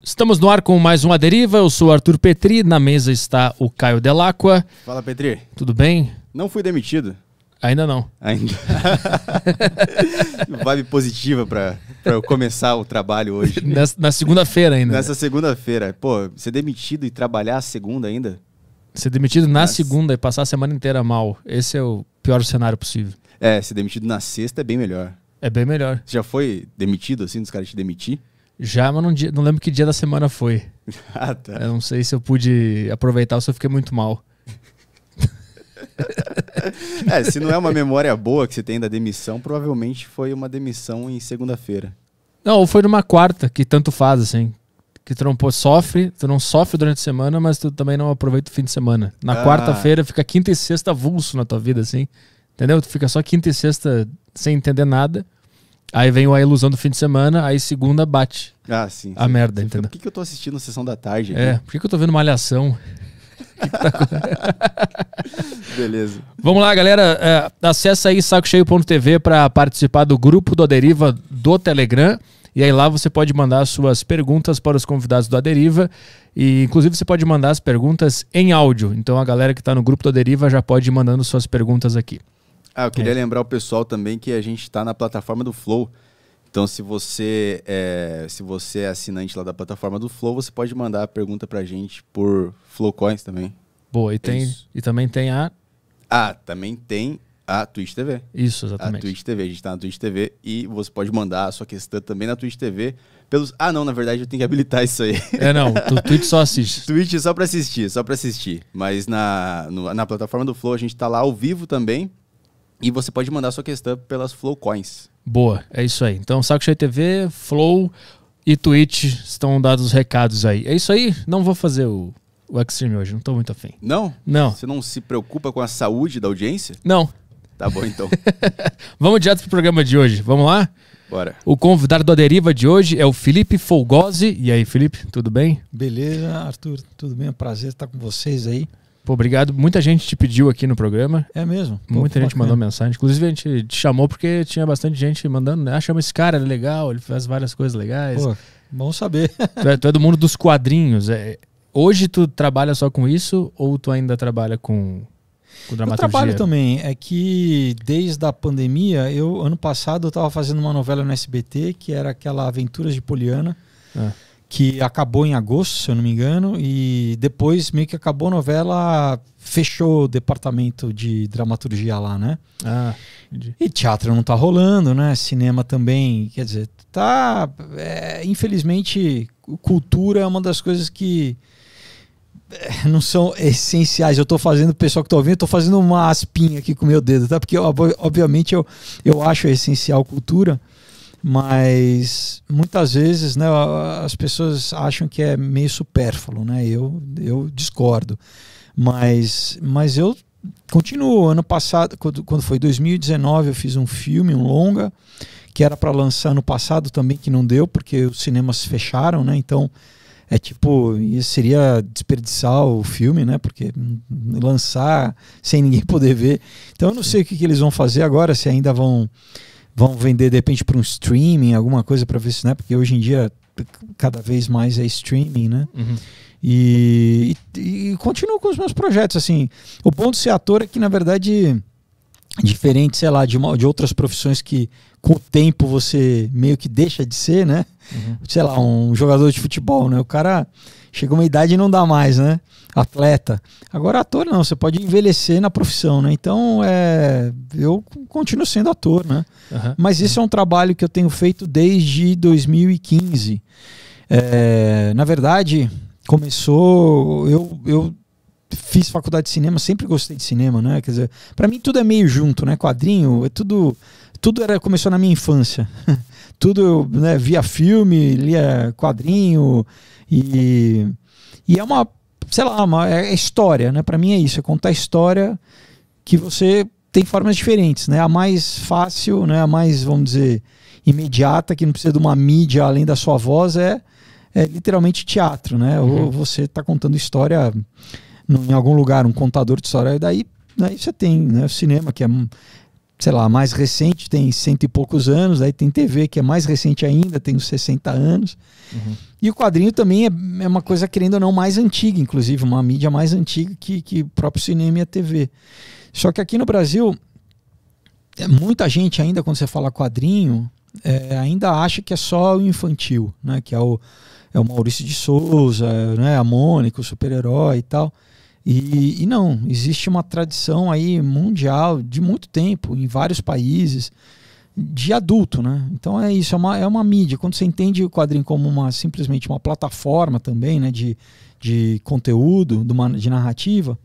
Estamos no ar com mais uma deriva. Eu sou Arthur Petri, na mesa está o Caio Delacqua. Fala, Petri. Tudo bem? Não fui demitido. Ainda não. Ainda. Vibe positiva para eu começar o trabalho hoje. Nessa, na segunda-feira ainda. Nessa segunda-feira. Pô, ser demitido e trabalhar a segunda ainda? Ser demitido na segunda e passar a semana inteira mal. Esse é o pior cenário possível. É, ser demitido na sexta é bem melhor. É bem melhor. Você já foi demitido assim, dos caras te demitir? Já, mas não, não lembro que dia da semana foi. ah, tá. Eu não sei se eu pude aproveitar ou se eu fiquei muito mal. é, se não é uma memória boa que você tem da demissão, provavelmente foi uma demissão em segunda-feira. Não, ou foi numa quarta, que tanto faz, assim. Que tu não pô, sofre, tu não sofre durante a semana, mas tu também não aproveita o fim de semana. Na ah. quarta-feira fica quinta e sexta avulso na tua vida, assim. Entendeu? Tu fica só quinta e sexta sem entender nada. Aí vem a ilusão do fim de semana, aí segunda bate. Ah, sim. A sim, merda, sim, entendeu? Por que, que eu tô assistindo a sessão da tarde? Aqui? É, por que, que eu tô vendo Malhação? Tá Beleza. Vamos lá, galera. É, acessa aí sacocheio.tv para participar do grupo do Aderiva do Telegram. E aí lá você pode mandar suas perguntas para os convidados do Aderiva. E inclusive você pode mandar as perguntas em áudio. Então a galera que está no grupo do Aderiva já pode ir mandando suas perguntas aqui. Ah, eu queria é. lembrar o pessoal também que a gente está na plataforma do Flow. Então, se você, é, se você é assinante lá da plataforma do Flow, você pode mandar a pergunta a gente por Flowcoins também. Boa, e, é tem, e também tem a. Ah, também tem a Twitch TV. Isso, exatamente. A Twitch TV. A gente está na Twitch TV e você pode mandar a sua questão também na Twitch TV. Pelos... Ah, não, na verdade eu tenho que habilitar isso aí. É, não, o Twitch só assiste. Twitch só para assistir, só para assistir. Mas na, no, na plataforma do Flow a gente está lá ao vivo também. E você pode mandar sua questão pelas Flow Coins. Boa, é isso aí. Então, Saco Cheio TV, Flow e Twitch estão dados os recados aí. É isso aí, não vou fazer o, o Extreme hoje, não estou muito afim. Não? Não. Você não se preocupa com a saúde da audiência? Não. Tá bom então. Vamos direto pro programa de hoje, vamos lá? Bora. O convidado da deriva de hoje é o Felipe Folgose. E aí, Felipe, tudo bem? Beleza, Arthur, tudo bem? É um prazer estar com vocês aí. Pô, obrigado. Muita gente te pediu aqui no programa. É mesmo? Pô, Muita gente bacana. mandou mensagem. Inclusive, a gente te chamou porque tinha bastante gente mandando, né? Ah, chama esse cara, ele é legal, ele faz várias coisas legais. Pô, bom saber. tu, é, tu é do mundo dos quadrinhos. É, hoje tu trabalha só com isso ou tu ainda trabalha com, com dramaturgia? Eu trabalho também. É que desde a pandemia, eu ano passado eu estava fazendo uma novela no SBT que era aquela Aventuras de Poliana. Ah que acabou em agosto, se eu não me engano, e depois meio que acabou a novela, fechou o departamento de dramaturgia lá, né? Ah, entendi. E teatro não tá rolando, né? Cinema também, quer dizer, tá. É, infelizmente, cultura é uma das coisas que é, não são essenciais. Eu estou fazendo, pessoal que está ouvindo, estou fazendo uma aspinha aqui com o meu dedo, tá? Porque, obviamente, eu, eu acho essencial cultura mas muitas vezes né, as pessoas acham que é meio supérfluo, né? Eu, eu discordo. Mas, mas eu continuo. Ano passado, quando, quando foi 2019, eu fiz um filme, um longa, que era para lançar no passado também, que não deu, porque os cinemas fecharam, né? Então é tipo, seria desperdiçar o filme, né? Porque lançar sem ninguém poder ver. Então eu não sei o que, que eles vão fazer agora, se ainda vão vão vender de repente para um streaming, alguma coisa para ver se, né? Porque hoje em dia cada vez mais é streaming, né? Uhum. E, e, e, continuo com os meus projetos, assim. O ponto de ser ator é que, na verdade, diferente, sei lá, de, uma, de outras profissões que com o tempo você meio que deixa de ser, né? Uhum. Sei lá, um jogador de futebol, né? O cara chega uma idade e não dá mais, né? Atleta. Agora ator não, você pode envelhecer na profissão, né? Então, é, eu continuo sendo ator, né? Uhum. Mas esse é um trabalho que eu tenho feito desde 2015. É, na verdade, começou eu, eu fiz faculdade de cinema, sempre gostei de cinema, né? Quer dizer, para mim tudo é meio junto, né? Quadrinho, é tudo, tudo era começou na minha infância. tudo né, via filme, lia quadrinho e e é uma, sei lá, uma, é, é história, né? Para mim é isso, é contar história que você tem formas diferentes, né? A mais fácil, né? A mais, vamos dizer, imediata, que não precisa de uma mídia além da sua voz, é, é literalmente teatro, né? Uhum. Ou você está contando história em algum lugar um contador de história. E daí, daí você tem né, o cinema, que é, sei lá, mais recente, tem cento e poucos anos. Daí tem TV, que é mais recente ainda, tem uns 60 anos. Uhum. E o quadrinho também é, é, uma coisa, querendo ou não, mais antiga, inclusive, uma mídia mais antiga que, que o próprio cinema e a TV. Só que aqui no Brasil, é, muita gente ainda, quando você fala quadrinho, é, ainda acha que é só o infantil, né? Que é o, é o Maurício de Souza, né? a Mônica, o super-herói e tal. E, e, não, existe uma tradição aí mundial de muito tempo, em vários países, de adulto, né? Então é isso, é uma, é uma mídia. Quando você entende o quadrinho como uma simplesmente uma plataforma também, né? De, de conteúdo, de, uma, de narrativa,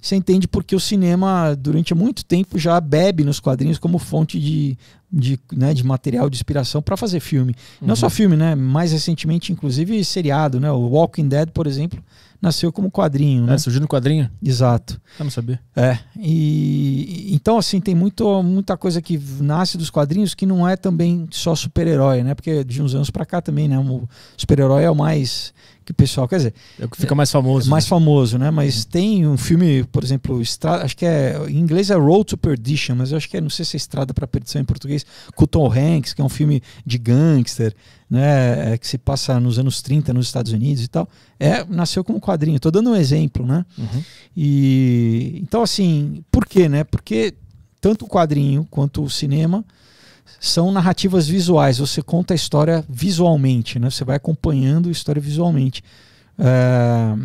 você entende porque o cinema, durante muito tempo, já bebe nos quadrinhos como fonte de, de, né, de material de inspiração para fazer filme. Não só uhum. filme, né? Mais recentemente, inclusive, seriado, né? O Walking Dead, por exemplo, nasceu como quadrinho. É, né? surgiu no quadrinho? Exato. Eu não sabia. É. E, então, assim, tem muito, muita coisa que nasce dos quadrinhos que não é também só super-herói, né? Porque de uns anos para cá também, né? O super-herói é o mais que pessoal, quer dizer, é o que fica mais famoso. É mais né? famoso, né? Mas uhum. tem um filme, por exemplo, Estrada, acho que é em inglês é Road to Perdition, mas eu acho que é, não sei se é Estrada para Perdição em português, com Tom Hanks, que é um filme de gangster, né, é, que se passa nos anos 30 nos Estados Unidos e tal. É, nasceu como quadrinho. Estou dando um exemplo, né? Uhum. E então assim, por quê, né? Porque tanto o quadrinho quanto o cinema são narrativas visuais. Você conta a história visualmente, né? Você vai acompanhando a história visualmente. É,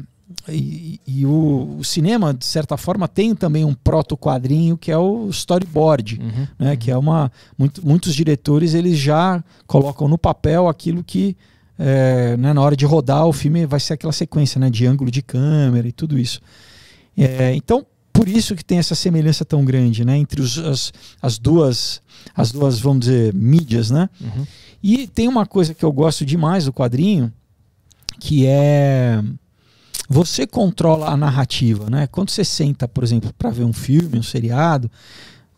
e, e o, o, cinema, de certa forma, tem também um proto-quadrinho que é o storyboard, uhum, né? Uhum. Que é uma... Muito, muitos diretores, eles já colocam no papel aquilo que... É, né, na hora de rodar o filme vai ser aquela sequência né, de ângulo de câmera e tudo isso. É, então, por isso que tem essa semelhança tão grande, né? Entre os, as, as duas, as duas, vamos dizer, mídias, né? Uhum. E tem uma coisa que eu gosto demais do quadrinho, que é você controla a narrativa, né? Quando você senta, por exemplo, para ver um filme, um seriado,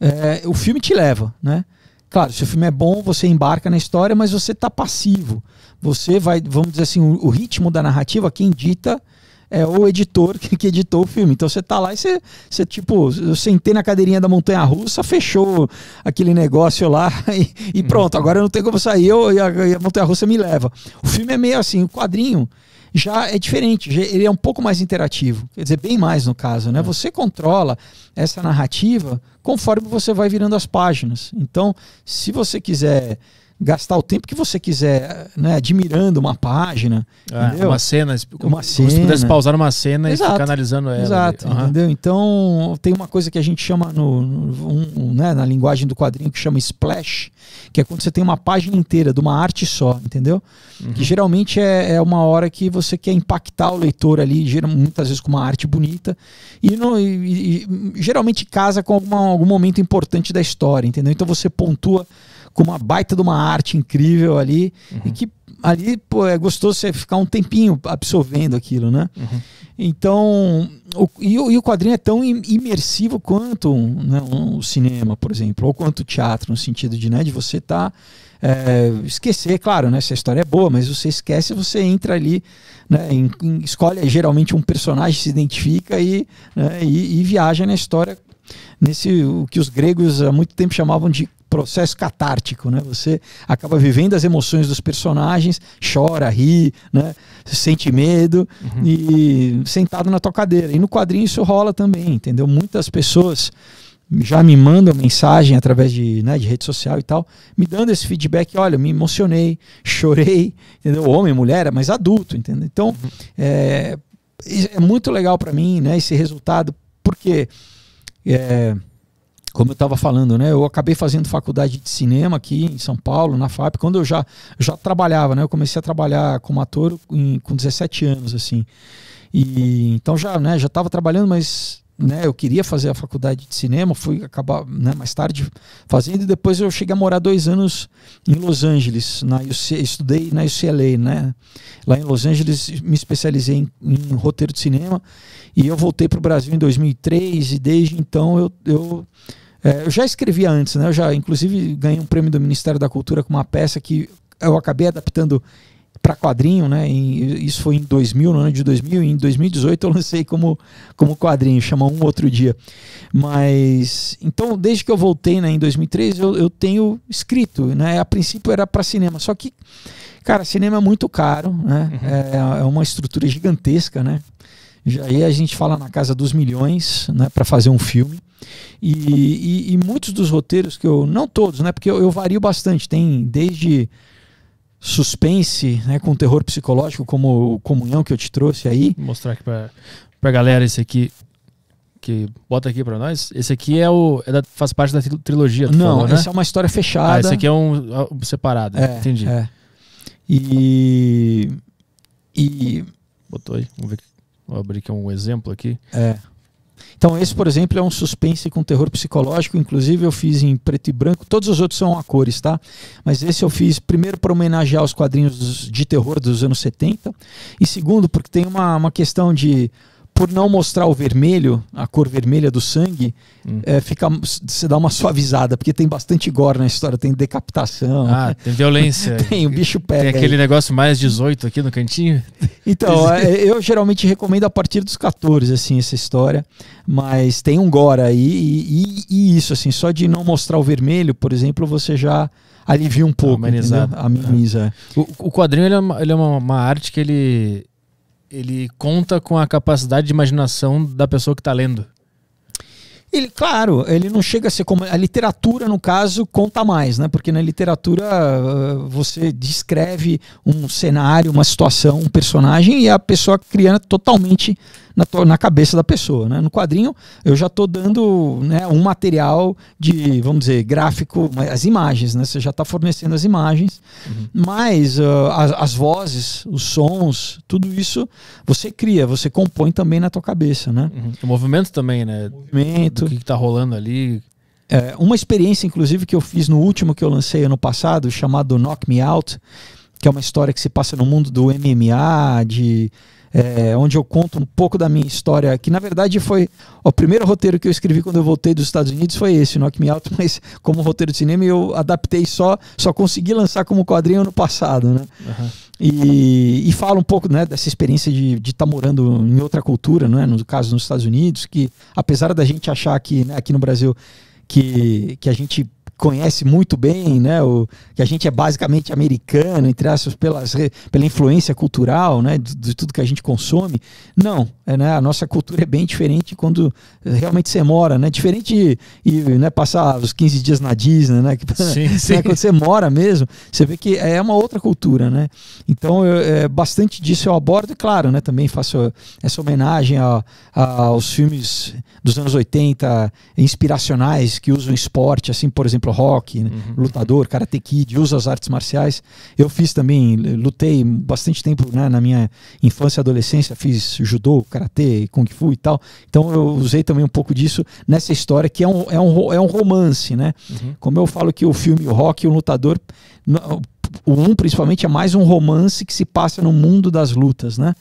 é, o filme te leva, né? Claro, se o filme é bom, você embarca na história, mas você está passivo. Você vai, vamos dizer assim, o, o, ritmo da narrativa quem dita é o editor que, editou o filme. Então você tá lá e você, você tipo, eu sentei na cadeirinha da montanha russa, fechou aquele negócio lá e, e uhum. pronto, agora não tem como sair, eu, e a, a montanha russa me leva. O filme é meio assim, o quadrinho já é diferente, já, ele é um pouco mais interativo, quer dizer, bem mais no caso, né? É. Você controla essa narrativa conforme você vai virando as páginas. Então, se você quiser gastar o tempo que você quiser, né, admirando uma página, é, uma cena, uma cena, se pudesse pausar uma cena exato, e ficar analisando ela. Exato, uhum. entendeu? Então tem uma coisa que a gente chama no, no um, né, na linguagem do quadrinho que chama splash, que é quando você tem uma página inteira de uma arte só, entendeu? Uhum. Que geralmente é, é, uma hora que você quer impactar o leitor ali, muitas vezes com uma arte bonita e, no, e, e geralmente casa com alguma, algum momento importante da história, entendeu? Então você pontua com uma baita de uma arte incrível ali uhum. e que ali pô, é gostoso você ficar um tempinho absorvendo aquilo, né? Uhum. Então, o, e, e, o quadrinho é tão imersivo quanto né, o cinema, por exemplo, ou quanto o teatro, no sentido de, né, de você tá é, esquecer, claro, né, se a história é boa, mas você esquece, você entra ali, né, em, em, escolhe geralmente um personagem, se identifica e, né, e, e viaja na história nesse o que os gregos há muito tempo chamavam de processo catártico, né? Você acaba vivendo as emoções dos personagens, chora, ri, né? Sente medo uhum. e sentado na tua cadeira. E no quadrinho isso rola também, entendeu? Muitas pessoas já me mandam mensagem através de, né, de rede social e tal, me dando esse feedback, olha, me emocionei, chorei, entendeu? Homem, mulher, mas adulto, entendeu? Então, uhum. é, é, é muito legal para mim, né, esse resultado, porque é, como eu estava falando, né? Eu acabei fazendo faculdade de cinema aqui em São Paulo, na FAP, quando eu já, já trabalhava, né? Eu comecei a trabalhar como ator em, com 17 anos, assim. E então já, né, já estava trabalhando, mas né, eu queria fazer a faculdade de cinema, fui acabar né, mais tarde fazendo, e depois eu cheguei a morar dois anos em Los Angeles, na UC, estudei na UCLA, né? Lá em Los Angeles me especializei em, em roteiro de cinema, e eu voltei para o Brasil em 2003, e desde então eu, eu é, eu já escrevia antes, né? Eu já, inclusive, ganhei um prêmio do Ministério da Cultura com uma peça que eu acabei adaptando para quadrinho, né? Em, isso foi em 2000, no ano de 2000, e em 2018 eu lancei como, como quadrinho, chama Um Outro Dia. Mas, então, desde que eu voltei né, em 2003, eu, eu tenho escrito, né? A princípio era para cinema, só que, cara, cinema é muito caro, né? Uhum. É, é, uma estrutura gigantesca, né? Já aí a gente fala na casa dos milhões, né? Para fazer um filme. E, e, e muitos dos roteiros que eu. Não todos, né? Porque eu, eu vario bastante. Tem desde suspense, né, com terror psicológico, como o comunhão que eu te trouxe aí. Vou mostrar aqui pra, pra galera esse aqui. Que bota aqui pra nós. Esse aqui é o. É da, faz parte da trilogia. Não, falou, né? essa é uma história fechada. Ah, esse aqui é um, é um separado. É, entendi. É. E. E. Botou aí. Vamos ver. Vou abrir aqui um exemplo aqui. É. Então, esse, por exemplo, é um suspense com terror psicológico. Inclusive, eu fiz em preto e branco. Todos os outros são a cores, tá? Mas esse eu fiz primeiro para homenagear os quadrinhos de terror dos anos 70. E segundo, porque tem uma, uma questão de por não mostrar o vermelho, a cor vermelha do sangue, hum. é, fica, você dá uma suavizada, porque tem bastante gore na história, tem decapitação. Ah, tem violência. tem, o bicho pega. Tem aquele aí. negócio mais 18 aqui no cantinho. Então, é, eu geralmente recomendo a partir dos 14, assim, essa história, mas tem um gore aí, e, e, e isso, assim, só de não mostrar o vermelho, por exemplo, você já alivia um pouco, tá amenizar, ameniza. É. é. O, o quadrinho ele é, uma, ele é uma, uma arte que ele ele conta com a capacidade de imaginação da pessoa que está lendo. Ele, claro, ele não chega a ser como. A literatura, no caso, conta mais, né? Porque na literatura uh, você descreve um cenário, uma situação, um personagem e a pessoa cria totalmente na, na cabeça da pessoa. Né? No quadrinho, eu já estou dando né, um material de, vamos dizer, gráfico, as imagens, né? Você já está fornecendo as imagens, uhum. mas uh, as, as, vozes, os sons, tudo isso você cria, você compõe também na tua cabeça, né? Uhum. O movimento também, né? O movimento. O que está rolando ali. É, uma experiência, inclusive, que eu fiz no último que eu lancei ano passado, chamado Knock Me Out, que é uma história que se passa no mundo do MMA, de é, onde eu conto um pouco da minha história, que na verdade foi ó, o primeiro roteiro que eu escrevi quando eu voltei dos Estados Unidos foi esse, Knock Me Out, mas como roteiro de cinema eu adaptei só, só consegui lançar como quadrinho ano passado, né? Uhum. E, e fala um pouco né, dessa experiência de estar tá morando em outra cultura, né, no caso nos Estados Unidos, que apesar da gente achar que né, aqui no Brasil que, que a gente conhece muito bem, né? O, que a gente é basicamente americano, entre aspas, pelas, pela influência cultural, né? De, de, tudo que a gente consome. Não, é, né? A nossa cultura é bem diferente quando realmente você mora, né? Diferente de, e, né, passar os 15 dias na Disney, né? Sim, né? sim. Quando você mora mesmo, você vê que é uma outra cultura, né? Então, eu, é, bastante disso eu abordo, e claro, né? Também faço essa homenagem a, a, aos filmes dos anos 80, inspiracionais, que usam esporte, assim, por exemplo, exemplo, rock, né? uhum. lutador, karate kid, usa as artes marciais. Eu fiz também, lutei bastante tempo né, na minha infância e adolescência, fiz judô, karatê, kung fu e tal. Então eu usei também um pouco disso nessa história que é um, é um, é um romance, né? Uhum. Como eu falo que o filme o Rock e o Lutador o 1 um, principalmente é mais um romance que se passa no mundo das lutas, né?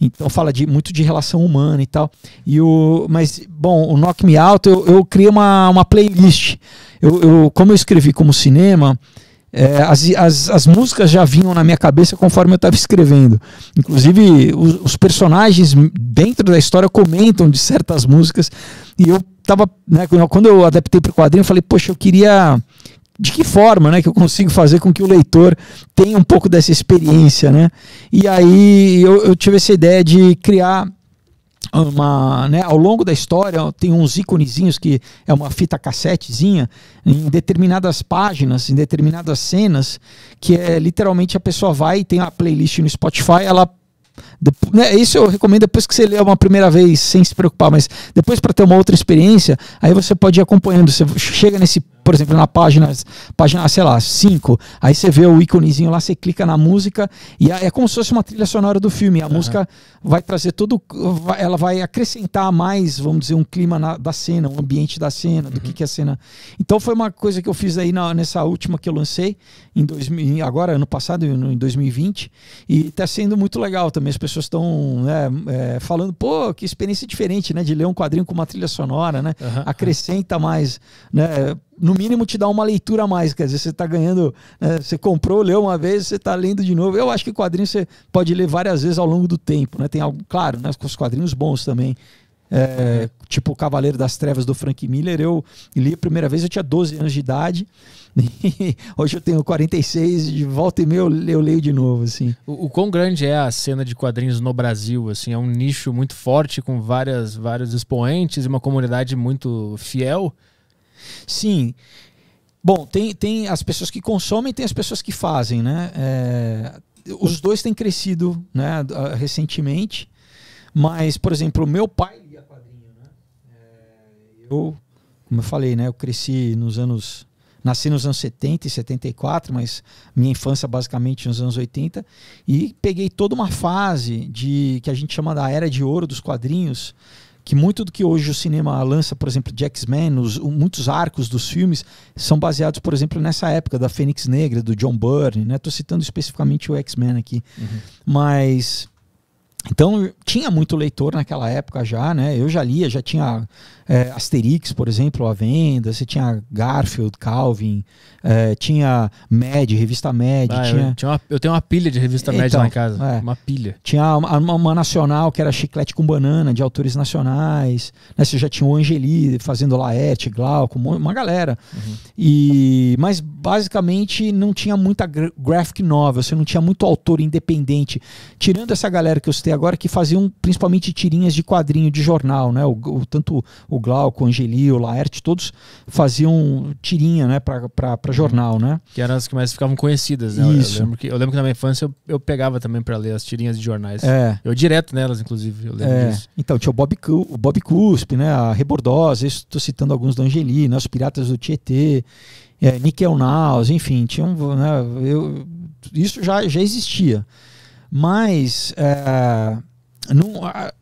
Então fala de, muito de relação humana e tal. E o, mas, bom, o Knock Me Out, eu, eu criei uma, uma playlist. Eu, eu como eu escrevi como cinema, é, as, as, as, músicas já vinham na minha cabeça conforme eu estava escrevendo. Inclusive, os, os, personagens dentro da história comentam de certas músicas. E eu estava, né, quando eu adaptei para o quadrinho, eu falei, poxa, eu queria de que forma né, que eu consigo fazer com que o leitor tenha um pouco dessa experiência. Né? E aí eu, eu tive essa ideia de criar uma, né, ao longo da história tem uns íconezinhos que é uma fita cassetezinha em determinadas páginas, em determinadas cenas, que é literalmente a pessoa vai e tem a playlist no Spotify, ela depois, né, isso eu recomendo depois que você lê uma primeira vez, sem se preocupar, mas depois para ter uma outra experiência, aí você pode ir acompanhando. Você chega nesse por exemplo, na página, página sei lá, 5, aí você vê o íconezinho lá, você clica na música e é como se fosse uma trilha sonora do filme. A uhum. música vai trazer todo. Ela vai acrescentar mais, vamos dizer, um clima na, da cena, um ambiente da cena, do que, uhum. que é a cena. Então foi uma coisa que eu fiz aí na, nessa última que eu lancei, em 2000, agora, ano passado, em 2020, e tá sendo muito legal também. As pessoas estão né, é, falando, pô, que experiência diferente, né? De ler um quadrinho com uma trilha sonora, né? Uhum. Acrescenta mais, né? no mínimo te dá uma leitura a mais, quer dizer, você está ganhando, né, você comprou, leu uma vez, você está lendo de novo. Eu acho que quadrinhos você pode ler várias vezes ao longo do tempo, né? Tem algo, claro, né, com os quadrinhos bons também. É, tipo o Cavaleiro das Trevas do Frank Miller, eu li a primeira vez, eu tinha 12 anos de idade. hoje eu tenho 46, de volta e meia eu, eu leio de novo, assim. O, o, quão grande é a cena de quadrinhos no Brasil, assim, é um nicho muito forte com várias vários expoentes e uma comunidade muito fiel. Sim. Bom, tem, tem as pessoas que consomem tem as pessoas que fazem, né? É, os dois têm crescido né, recentemente, mas, por exemplo, o meu pai lia quadrinho, né? É, eu, como eu falei, né? Eu cresci nos anos. Nasci nos anos 70 e 74, mas minha infância basicamente nos anos 80. E peguei toda uma fase de que a gente chama da era de ouro dos quadrinhos, que muito do que hoje o cinema lança, por exemplo, de X-Men, muitos arcos dos filmes são baseados, por exemplo, nessa época da Fênix Negra, do John Byrne, né? Tô citando especificamente o X-Men aqui. Uhum. Mas então tinha muito leitor naquela época já, né? Eu já lia, já tinha é, Asterix, por exemplo, à venda, você tinha Garfield, Calvin, é, tinha Mad, revista Mad. Ah, tinha... Eu, tinha uma, eu, tenho uma pilha de revista Mad lá então, em casa, é, uma pilha. Tinha uma, uma, uma, nacional que era Chiclete com Banana, de autores nacionais. Né? Você já tinha o Angeli fazendo Laerte, Glauco, uma galera. Uhum. E, mas basicamente não tinha muita graphic novel, você não tinha muito autor independente. Tirando essa galera que eu citei agora, que faziam principalmente tirinhas de quadrinho de jornal, né? O, o tanto o o Glauco, o Angeli, o Laerte, todos faziam tirinha, né, para uhum. jornal, né? Que eram as que mais ficavam conhecidas, né? Isso. Eu, lembro que, eu lembro que na minha infância eu, eu pegava também para ler as tirinhas de jornais. É. Eu direto nelas, inclusive, eu lembro é. disso. Então, tinha o Bob, o Bob Cusp, né, a Rebordosa, estou citando alguns do Angeli, né, os Piratas do Tietê, é, Nickel Naus, enfim, tinha um, né, eu, isso já, já existia. Mas é, não,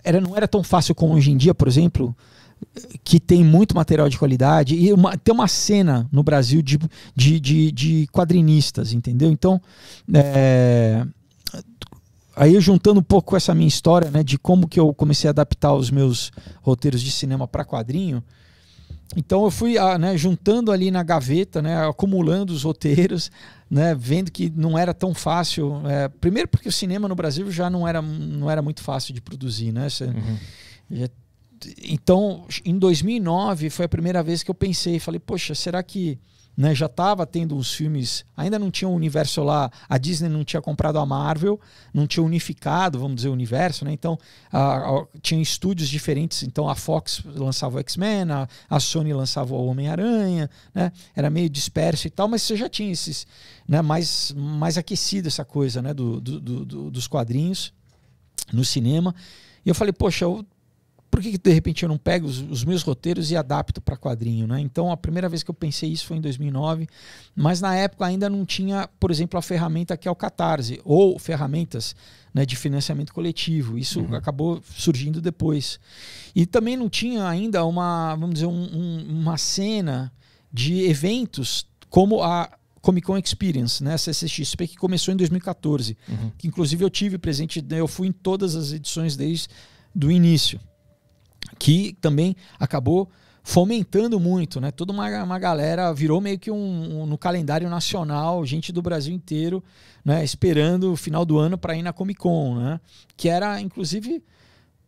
era, não era tão fácil como hoje em dia, por exemplo, que tem muito material de qualidade e uma, tem uma cena no Brasil de, de, de, de quadrinistas, entendeu? Então, é, aí juntando um pouco essa minha história, né, de como que eu comecei a adaptar os meus roteiros de cinema para quadrinho, então eu fui a, ah, né, juntando ali na gaveta, né, acumulando os roteiros, né, vendo que não era tão fácil. É, primeiro porque o cinema no Brasil já não era, não era muito fácil de produzir, né? uhum. já, então, em 2009 foi a primeira vez que eu pensei, falei, poxa, será que né, já estava tendo os filmes, ainda não tinha o um universo lá, a Disney não tinha comprado a Marvel, não tinha unificado, vamos dizer, o universo, né? Então, a, a, tinha estúdios diferentes, então a Fox lançava o X-Men, a, a, Sony lançava o Homem-Aranha, né? Era meio disperso e tal, mas você já tinha esses, né, mais, mais aquecido essa coisa, né, do, do, do dos quadrinhos no cinema. E eu falei, poxa, eu por que, que de repente eu não pego os, os meus roteiros e adapto para quadrinho, né? Então a primeira vez que eu pensei isso foi em 2009, mas na época ainda não tinha, por exemplo, a ferramenta que é o Catarse ou ferramentas né, de financiamento coletivo. Isso uhum. acabou surgindo depois. E também não tinha ainda uma, vamos dizer, um, um, uma cena de eventos como a Comic Con Experience, né? CCXP, que começou em 2014. Uhum. Que, inclusive, eu tive presente, né, eu fui em todas as edições desde do início que também acabou fomentando muito, né? Toda uma, uma galera virou meio que um, um, no calendário nacional, gente do Brasil inteiro, né? Esperando o final do ano para ir na Comic Con, né? Que era inclusive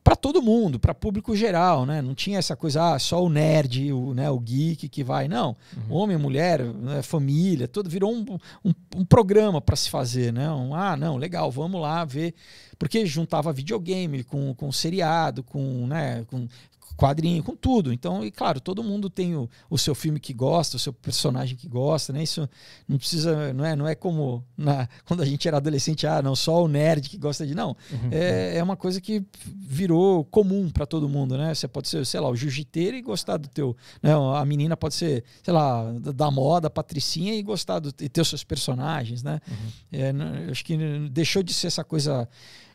para todo mundo, para público geral, né? Não tinha essa coisa, ah, só o nerd, o, né, o geek que vai. Não, uhum. homem, mulher, né, família, tudo virou um, um, um programa para se fazer, né? Um, ah, não, legal, vamos lá ver. Porque juntava videogame com, com seriado, com, né, com, quadrinho, com tudo. Então, e claro, todo mundo tem o, o seu filme que gosta, o seu personagem que gosta, né? Isso não precisa, não é, não é como na, quando a gente era adolescente, ah, não, só o nerd que gosta de. Não. Uhum. É, é uma coisa que virou comum para todo mundo, né? Você pode ser, sei lá, o jiu-jiteiro e gostar do teu. Né? A menina pode ser, sei lá, da moda, patricinha e gostar do, e ter os seus personagens, né? Uhum. É, não, acho que deixou de ser essa coisa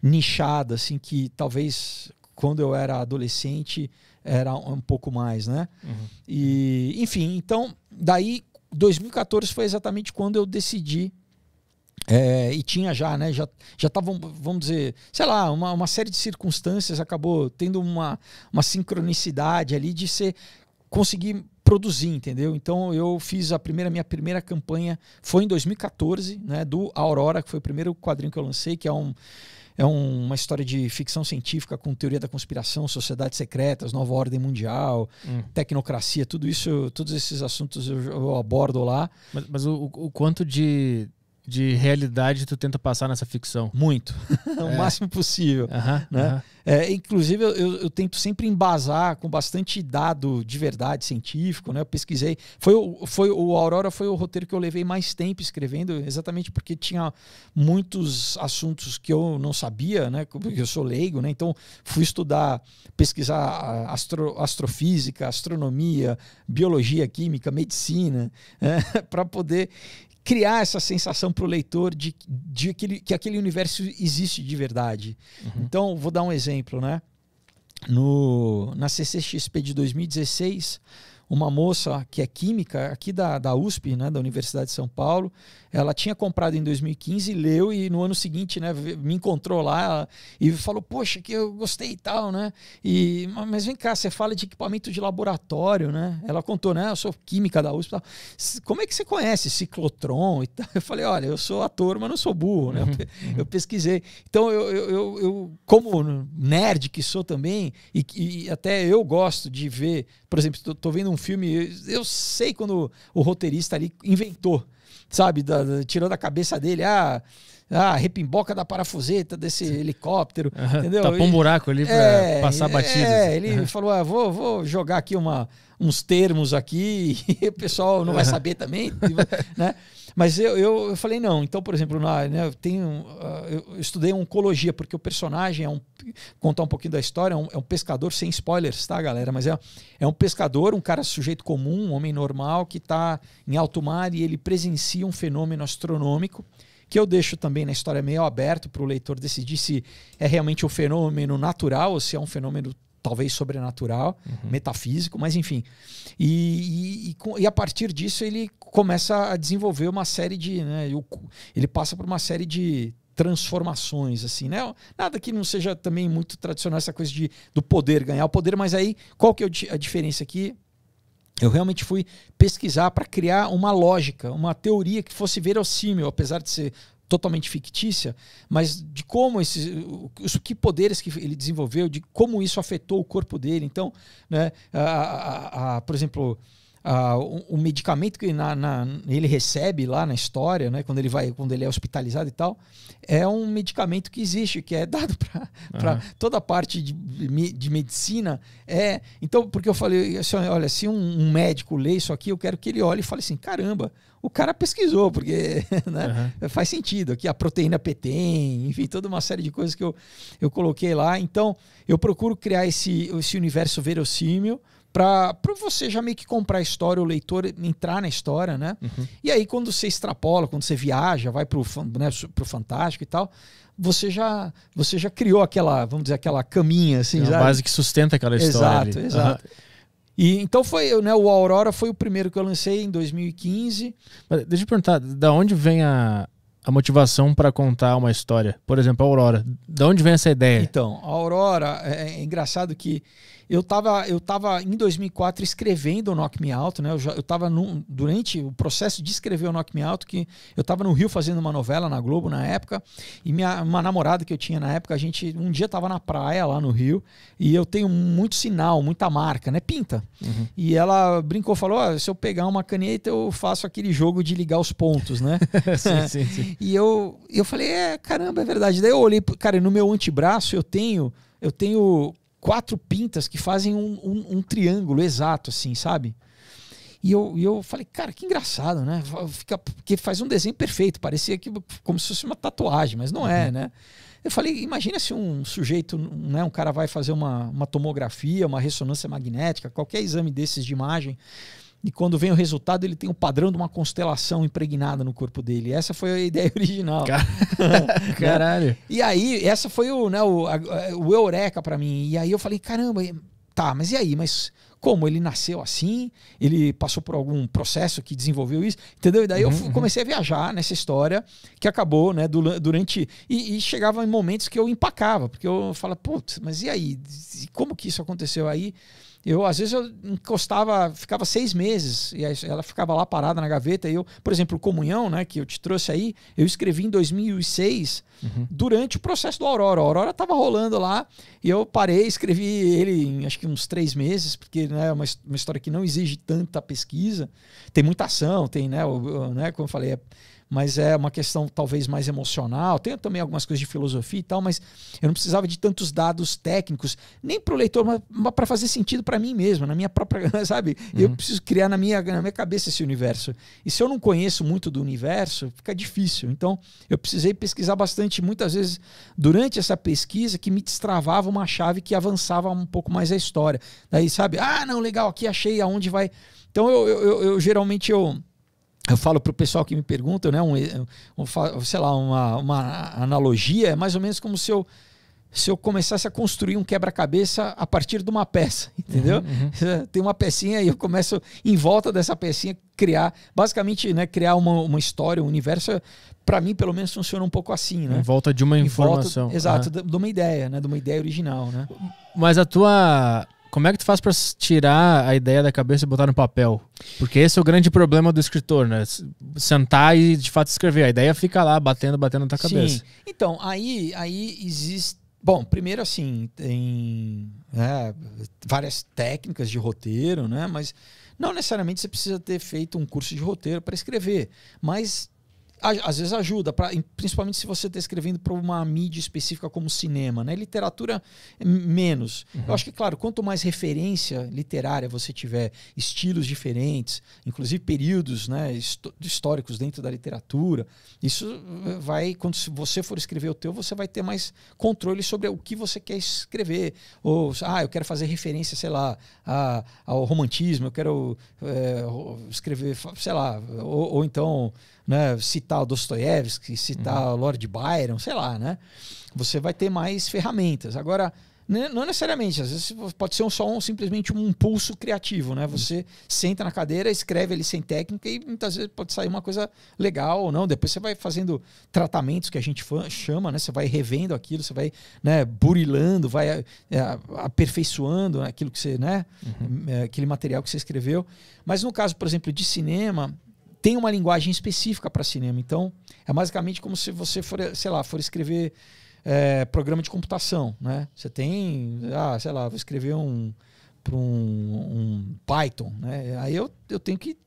nichada, assim, que talvez quando eu era adolescente era um pouco mais, né? Uhum. E, enfim, então, daí 2014 foi exatamente quando eu decidi. É, e tinha já, né? Já estavam, vamos dizer, sei lá, uma, uma série de circunstâncias acabou tendo uma, uma sincronicidade ali de ser conseguir produzir, entendeu? Então eu fiz a primeira minha primeira campanha foi em 2014, né, do Aurora, que foi o primeiro quadrinho que eu lancei, que é um é um, uma história de ficção científica com teoria da conspiração, sociedades secretas, nova ordem mundial, hum. tecnocracia, tudo isso, todos esses assuntos eu, eu abordo lá. Mas, mas o, o, quanto de de realidade tu tenta passar nessa ficção? Muito. o é. máximo possível. né? É, inclusive, eu, eu, tento sempre embasar com bastante dado de verdade científico, né? Eu pesquisei. Foi, foi, o Aurora foi o roteiro que eu levei mais tempo escrevendo, exatamente porque tinha muitos assuntos que eu não sabia, né? Porque eu sou leigo, né? Então, fui estudar, pesquisar astro, astrofísica, astronomia, biologia, química, medicina, né? para poder criar essa sensação para o leitor de, de que, que, aquele universo existe de verdade. Uhum. Então, vou dar um exemplo, né? No, na CCXP de 2016, uma moça que é química aqui da, da USP, né, da Universidade de São Paulo, ela tinha comprado em 2015, leu e no ano seguinte, né, me encontrou lá e falou: "Poxa, que eu gostei e tal, né?" E mas vem cá, você fala de equipamento de laboratório, né? Ela contou, né, eu sou química da USP, tal. como é que você conhece ciclotron e tal? Eu falei: "Olha, eu sou ator, mas não sou burro, né? Uhum, eu, eu uhum. pesquisei". Então eu, eu, eu, como nerd que sou também e, e até eu gosto de ver, por exemplo, estou vendo um filme, eu, eu sei quando o roteirista ali inventou sabe, da, da, tirando a cabeça dele, ah, ah, repimboca da parafuseta desse helicóptero, entendeu entendeu? Tapou um buraco ali para é, passar batida. É, ele falou, ah, vou, vou jogar aqui uma, uns termos aqui, e o pessoal não vai saber também, né? Mas eu, eu, eu, falei, não. Então, por exemplo, na, né, eu, tenho, uh, eu estudei oncologia, porque o personagem é um. Contar um pouquinho da história, é um, é um, pescador, sem spoilers, tá, galera? Mas é, é um pescador, um cara sujeito comum, um homem normal, que está em alto mar e ele presencia um fenômeno astronômico que eu deixo também na história meio aberto para o leitor decidir se é realmente um fenômeno natural ou se é um fenômeno talvez sobrenatural, uhum. metafísico, mas enfim. E, e, e, e, a partir disso ele começa a desenvolver uma série de. Né, ele passa por uma série de transformações, assim, né? Nada que não seja também muito tradicional essa coisa de, do poder, ganhar o poder, mas aí qual que é a diferença aqui? Eu realmente fui pesquisar para criar uma lógica, uma teoria que fosse verossímil, apesar de ser totalmente fictícia, mas de como esses, os que poderes que ele desenvolveu, de como isso afetou o corpo dele. Então, né, a, a, a, por exemplo, ah, o um, um, medicamento que na, na, ele recebe lá na história, né, quando ele vai, quando ele é hospitalizado e tal, é um medicamento que existe, que é dado para uhum. toda a parte de, de medicina. É, então, porque eu falei, assim, olha, se um, um médico lê isso aqui, eu quero que ele olhe e fale assim, caramba, o cara pesquisou, porque né, uhum. faz sentido. Aqui a proteína PTEN, enfim, toda uma série de coisas que eu, eu coloquei lá. Então, eu procuro criar esse, esse universo verossímil para você já meio que comprar a história, o leitor entrar na história, né? Uhum. E aí, quando você extrapola, quando você viaja, vai pro, né, pro Fantástico e tal, você já você já criou aquela, vamos dizer, aquela caminha, assim. É a base que sustenta aquela história. Exato, ali. exato. Uhum. E, então foi, né, o Aurora foi o primeiro que eu lancei em 2015. Mas deixa eu perguntar, da onde vem a, a motivação para contar uma história? Por exemplo, a Aurora. Da onde vem essa ideia? Então, a Aurora, é, é engraçado que eu estava eu tava em 2004 escrevendo o Knock Me Out, né? Eu, já, eu tava durante o processo de escrever o Knock Me Out, que eu estava no Rio fazendo uma novela na Globo na época, e minha, uma namorada que eu tinha na época, a gente um dia estava na praia lá no Rio, e eu tenho muito sinal, muita marca, né? Pinta. Uhum. E ela brincou, falou: ah, se eu pegar uma caneta, eu faço aquele jogo de ligar os pontos, né? sim, né? sim, sim. E eu, eu falei: é, caramba, é verdade. Daí eu olhei, cara, no meu antebraço eu tenho eu tenho quatro pintas que fazem um, um, um triângulo exato, assim, sabe? E eu, e eu falei, cara, que engraçado, né? Fica, porque faz um desenho perfeito, parecia que, como se fosse uma tatuagem, mas não é, uhum. é, né? Eu falei, imagina se um sujeito, né, um cara vai fazer uma, uma tomografia, uma ressonância magnética, qualquer exame desses de imagem, e quando vem o resultado, ele tem o padrão de uma constelação impregnada no corpo dele. Essa foi a ideia original. Né? Caralho. E aí, essa foi o, né, o, a, o eureka para mim. E aí eu falei, caramba, tá, mas e aí? Mas como? Ele nasceu assim? Ele passou por algum processo que desenvolveu isso? Entendeu? E daí uhum, eu uhum. comecei a viajar nessa história que acabou, né, durante... E, e chegava em momentos que eu empacava, porque eu falava, putz, mas e aí? Como que isso aconteceu aí? Eu, às vezes, eu encostava, ficava seis meses, e ela ficava lá parada na gaveta. E eu, por exemplo, Comunhão, né, que eu te trouxe aí, eu escrevi em 2006, uhum. durante o processo do Aurora. A Aurora estava rolando lá, e eu parei, escrevi ele em acho que uns três meses, porque né, é uma, uma história que não exige tanta pesquisa. Tem muita ação, tem, né, o, né como eu falei, é, mas é uma questão talvez mais emocional. Tenho também algumas coisas de filosofia e tal, mas eu não precisava de tantos dados técnicos, nem para o leitor, mas para fazer sentido para mim mesmo, na minha própria, sabe? Uhum. Eu preciso criar na minha, na minha cabeça esse universo. E se eu não conheço muito do universo, fica difícil. Então, eu precisei pesquisar bastante, muitas vezes, durante essa pesquisa, que me destravava uma chave que avançava um pouco mais a história. Daí, sabe? Ah, não, legal, aqui achei aonde vai. Então, eu, eu, eu, eu geralmente eu eu falo para o pessoal que me pergunta, né, um, um, sei lá, uma, uma analogia, é mais ou menos como se eu, se eu começasse a construir um quebra-cabeça a partir de uma peça, entendeu? Uhum. uhum. Tem uma pecinha e eu começo em volta dessa pecinha criar, basicamente, né, criar uma, uma história, um universo. Para mim, pelo menos, funciona um pouco assim, né? Em volta de uma informação. Volta, exato, uhum. de uma ideia, né? De uma ideia original, né? Mas a tua como é que tu faz para tirar a ideia da cabeça e botar no papel? Porque esse é o grande problema do escritor, né? Sentar e de fato escrever. A ideia fica lá batendo, batendo na tua Sim. cabeça. Então, aí, aí existe. Bom, primeiro assim, tem né, várias técnicas de roteiro, né? Mas não necessariamente você precisa ter feito um curso de roteiro para escrever. Mas às vezes ajuda, pra, principalmente se você está escrevendo para uma mídia específica como cinema, né? Literatura é, menos. Uhum. Eu acho que, claro, quanto mais referência literária você tiver, estilos diferentes, inclusive períodos né, históricos dentro da literatura, isso vai, quando você for escrever o teu, você vai ter mais controle sobre o que você quer escrever. Ou, ah, eu quero fazer referência, sei lá, a, ao romantismo, eu quero é, escrever, sei lá, ou, ou então né, citar o Dostoiévski, citar uhum. o Lord Byron, sei lá, né? Você vai ter mais ferramentas. Agora, né, não necessariamente, às vezes pode ser um, só um, simplesmente um impulso criativo, né? Você uhum. senta na cadeira, escreve ali sem técnica e muitas vezes pode sair uma coisa legal ou não. Depois você vai fazendo tratamentos que a gente chama, né? Você vai revendo aquilo, você vai né, burilando, vai é, aperfeiçoando aquilo que você, né? Uhum. Eh, aquele material que você escreveu. Mas no caso, por exemplo, de cinema, tem uma linguagem específica para cinema. Então, é basicamente como se você for, sei lá, for escrever é, programa de computação, né? Você tem, ah, sei lá, vou escrever um para um, um, Python, né? Aí eu, eu tenho que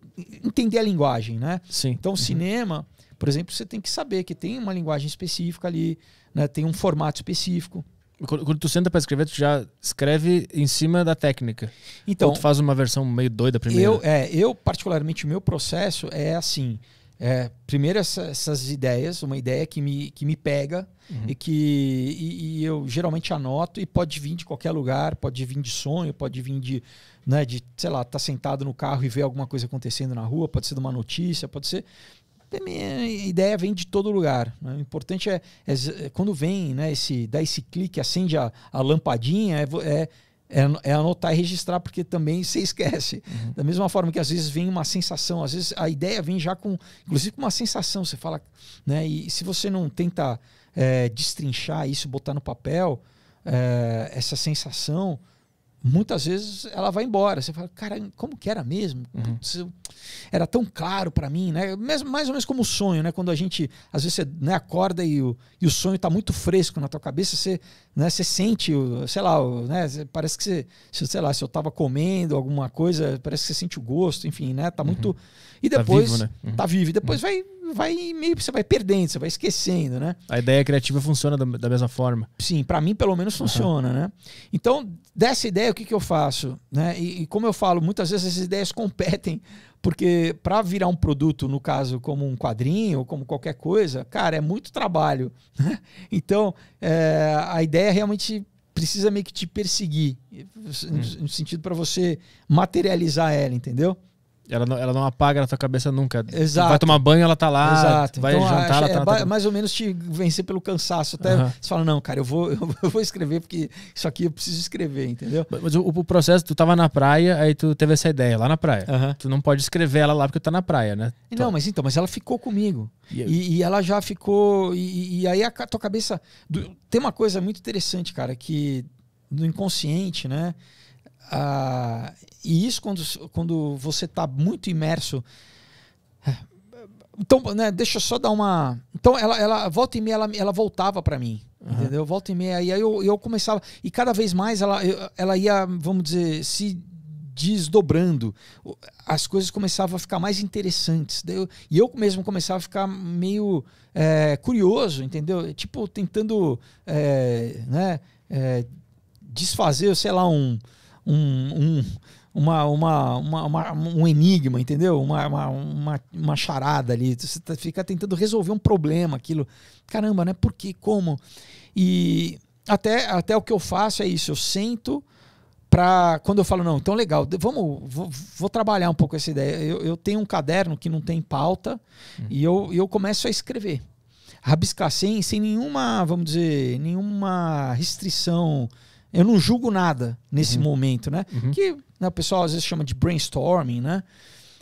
entender a linguagem, né? Sim. Então, uhum. cinema, por exemplo, você tem que saber que tem uma linguagem específica ali, né? Tem um formato específico. Quando, tu senta para escrever, tu já escreve em cima da técnica. Então, Ou tu faz uma versão meio doida primeiro. Eu, é, eu particularmente, o meu processo é assim. É, primeiro essa, essas ideias, uma ideia que me, que me pega uhum. e que e, e eu geralmente anoto e pode vir de qualquer lugar, pode vir de sonho, pode vir de, né, de sei lá, tá sentado no carro e ver alguma coisa acontecendo na rua, pode ser de uma notícia, pode ser é a ideia vem de todo lugar. Né? O importante é, é, é, quando vem, né, esse, dá esse clique, acende a, a lampadinha, é, é, é, é, anotar e registrar, porque também você esquece. Uhum. Da mesma forma que às vezes vem uma sensação, às vezes a ideia vem já com, inclusive com uma sensação, você fala, né, e se você não tenta é, destrinchar isso, botar no papel, essa sensação, muitas vezes ela vai embora. Você fala, cara, como que era mesmo? uhum. era tão claro para mim, né? Mesmo, mais ou menos como o sonho, né? Quando a gente, às vezes, você né, acorda e o, e o sonho tá muito fresco na tua cabeça, você, né, você sente, sei lá, né, parece que você, sei lá, se eu tava comendo alguma coisa, parece que você sente o gosto, enfim, né? Tá uhum. muito, uhum. E tá depois. Tá vivo, né? uhum. tá vivo. E depois uhum. vai vai meio você vai perdendo, você vai esquecendo, né? A ideia criativa funciona da, da mesma forma. Sim, para mim pelo menos funciona, uhum. né? Então, dessa ideia o que, que eu faço, né? E, e como eu falo, muitas vezes essas ideias competem, porque para virar um produto, no caso como um quadrinho ou como qualquer coisa, cara, é muito trabalho. Né? Então, é, a ideia realmente precisa meio que te perseguir, no hum. sentido para você materializar ela, entendeu? Ela não, ela não apaga na tua cabeça nunca. Exato. Vai tomar banho, ela tá lá. Exato. Vai então, jantar, ela tá é, na Mais ou menos te vencer pelo cansaço. Até uhum. você fala, não, cara, eu vou, eu vou escrever porque isso aqui eu preciso escrever, entendeu? Mas o, o processo, tu tava na praia, aí tu teve essa ideia lá na praia. Tu não pode escrever ela lá porque tu tá na praia, né? Não, mas então, mas ela ficou comigo. Yeah. E, e, ela já ficou. E, e aí a tua cabeça. tem uma coisa muito interessante, cara, que no inconsciente, né? Ah, e isso quando, quando você está muito imerso. É, então, né, deixa eu só dar uma. Então, ela, ela volta e meia, ela, ela voltava para mim. Uhum. Entendeu? Volta e meia. E aí eu, eu começava. E cada vez mais ela, ela ia, vamos dizer, se desdobrando. As coisas começavam a ficar mais interessantes. e eu mesmo começava a ficar meio é, curioso, entendeu? Tipo, tentando é, né, é, desfazer, sei lá, um um, um uma, uma, uma, uma, um enigma, entendeu? Uma, uma, uma, uma, charada ali. Você tá, fica tentando resolver um problema, aquilo. Caramba, né? Por que? Como? E até, até o que eu faço é isso. Eu sento para quando eu falo, não, então legal, vamos, vou, vou trabalhar um pouco essa ideia. Eu, eu, tenho um caderno que não tem pauta hum. e eu, eu começo a escrever. Rabiscar sem, sem nenhuma, vamos dizer, nenhuma restrição eu não julgo nada nesse uhum. momento, né? Uhum. Que né, o pessoal às vezes chama de brainstorming, né?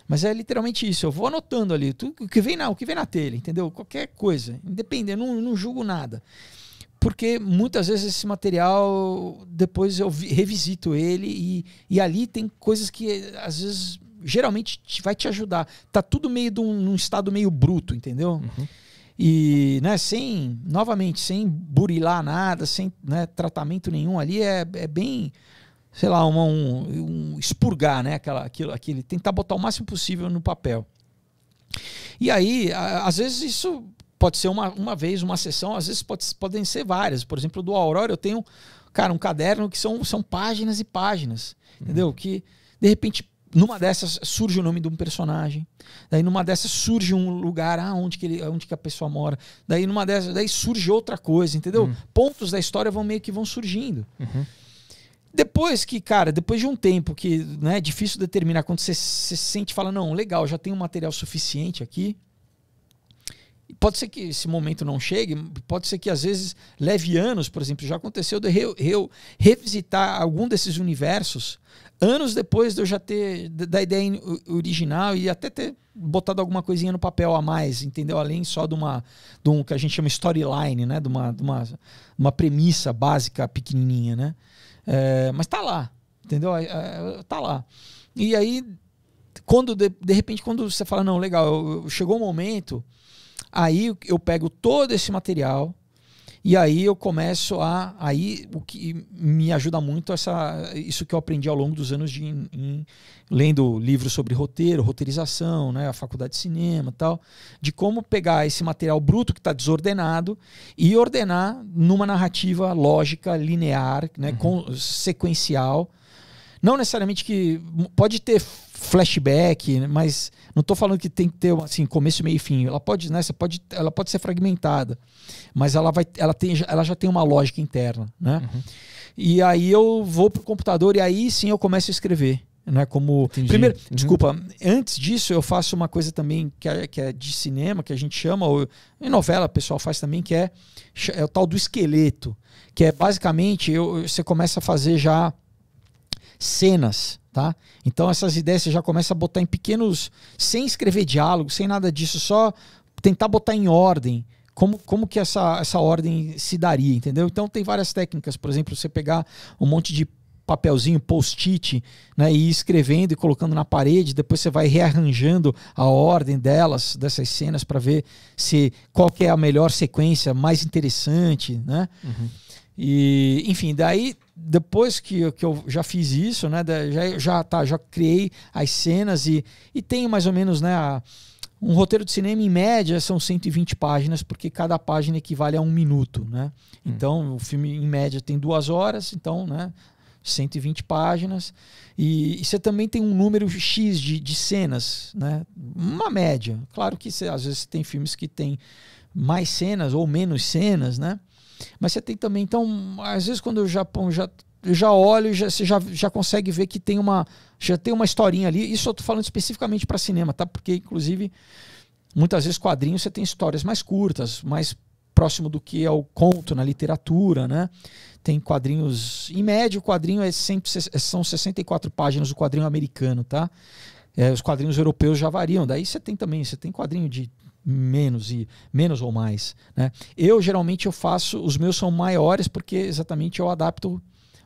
Mas é literalmente isso. Eu vou anotando ali tudo que vem na, o que vem na telha, entendeu? Qualquer coisa. Independente, eu não, não julgo nada. Porque muitas vezes esse material, depois eu revisito ele e, e ali tem coisas que às vezes geralmente vai te ajudar. Tá tudo meio de um, num estado meio bruto, entendeu? Uhum. E, né, sem, novamente, sem burilar nada, sem né, tratamento nenhum ali, é, é bem, sei lá, uma, um, um expurgar, né, aquela, aquilo, aquele, tentar botar o máximo possível no papel. E aí, a, às vezes isso pode ser uma, uma vez, uma sessão, às vezes pode, podem ser várias. Por exemplo, do Aurora eu tenho, cara, um caderno que são, são páginas e páginas, uhum. entendeu? Que, de repente, numa dessas surge o nome de um personagem. Daí numa dessas surge um lugar, ah, onde que, ele, onde que a pessoa mora. Daí numa dessas, daí surge outra coisa, entendeu? Uhum. Pontos da história vão meio que vão surgindo. Uhum. Depois que, cara, depois de um tempo que né, é difícil determinar, quando você se sente fala, não, legal, já tem um material suficiente aqui. Pode ser que esse momento não chegue, pode ser que às vezes leve anos, por exemplo, já aconteceu de eu, eu revisitar algum desses universos anos depois de eu já ter da ideia original e até ter botado alguma coisinha no papel a mais, entendeu? Além só de uma de um que a gente chama storyline, né? De uma, de uma, uma premissa básica pequenininha, né? É, mas tá lá, entendeu? É, é tá lá. E aí, quando de, de repente, quando você fala, não, legal, chegou o um momento, aí eu pego todo esse material e aí eu começo a. Aí o que me ajuda muito essa, isso que eu aprendi ao longo dos anos de lendo livros sobre roteiro, roteirização, né, a faculdade de cinema tal, de como pegar esse material bruto que está desordenado e ordenar numa narrativa lógica, linear, né, uhum. com, sequencial não necessariamente que. Pode ter flashback, mas não estou falando que tem que ter assim, começo, meio e fim. Ela pode, né? Você pode, ela pode ser fragmentada, mas ela, vai, ela, tem, ela já tem uma lógica interna. Né? Uhum. E aí eu vou para o computador e aí sim eu começo a escrever. Né, como Entendi. primeiro uhum. desculpa antes disso eu faço uma coisa também que é, que é de cinema que a gente chama ou em novela o pessoal faz também que é, é o tal do esqueleto que é basicamente eu, você começa a fazer já cenas, tá? Então essas ideias você já começa a botar em pequenos, sem escrever diálogo, sem nada disso, só tentar botar em ordem. Como, como que essa, essa ordem se daria, entendeu? Então tem várias técnicas, por exemplo, você pegar um monte de papelzinho post-it, né, e escrevendo e colocando na parede, depois você vai rearranjando a ordem delas, dessas cenas para ver se qual é a melhor sequência, mais interessante, né? Uhum. E, enfim, daí depois que eu, que eu já fiz isso, né, já, já, tá, já criei as cenas e, e tenho mais ou menos né, a, um roteiro de cinema, em média, são 120 páginas, porque cada página equivale a um minuto. Né? Hum. Então, hum. o filme, em média, tem duas horas, então, né, 120 páginas. E, e você também tem um número X de, de cenas, né? uma média. Claro que cê, às vezes tem filmes que tem mais cenas ou menos cenas, né? Mas você tem também, então, às vezes quando o Japão já já olho, já, você já, já consegue ver que tem uma, já tem uma historinha ali. Isso eu tô falando especificamente para cinema, tá? Porque inclusive muitas vezes quadrinhos você tem histórias mais curtas, mais próximo do que é o conto na literatura, né? Tem quadrinhos, em média o quadrinho é sempre é, são 64 páginas o quadrinho americano, tá? É, os quadrinhos europeus já variam. Daí você tem também, você tem quadrinho de menos e menos ou mais. Né? Eu geralmente eu faço, os meus são maiores porque exatamente eu adapto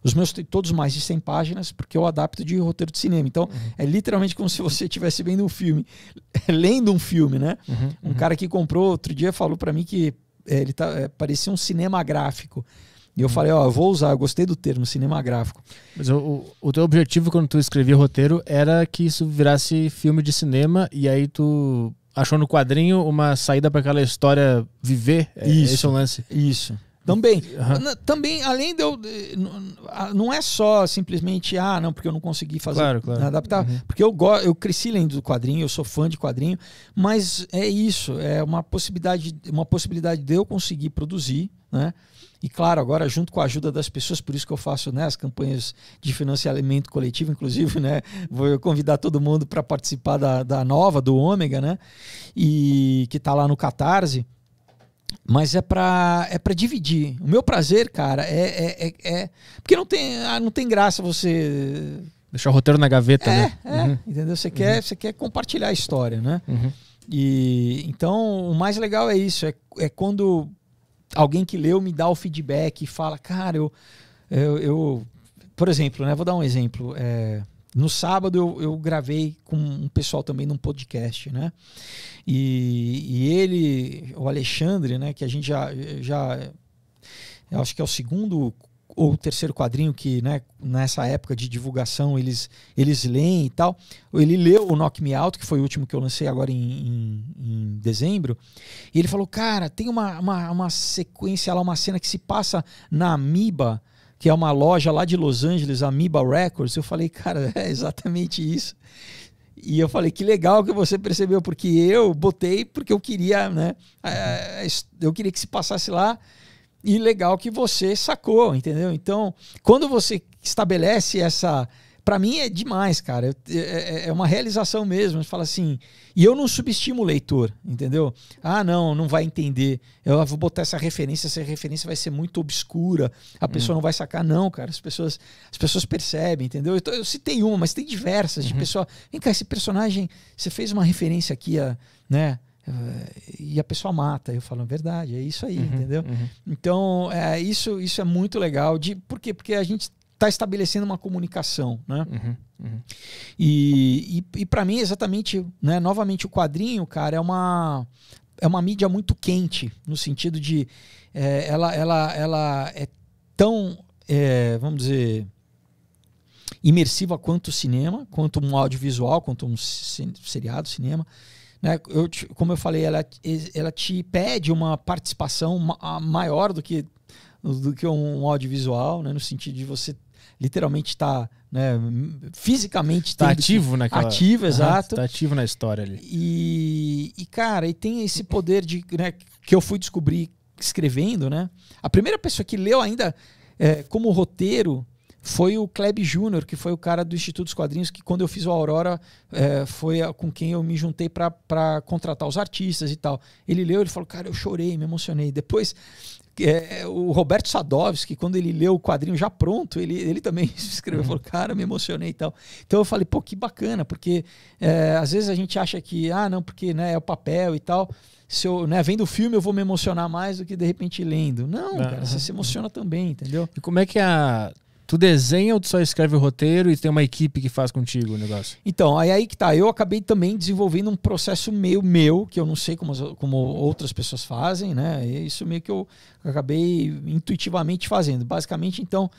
os meus todos mais de 100 páginas porque eu adapto de roteiro de cinema. Então uhum. é literalmente como se você estivesse vendo um filme, lendo um filme, né? Uhum, um uhum. cara que comprou outro dia falou para mim que é, ele tá, é, parecia um cinema gráfico. E eu uhum. falei, ó, eu vou usar, eu gostei do termo cinema gráfico. Mas o, o teu objetivo quando tu escrevia roteiro era que isso virasse filme de cinema e aí tu achou no quadrinho uma saída para aquela história viver. Isso. É, esse é o lance. Isso. Também. Uhum. Também, além de eu. Não é só simplesmente, ah, não, porque eu não consegui fazer. Claro, claro. Adaptar. Uhum. Porque eu, gosto, eu cresci lendo do quadrinho, eu sou fã de quadrinho, mas é isso, é uma possibilidade, uma possibilidade de eu conseguir produzir, né? E claro, agora junto com a ajuda das pessoas, por isso que eu faço né, as campanhas de financiamento coletivo, inclusive, né? Vou convidar todo mundo para participar da, da nova, do Ômega, né? E que está lá no Catarse. Mas é para é pra dividir. O meu prazer, cara, é, é, é, é. porque não tem, ah, não tem graça você. Deixar o roteiro na gaveta, é, né? É, uhum. entendeu? Você, uhum. quer, você quer compartilhar a história, né? Uhum. E, então, o mais legal é isso, é, é quando alguém que leu me dá o feedback e fala, cara, eu, eu, eu, por exemplo, né? Vou dar um exemplo. É, no sábado eu, eu, gravei com um pessoal também num podcast, né? E, e ele, o Alexandre, né? Que a gente já, já acho que é o segundo ou terceiro quadrinho que né, nessa época de divulgação eles, eles leem e tal. Ele leu o Knock Me Out, que foi o último que eu lancei agora em, em, em dezembro. E ele falou, cara, tem uma, uma, uma sequência lá, uma cena que se passa na Amiba, que é uma loja lá de Los Angeles, Amiba Records. Eu falei, cara, é exatamente isso. E eu falei, que legal que você percebeu, porque eu botei porque eu queria, né? Eh, eh, eu queria que se passasse lá e legal que você sacou, entendeu? Então, quando você estabelece essa. Para mim é demais, cara. É, é, é, uma realização mesmo. Fala assim. E eu não subestimo o leitor, entendeu? Ah, não, não vai entender. Eu vou botar essa referência, essa referência vai ser muito obscura. A pessoa hum. não vai sacar, não, cara. As pessoas, as pessoas percebem, entendeu? Eu, eu citei uma, mas tem diversas de uhum. pessoa. Vem cá, esse personagem, você fez uma referência aqui a, né? Eh, e a pessoa mata. Eu falo, é verdade, é isso aí, uhum, entendeu? Uhum. Então, é, isso, isso é muito legal. De, por quê? Porque a gente está estabelecendo uma comunicação, né? Uhum, uhum. e, e, e para mim, exatamente, né, novamente, o quadrinho, cara, é uma, é uma mídia muito quente, no sentido de é, ela, ela, ela é tão, é, vamos dizer imersiva quanto o cinema, quanto um audiovisual, quanto um seriado, cinema. Né? Eu, como eu falei, ela, ela te pede uma participação ma maior do que, do que um audiovisual, né? no sentido de você literalmente estar tá, né, fisicamente tá ativo que, naquela ativo exato tá ativo na história ali e, e cara e tem esse poder de né, que eu fui descobrir escrevendo né a primeira pessoa que leu ainda é, como roteiro foi o Kleb Júnior, que foi o cara do Instituto dos Quadrinhos, que quando eu fiz o Aurora é, foi com quem eu me juntei para contratar os artistas e tal. Ele leu, ele falou, cara, eu chorei, me emocionei. Depois, é, o Roberto Sadovski, quando ele leu o quadrinho já pronto, ele, ele também escreveu, uhum. falou, cara, me emocionei e tal. Então eu falei, pô, que bacana, porque é, às vezes a gente acha que, ah, não, porque né, é o papel e tal. Se eu, né, vendo o filme eu vou me emocionar mais do que de repente lendo. Não, cara, você se emociona também, entendeu? E como é que é a Tu desenha ou tu só escreve o roteiro e tem uma equipe que faz contigo o negócio? Então, aí, aí que tá. Eu acabei também desenvolvendo um processo meio meu, que eu não sei como, como outras pessoas fazem, né? E é isso meio que eu acabei intuitivamente fazendo. Basicamente, então,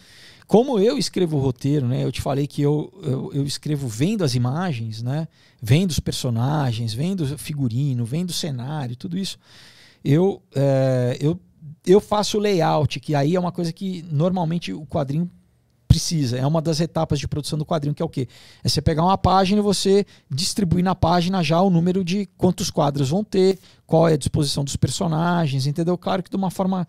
como eu escrevo o roteiro, né? Eu te falei que eu, eu, eu escrevo vendo as imagens, né? Vendo os personagens, vendo o figurino, vendo o cenário, tudo isso. Eu, é, eu eu faço layout, que aí é uma coisa que normalmente o quadrinho precisa. É uma das etapas de produção do quadrinho, que é o quê? É você pegar uma página e você distribuir na página já o número de quantos quadros vão ter, qual é a disposição dos personagens, entendeu? Claro que de uma forma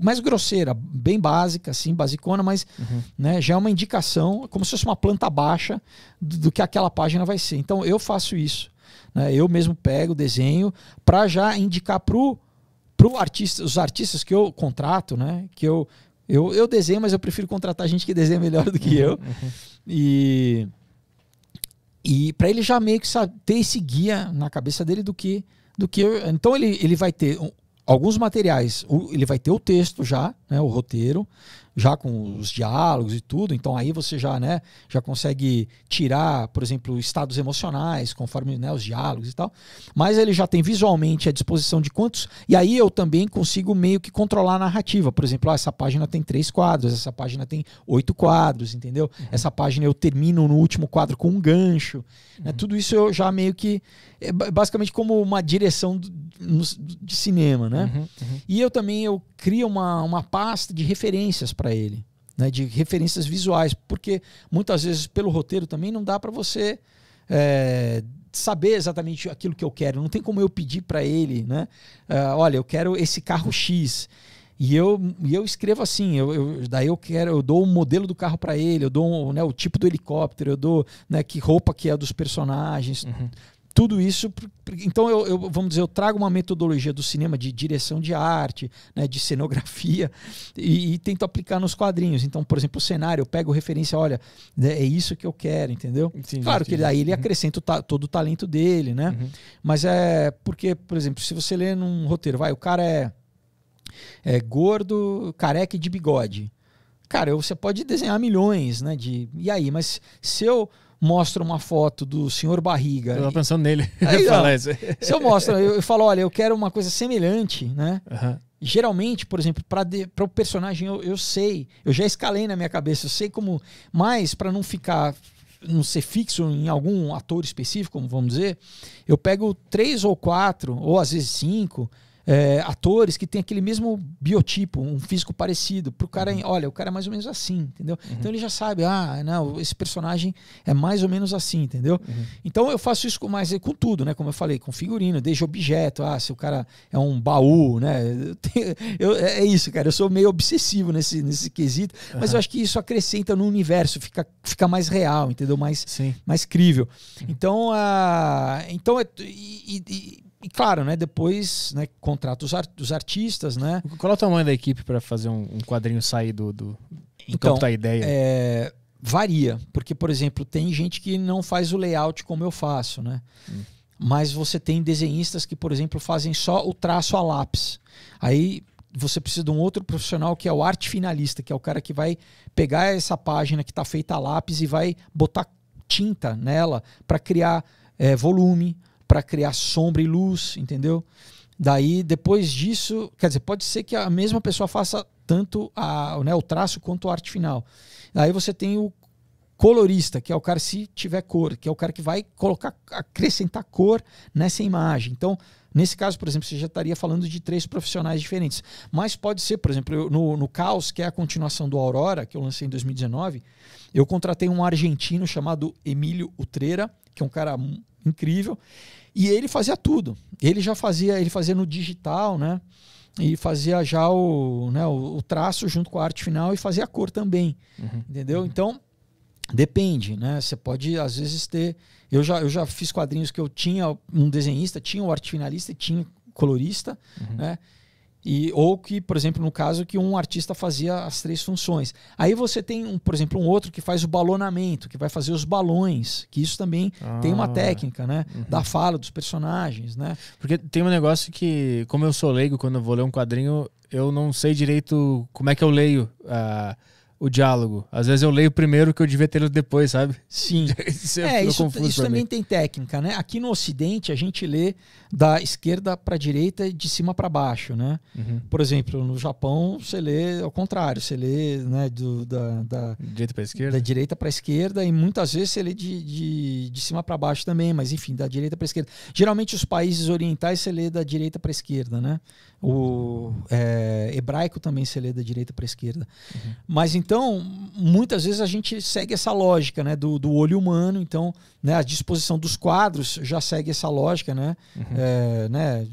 mais grosseira, bem básica, assim, basicona, mas uhum. né, já é uma indicação, como se fosse uma planta baixa do, do que aquela página vai ser. Então eu faço isso. Né? Eu mesmo pego, desenho, para já indicar para pro artista, os artistas que eu contrato, né, que eu eu, eu desenho, mas eu prefiro contratar gente que desenha melhor do que uhum, eu. Uhum. E. E para ele já meio que sabe, ter esse guia na cabeça dele do que. do que eu, Então ele, ele vai ter um, alguns materiais. O, ele vai ter o texto já, né, o roteiro já com os diálogos e tudo, então aí você já, né, já consegue tirar, por exemplo, estados emocionais, conforme né, os diálogos e tal. Mas ele já tem visualmente a disposição de quantos. E aí eu também consigo meio que controlar a narrativa. Por exemplo, ah, essa página tem três quadros, essa página tem oito quadros, entendeu? Uhum. Essa página eu termino no último quadro com um gancho. Né? Uhum. Tudo isso eu já meio que. É basicamente como uma direção de cinema, né? Uhum, uhum. E eu também eu cria uma, uma pasta de referências para ele, né, de referências visuais, porque muitas vezes pelo roteiro também não dá para você é, saber exatamente aquilo que eu quero. Não tem como eu pedir para ele, né? Uh, olha, eu quero esse carro X. E eu, e eu escrevo assim, eu, eu, daí eu quero, eu dou o um modelo do carro para ele, eu dou um, né, o tipo do helicóptero, eu dou né, que roupa que é dos personagens, uhum tudo isso. Então, eu, eu, vamos dizer, eu trago uma metodologia do cinema de direção de arte, né, de cenografia, e, e, tento aplicar nos quadrinhos. Então, por exemplo, o cenário, eu pego referência, olha, né, é isso que eu quero, entendeu? Entendi, claro entendi. que daí ele uhum. acrescenta todo o talento dele, né? Uhum. Mas é porque, por exemplo, se você lê num roteiro, vai, o cara é, é gordo, careca e de bigode. Cara, você pode desenhar milhões, né? De, e aí, mas se eu mostra uma foto do senhor Barriga. Eu tava pensando nele. Aí, não, se eu mostro, eu, eu, falo, olha, eu quero uma coisa semelhante, né? Uhum. Geralmente, por exemplo, para o personagem eu, eu sei, eu já escalei na minha cabeça, eu sei como. Mas para não ficar não ser fixo em algum ator específico, como vamos dizer, eu pego três ou quatro, ou às vezes cinco, é, atores que têm aquele mesmo biotipo, um físico parecido, para o cara, uhum. olha, o cara é mais ou menos assim, entendeu? Uhum. Então ele já sabe, ah, não, esse personagem é mais ou menos assim, entendeu? Uhum. Então eu faço isso com mais é com tudo, né? Como eu falei, com figurino, desde objeto, ah, se o cara é um baú, né? Eu tenho, eu, é, é isso, cara, eu sou meio obsessivo nesse, nesse quesito, uhum. mas eu acho que isso acrescenta no universo, fica, fica mais real, entendeu? Mais, Sim. mais crível. Então, ah, então é, e, e e claro, né, depois né, contrata os, art os artistas, né? Qual é o tamanho da equipe para fazer um, um, quadrinho sair do, do, do então, da ideia? É, varia, porque, por exemplo, tem gente que não faz o layout como eu faço, né? Hum. Mas você tem desenhistas que, por exemplo, fazem só o traço a lápis. Aí você precisa de um outro profissional que é o arte finalista, que é o cara que vai pegar essa página que está feita a lápis e vai botar tinta nela para criar é, volume, para criar sombra e luz, entendeu? Daí, depois disso, quer dizer, pode ser que a mesma pessoa faça tanto a, né, o traço quanto a arte final. Aí você tem o colorista, que é o cara se tiver cor, que é o cara que vai colocar, acrescentar cor nessa imagem. Então, nesse caso, por exemplo, você já estaria falando de três profissionais diferentes. Mas pode ser, por exemplo, no, no Caos, que é a continuação do Aurora, que eu lancei em 2019, eu contratei um argentino chamado Emílio Utreira, que é um cara incrível. E ele fazia tudo. Ele já fazia, ele fazia no digital, né? E fazia já o, né, o, traço junto com a arte final e fazia a cor também. Uhum. Entendeu? Uhum. Então, depende, né? Você pode, às vezes, ter. Eu já, eu já fiz quadrinhos que eu tinha um desenhista, tinha o um arte finalista e tinha colorista, uhum. né? E, ou que, por exemplo, no caso que um artista fazia as três funções. Aí você tem, um, por exemplo, um outro que faz o balonamento, que vai fazer os balões, que isso também ah, tem uma ah. técnica, né? Uhum. Da fala dos personagens, né? Porque tem um negócio que, como eu sou leigo, quando eu vou ler um quadrinho, eu não sei direito como é que eu leio. Uh, o diálogo. Às vezes eu leio primeiro que eu devia ter lido depois, sabe? Sim. isso é, é isso, isso também tem técnica, né? Aqui no Ocidente a gente lê da esquerda para direita e de cima para baixo, né? Uhum. Por exemplo, no Japão você lê ao contrário, você lê né, do, da, da direita para esquerda, da direita para esquerda e muitas vezes você lê de, de, de cima para baixo também, mas enfim, da direita para esquerda. Geralmente os países orientais você lê da direita para esquerda, né? O é, hebraico também você lê da direita para esquerda. Uhum. Mas então então, muitas vezes a gente segue essa lógica né, do, do olho humano, então né, a disposição dos quadros já segue essa lógica, né? Uhum. É, né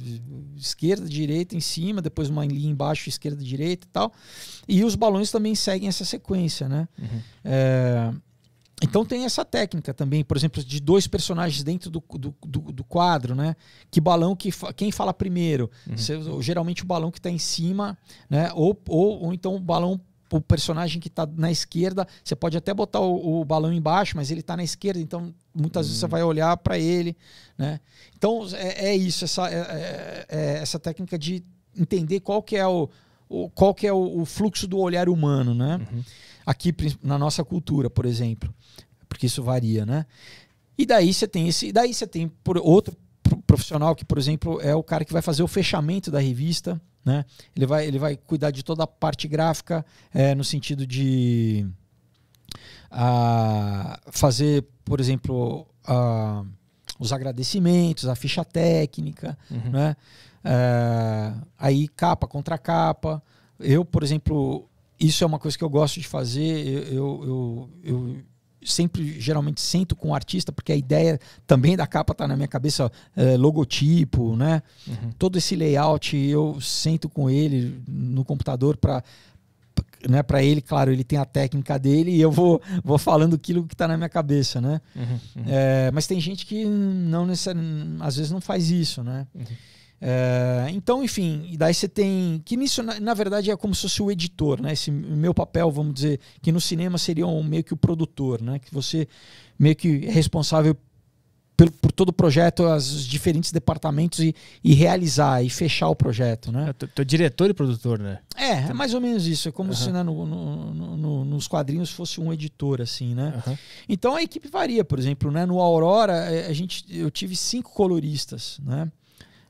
esquerda, direita, em cima, depois uma linha embaixo, esquerda, direita e tal. E os balões também seguem essa sequência, né? Uhum. É, então tem essa técnica também, por exemplo, de dois personagens dentro do, do, do, do quadro, né? Que balão que fa quem fala primeiro? Uhum. geralmente o balão que está em cima, né? Ou, ou, ou então o balão o personagem que está na esquerda, você pode até botar o, o balão embaixo, mas ele está na esquerda, então muitas hum. vezes você hum. vai olhar para ele, né? Então é, é isso, essa, é, é, é, essa técnica de entender qual que é o, o qual que é o, o, fluxo do olhar humano, né? Uhum. Aqui na nossa cultura, por exemplo, porque isso varia, né? E daí você tem esse, daí você tem por outro profissional que, por exemplo, é o cara que vai fazer o fechamento da revista, né? Ele, vai, ele vai cuidar de toda a parte gráfica, é, no sentido de a, ah, fazer, por exemplo, a, ah, os agradecimentos, a ficha técnica, uhum. né? É, aí capa contra capa. Eu, por exemplo, isso é uma coisa que eu gosto de fazer. Eu, eu, eu, eu sempre geralmente sento com o artista, porque a ideia também da capa tá na minha cabeça, é, logotipo, né? Uhum. Todo esse layout eu sento com ele no computador para né, para ele, claro, ele tem a técnica dele e eu vou, vou falando aquilo que está na minha cabeça, né? Uhum, uhum. É, mas tem gente que não necessariamente, às vezes não faz isso, né? Uhum. É, então, enfim, e daí você tem. Que nisso, na, na, verdade, é como se fosse o editor, né? Esse meu papel, vamos dizer, que no cinema seria um, meio que o produtor, né? Que você meio que é responsável por, por todo o projeto, os diferentes departamentos e, e, realizar e fechar o projeto, né? É, é diretor e produtor, né? É, é tá. mais ou menos isso. É como uhum. se né, no, no, no, nos quadrinhos fosse um editor, assim, né? Uhum. Então a equipe varia, por exemplo, né? No Aurora, é, a gente, eu tive cinco coloristas, né?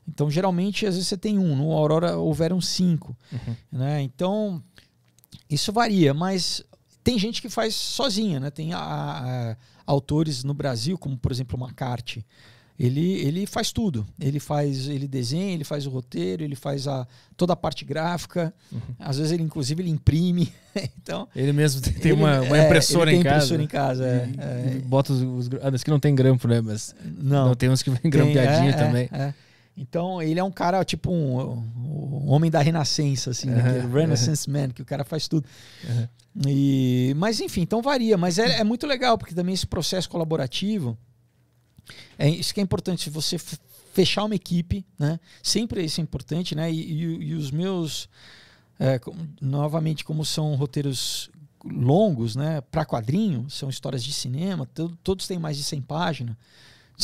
Então, geralmente, às vezes você tem um, no Aurora houveram cinco. Uhum. Né? Então, isso varia, mas tem gente que faz sozinha, né? Tem a, a, autores no Brasil, como por exemplo o Macarte. Ele, ele faz tudo. Ele faz, ele desenha, ele faz o roteiro, ele faz a, toda a parte gráfica. Uhum. Às vezes ele, inclusive, ele imprime. então ele mesmo tem, ele, uma, é, uma é, impressora, em casa, impressora em casa. Tem impressora em casa. Bota os, os ah, que não tem grampo, né? Mas não, não tem uns que vem grampeadinho é, também. É, é. Então, ele é um cara, tipo, um, um homem da renascença, assim, uhum, né? Renaissance Man, que o cara faz tudo. E, mas, enfim, então varia. Mas é, é, muito legal, porque também esse processo colaborativo, é isso que é importante, você fechar uma equipe, né? Sempre isso é importante, né? E, e, e os meus, é, novamente, como são roteiros longos, né? Para quadrinho, são histórias de cinema, todo, todos têm mais de 100 páginas.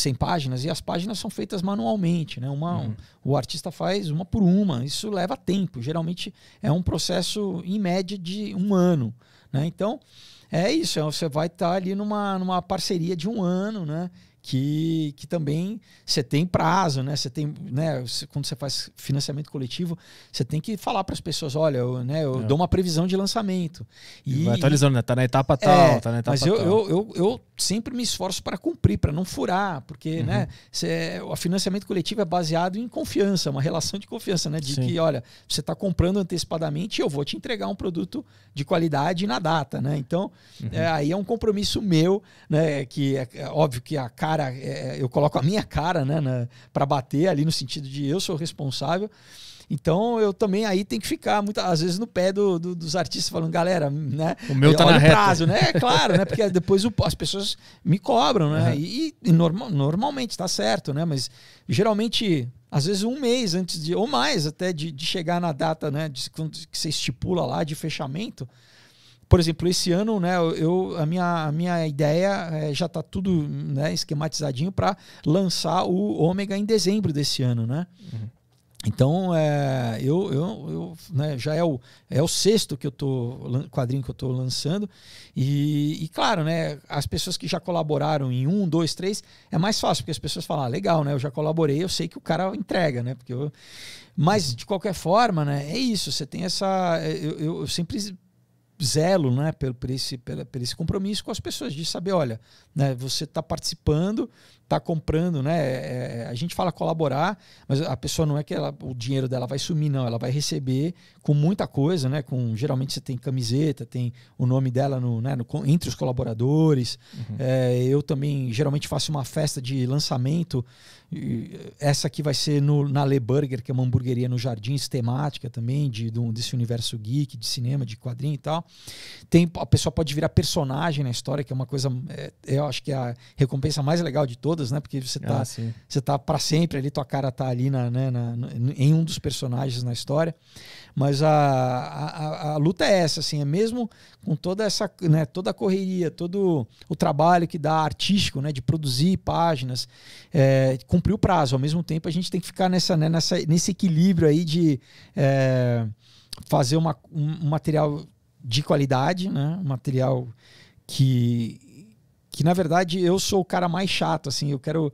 100 páginas e as páginas são feitas manualmente, né? Uma, uhum. o artista faz uma por uma, isso leva tempo. Geralmente é um processo em média de um ano, né? Então é isso, você vai estar tá ali numa, numa parceria de um ano, né? Que, que também você tem prazo, né? Você tem, né? Quando você faz financiamento coletivo, você tem que falar para as pessoas, olha, eu, né, eu é. dou uma previsão de lançamento. E, vai atualizando, né? Tá na etapa tal, é, tá na etapa mas tal. Mas eu, eu, eu, eu sempre me esforço para cumprir, para não furar, porque uhum. né, cê, o financiamento coletivo é baseado em confiança, uma relação de confiança, né? De Sim. que, olha, você está comprando antecipadamente e eu vou te entregar um produto de qualidade na data, né? Então, uhum. é, aí é um compromisso meu, né? Que é, é óbvio que a cara, é, é eu coloco a minha cara, né? Para bater ali no sentido de eu sou responsável, então eu também aí tem que ficar, muitas, às vezes, no pé do, do, dos artistas falando, galera, né? O meu tá na reta. prazo, né? É claro, né? Porque depois o, as pessoas me cobram, né? Uhum. E, e normal, normalmente tá certo, né? Mas geralmente, às vezes, um mês antes de, ou mais até de, de chegar na data, né? De, que você estipula lá de fechamento. Por exemplo, esse ano, né, eu, a, minha, a minha ideia é, já está tudo né, esquematizadinho para lançar o Ômega em dezembro desse ano, né? Uhum. Então, é, eu, eu, eu né, já é o, é o sexto que eu tô, quadrinho que eu estou lançando. E, e, claro, né, as pessoas que já colaboraram em um, dois, três, é mais fácil, porque as pessoas falam, ah, legal, né, eu já colaborei, eu sei que o cara entrega, né? Porque eu... Mas, de qualquer forma, né, é isso, você tem essa... Eu, eu, eu sempre zelo né, pelo por, esse, por, por, esse compromisso com as pessoas, de saber, olha, né, você está participando, está comprando, né? É, é, a gente fala colaborar, mas a pessoa não é que ela, o dinheiro dela vai sumir, não, ela vai receber com muita coisa, né? Com, geralmente você tem camiseta, tem o nome dela no, né, no entre os colaboradores. Uhum. É, eu também geralmente faço uma festa de lançamento eh, essa aqui vai ser no, na Le Burger, que é uma hamburgueria no Jardim temática também, de, de, desse universo geek, de cinema, de quadrinho e tal. Tem, a pessoa pode virar personagem na história, que é uma coisa, é, eu acho que é a recompensa mais legal de todas, né? Porque você ah, tá, ah, você tá para sempre ali, tua cara tá ali na, né, na, em um dos personagens na história. Mas a, a, a, luta é essa, assim, é mesmo com toda essa, né, toda a correria, todo o trabalho que dá artístico, né, de produzir páginas, é, cumprir o prazo. Ao mesmo tempo, a gente tem que ficar nessa, né, nessa nesse equilíbrio aí de é, fazer uma, um material de qualidade, né, um material que que na verdade eu sou o cara mais chato, assim, eu quero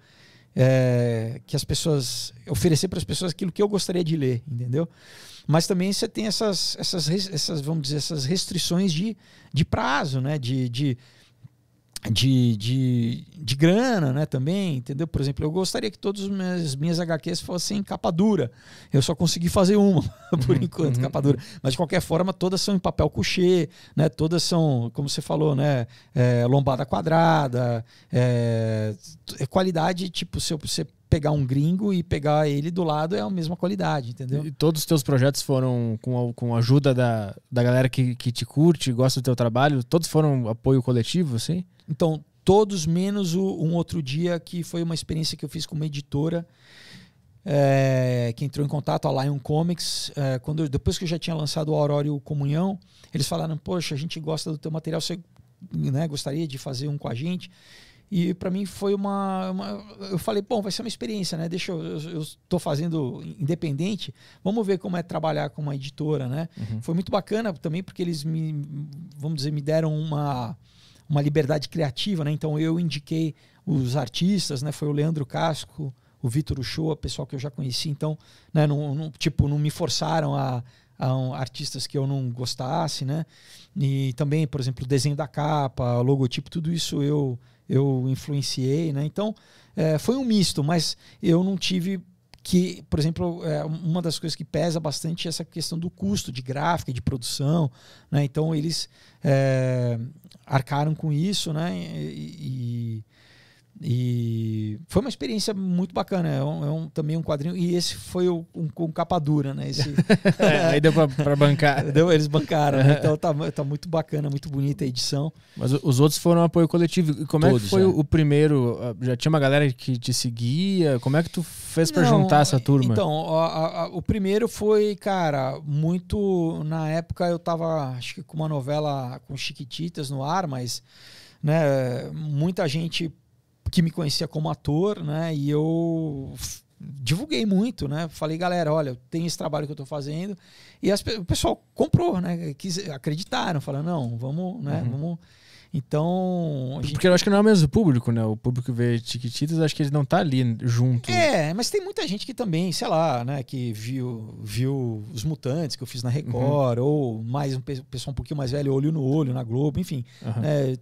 é, que as pessoas oferecer para as pessoas aquilo que eu gostaria de ler, entendeu? Mas também você tem essas, essas, essas vamos dizer, essas restrições de, de prazo, né? De, de, de, de, de grana, né? Também, entendeu? Por exemplo, eu gostaria que todas as minhas, HQs fossem capa dura. Eu só consegui fazer uma, por uhum, enquanto, uhum, capa dura. Uhum. Mas de qualquer forma, todas são em papel couchê, né? Todas são, como você falou, né? É, lombada quadrada, é, é qualidade, tipo, se você pegar um gringo e pegar ele do lado é a mesma qualidade, entendeu? E todos os teus projetos foram com a, com a ajuda da, da galera que, que te curte, gosta do teu trabalho? Todos foram apoio coletivo, assim? Então, todos menos o, um outro dia que foi uma experiência que eu fiz com uma editora é, que entrou em contato, a Lion Comics. É, quando, depois que eu já tinha lançado o Aurora Comunhão, eles falaram, poxa, a gente gosta do teu material, você né, gostaria de fazer um com a gente? E para mim foi uma, uma, Eu falei, bom, vai ser uma experiência, né? Deixa eu. Eu estou fazendo independente, vamos ver como é trabalhar com uma editora, né? Uhum. Foi muito bacana também porque eles me, vamos dizer, me deram uma, uma liberdade criativa, né? Então eu indiquei os artistas, né? Foi o Leandro Casco, o Vitor Uchoa, pessoal que eu já conheci, então, né? Não, não tipo, não me forçaram a, artistas que eu não gostasse, né? E também, por exemplo, o desenho da capa, logotipo, tudo isso eu eu influenciei, né? Então, é, foi um misto, mas eu não tive que, por exemplo, é, uma das coisas que pesa bastante é essa questão do custo de gráfica, de produção, né? Então, eles é, arcaram com isso, né? E, e, e foi uma experiência muito bacana. É, um, é um também um quadrinho. E esse foi o, um com capa dura, né? Esse... é, aí deu para bancar. Deu, eles bancaram. Né? Então tá, tá muito bacana, muito bonita a edição. Mas os outros foram apoio coletivo. E como Todos, é que foi é. o primeiro? Ah, já tinha uma galera que te seguia? Como é que tu fez para juntar essa turma? Então, a, a, a, o primeiro foi, cara, muito. Na época eu tava, acho que com uma novela com Chiquititas no ar, mas. Né, muita gente que me conhecia como ator, né? E eu divulguei muito, né? Falei, galera, olha, tem esse trabalho que eu estou fazendo. E as, o pessoal comprou, né? Quis, acreditaram, falaram, não, vamos, né? Uhum. Vamos então. Gente... Porque eu acho que não é o mesmo público, né? O público vê Tiquititas, acho que ele não tá ali junto. É, mas tem muita gente que também, sei lá, né, que viu, viu Os Mutantes que eu fiz na Record, uhum. ou mais um pessoal um pouquinho mais velho, olho no olho, na Globo, enfim. Uhum.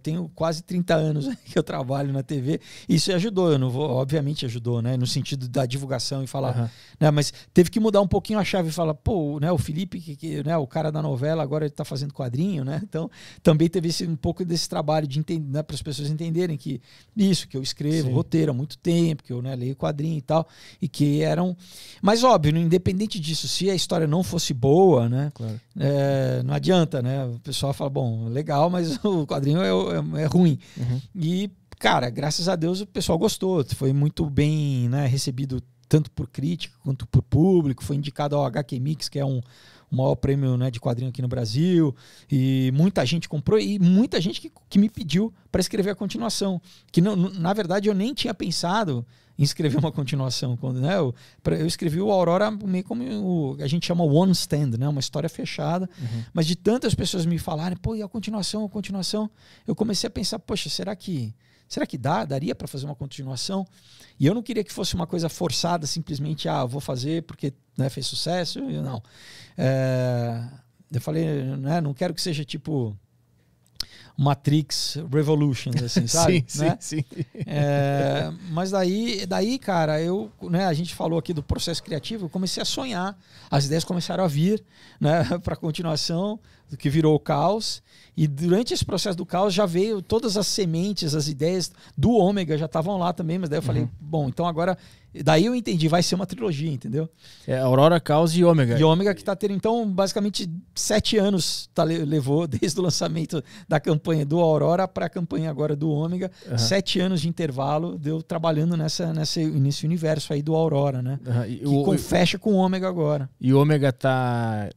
tenho quase 30 anos que eu trabalho na TV. Isso ajudou, eu não vou, obviamente ajudou, né? No sentido da divulgação e falar. Uhum né? Mas teve que mudar um pouquinho a chave e falar, pô, né, o Felipe, que, que, né, o cara da novela, agora ele está fazendo quadrinho, né? Então também teve esse, um pouco desse trabalho de entender, né, para as pessoas entenderem que isso, que eu escrevo Sim. roteiro há muito tempo, que eu né, leio quadrinho e tal, e que eram. Mas óbvio, né, independente disso, se a história não fosse boa, né? Claro. É, não adianta, né? O pessoal fala, bom, legal, mas o quadrinho é, é, é ruim. Uhum. E cara, graças a Deus o pessoal gostou, foi muito bem né, recebido tanto por crítica quanto por público. Foi indicado ao HQ Mix, que é um, o maior prêmio né, de quadrinho aqui no Brasil. E muita gente comprou e muita gente que, que me pediu para escrever a continuação. Que não, na verdade eu nem tinha pensado em escrever uma continuação. quando né, eu, pra, eu escrevi o Aurora meio como o, a gente chama One Stand, né, uma história fechada. Uhum. Mas de tantas pessoas me falarem, pô, e a continuação, a continuação, eu comecei a pensar, poxa, será que Será que dá? Daria para fazer uma continuação? E eu não queria que fosse uma coisa forçada, simplesmente, ah, vou fazer porque né, fez sucesso. Eu não. É, eu falei, né, não quero que seja tipo Matrix Revolutions, assim, sabe? sim, né? sim, sim. É, mas daí, daí, cara, eu, né, a gente falou aqui do processo criativo, eu comecei a sonhar, as ideias começaram a vir, né, para continuação, que virou o caos. E durante esse processo do caos já veio todas as sementes, as ideias do ômega já estavam lá também, mas daí eu falei, uhum. bom, então agora. Daí eu entendi, vai ser uma trilogia, entendeu? É Aurora, Caos e Ômega. E Ômega que está tendo, então, basicamente sete anos tá, levou desde o lançamento da campanha do Aurora para a campanha agora do Ômega. Uhum. Sete anos de intervalo, deu trabalhando nessa, nessa, nesse universo aí do Aurora, né? Uhum. E, que o, fecha com o Ômega agora. E o Ômega tá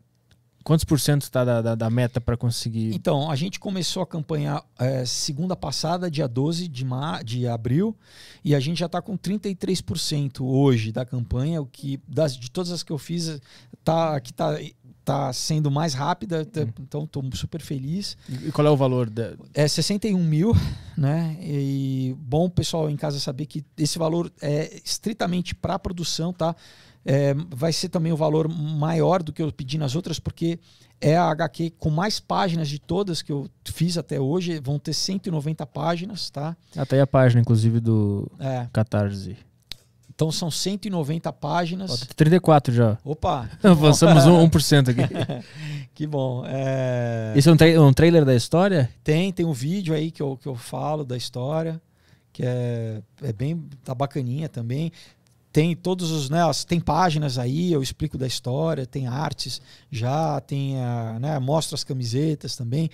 Quantos por cento está da, da, da, meta para conseguir? Então, a gente começou a campanha é, segunda passada, dia 12 de, ma de abril, e a gente já está com 33% hoje da campanha, o que das, de todas as que eu fiz, tá, que está tá sendo mais rápida, tá, hum. então estou super feliz. E qual é o valor? Da... É 61 mil, né? E bom pessoal em casa saber que esse valor é estritamente para a produção, tá? É, vai ser também o um valor maior do que eu pedi nas outras, porque é a HQ com mais páginas de todas que eu fiz até hoje. Vão ter 190 páginas, tá? Até a página, inclusive, do é. Catarse. Então são 190 páginas. Ó, 34 já. Opa! Avançamos 1%, 1% aqui. que bom. É... Esse é um, tra um, trailer da história? Tem, tem um vídeo aí que eu, que eu falo da história, que é, é bem. tá bacaninha também tem todos os, né, tem páginas aí, eu explico da história, tem artes já, tem, a, ah, né, mostra as camisetas também,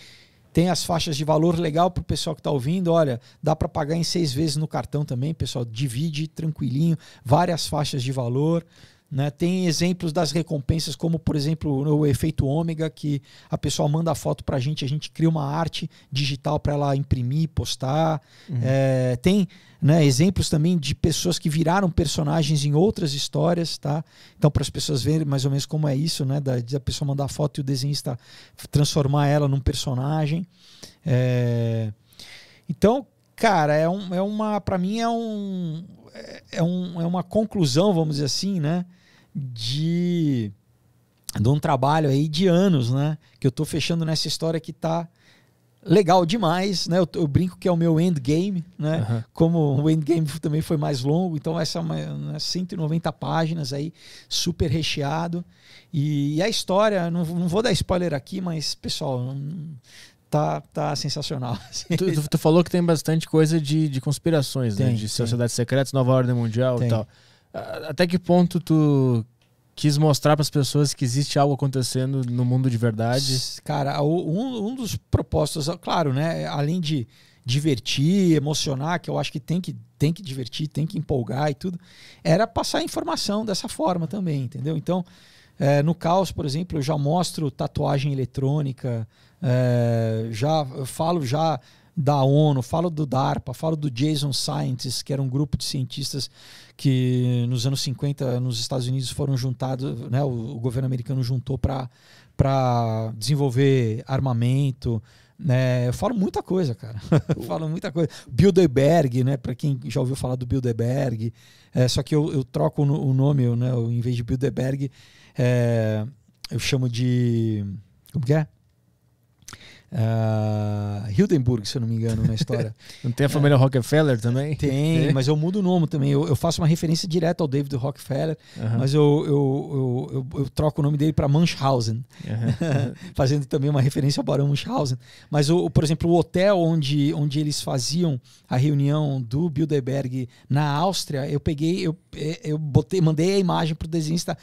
tem as faixas de valor legal para o pessoal que está ouvindo, olha, dá para pagar em seis vezes no cartão também, pessoal, divide tranquilinho, várias faixas de valor. Né, tem exemplos das recompensas, como por exemplo o efeito ômega, que a pessoa manda a foto para a gente, a gente cria uma arte digital para ela imprimir, postar. Uhum. É, tem né, exemplos também de pessoas que viraram personagens em outras histórias, tá? Então, para as pessoas verem mais ou menos como é isso, né? Da, pessoa mandar a foto e o desenhista transformar ela num personagem. É, então, cara, é, um, é uma. para mim é um. É, é, um, é uma conclusão, vamos dizer assim, né? de, de um trabalho aí de anos, né? Que eu estou fechando nessa história que está legal demais, né? Eu, eu, brinco que é o meu endgame, né? Uhum. Como o endgame também foi mais longo, então essa é uma, 190 né, páginas aí, super recheado. E, e a história, não, não, vou dar spoiler aqui, mas pessoal, hum, tá, tá sensacional. Assim. Tu, tu falou que tem bastante coisa de, de conspirações, né? tem, né? De sociedades secretas, nova ordem mundial tem. e tal até que ponto tu quis mostrar para as pessoas que existe algo acontecendo no mundo de verdade? Cara, um, um dos propósitos, claro, né? Além de divertir, emocionar, que eu acho que tem que tem que divertir, tem que empolgar e tudo, era passar informação dessa forma também, entendeu? Então, é, no Caos, por exemplo, eu já mostro tatuagem eletrônica, é, já eu falo já da ONU, falo do DARPA, falo do Jason Scientist, que era um grupo de cientistas que nos anos 50 nos Estados Unidos foram juntados, né, o, o governo americano juntou para desenvolver armamento. Né, eu falo muita coisa, cara. Eu falo muita coisa. Bilderberg, né? Para quem já ouviu falar do Bilderberg, é, só que eu, eu troco o, o nome, eu, né, eu, em vez de Bilderberg, é, eu chamo de. Como que é? Uh, Hildenburg, se eu não me engano, na história. não tem a família é. Rockefeller também? Tem, mas eu mudo o nome também. Eu, eu faço uma referência direta ao David Rockefeller, mas eu, eu, eu, troco o nome dele para Munchausen, fazendo também uma referência ao Barão Munchausen. Mas, o, por exemplo, o hotel onde, onde eles faziam a reunião do Bilderberg na Áustria, eu peguei, eu, é, eu botei, mandei a imagem para o desenhista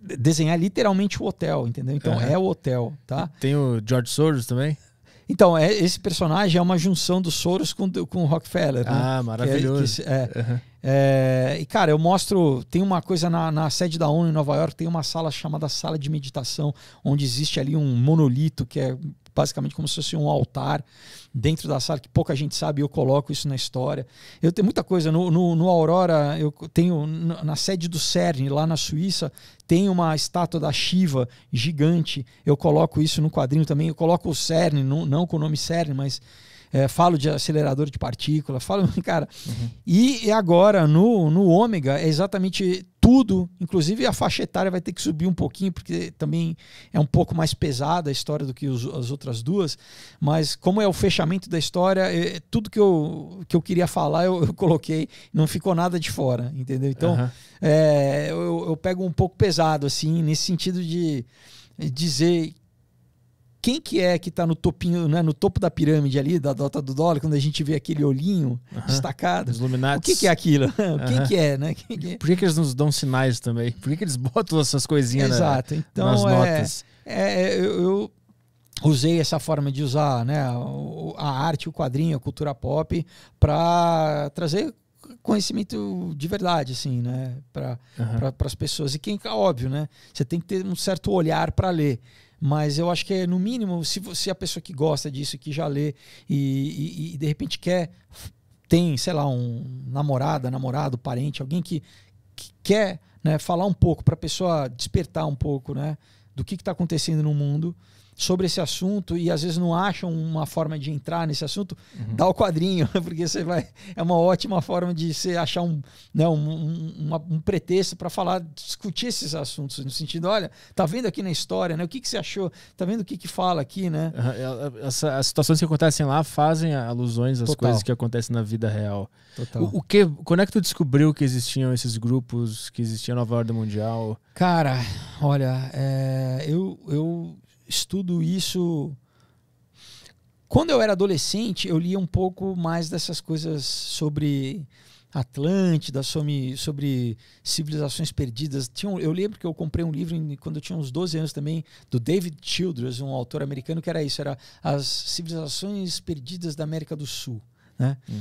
desenhar literalmente o hotel, entendeu? Então uhum. é o hotel, tá? Tem o George Soros também? Então, é, esse personagem é uma junção do Soros com, com o Rockefeller. Né? Ah, né? maravilhoso. Que é, que, é, uhum. é, e, cara, eu mostro. Tem uma coisa na, na, sede da ONU em Nova York, tem uma sala chamada sala de meditação, onde existe ali um monolito que é basicamente como se fosse um altar dentro da sala, que pouca gente sabe, eu coloco isso na história. Eu tenho muita coisa, no, no, no Aurora, eu tenho, na sede do CERN, lá na Suíça, tem uma estátua da Shiva gigante, eu coloco isso no quadrinho também, eu coloco o CERN, não, não com o nome CERN, mas é, falo de acelerador de partícula, falo, cara. Uhum. E agora no, no ômega é exatamente tudo, inclusive a faixa etária vai ter que subir um pouquinho, porque também é um pouco mais pesada a história do que os, as outras duas, mas como é o fechamento da história, é, é tudo que eu, que eu queria falar eu, eu, coloquei, não ficou nada de fora, entendeu? Então uhum. é, eu, eu pego um pouco pesado, assim, nesse sentido de dizer quem que é que está no topinho, né, no topo da pirâmide ali, da dota do dólar, quando a gente vê aquele olhinho destacado. Os O que, que, é aquilo? Uhum. Quem que é, né? que é? Por que, que, eles nos dão sinais também? Por que, que eles botam essas coisinhas Exato. então, nas é, notas? É, é eu, eu, usei essa forma de usar né, a arte, o quadrinho, a cultura pop para trazer conhecimento de verdade, assim, né? Para uhum. Pra, as pessoas. E quem, óbvio, né? Você tem que ter um certo olhar para ler. Mas eu acho que, é, no mínimo, se você é a pessoa que gosta disso, que já lê e, e, e de repente quer, tem, sei lá, um namorada, namorado, parente, alguém que, que quer né, falar um pouco para a pessoa despertar um pouco né, do que está acontecendo no mundo sobre esse assunto e às vezes não acham uma forma de entrar nesse assunto, uhum. dá o quadrinho, porque você vai. É uma ótima forma de você achar um, né, um, um, um pretexto para falar, discutir esses assuntos, no sentido, olha, tá vendo aqui na história, né? O que, que você achou? Tá vendo o que, que fala aqui, né? É, é, essa, as situações que acontecem lá fazem alusões às Total. coisas que acontecem na vida real. Total. O, o, que, quando é que tu descobriu que existiam esses grupos, que existia Nova Ordem Mundial? Cara, olha, é, eu, eu estudo isso. Quando eu era adolescente, eu lia um pouco mais dessas coisas sobre Atlântida, sobre, sobre civilizações perdidas. Tinha, eu lembro que eu comprei um livro quando eu tinha uns 12 anos também, do David Childress, um autor americano, que era isso: era As Civilizações Perdidas da América do Sul. Né? Hum.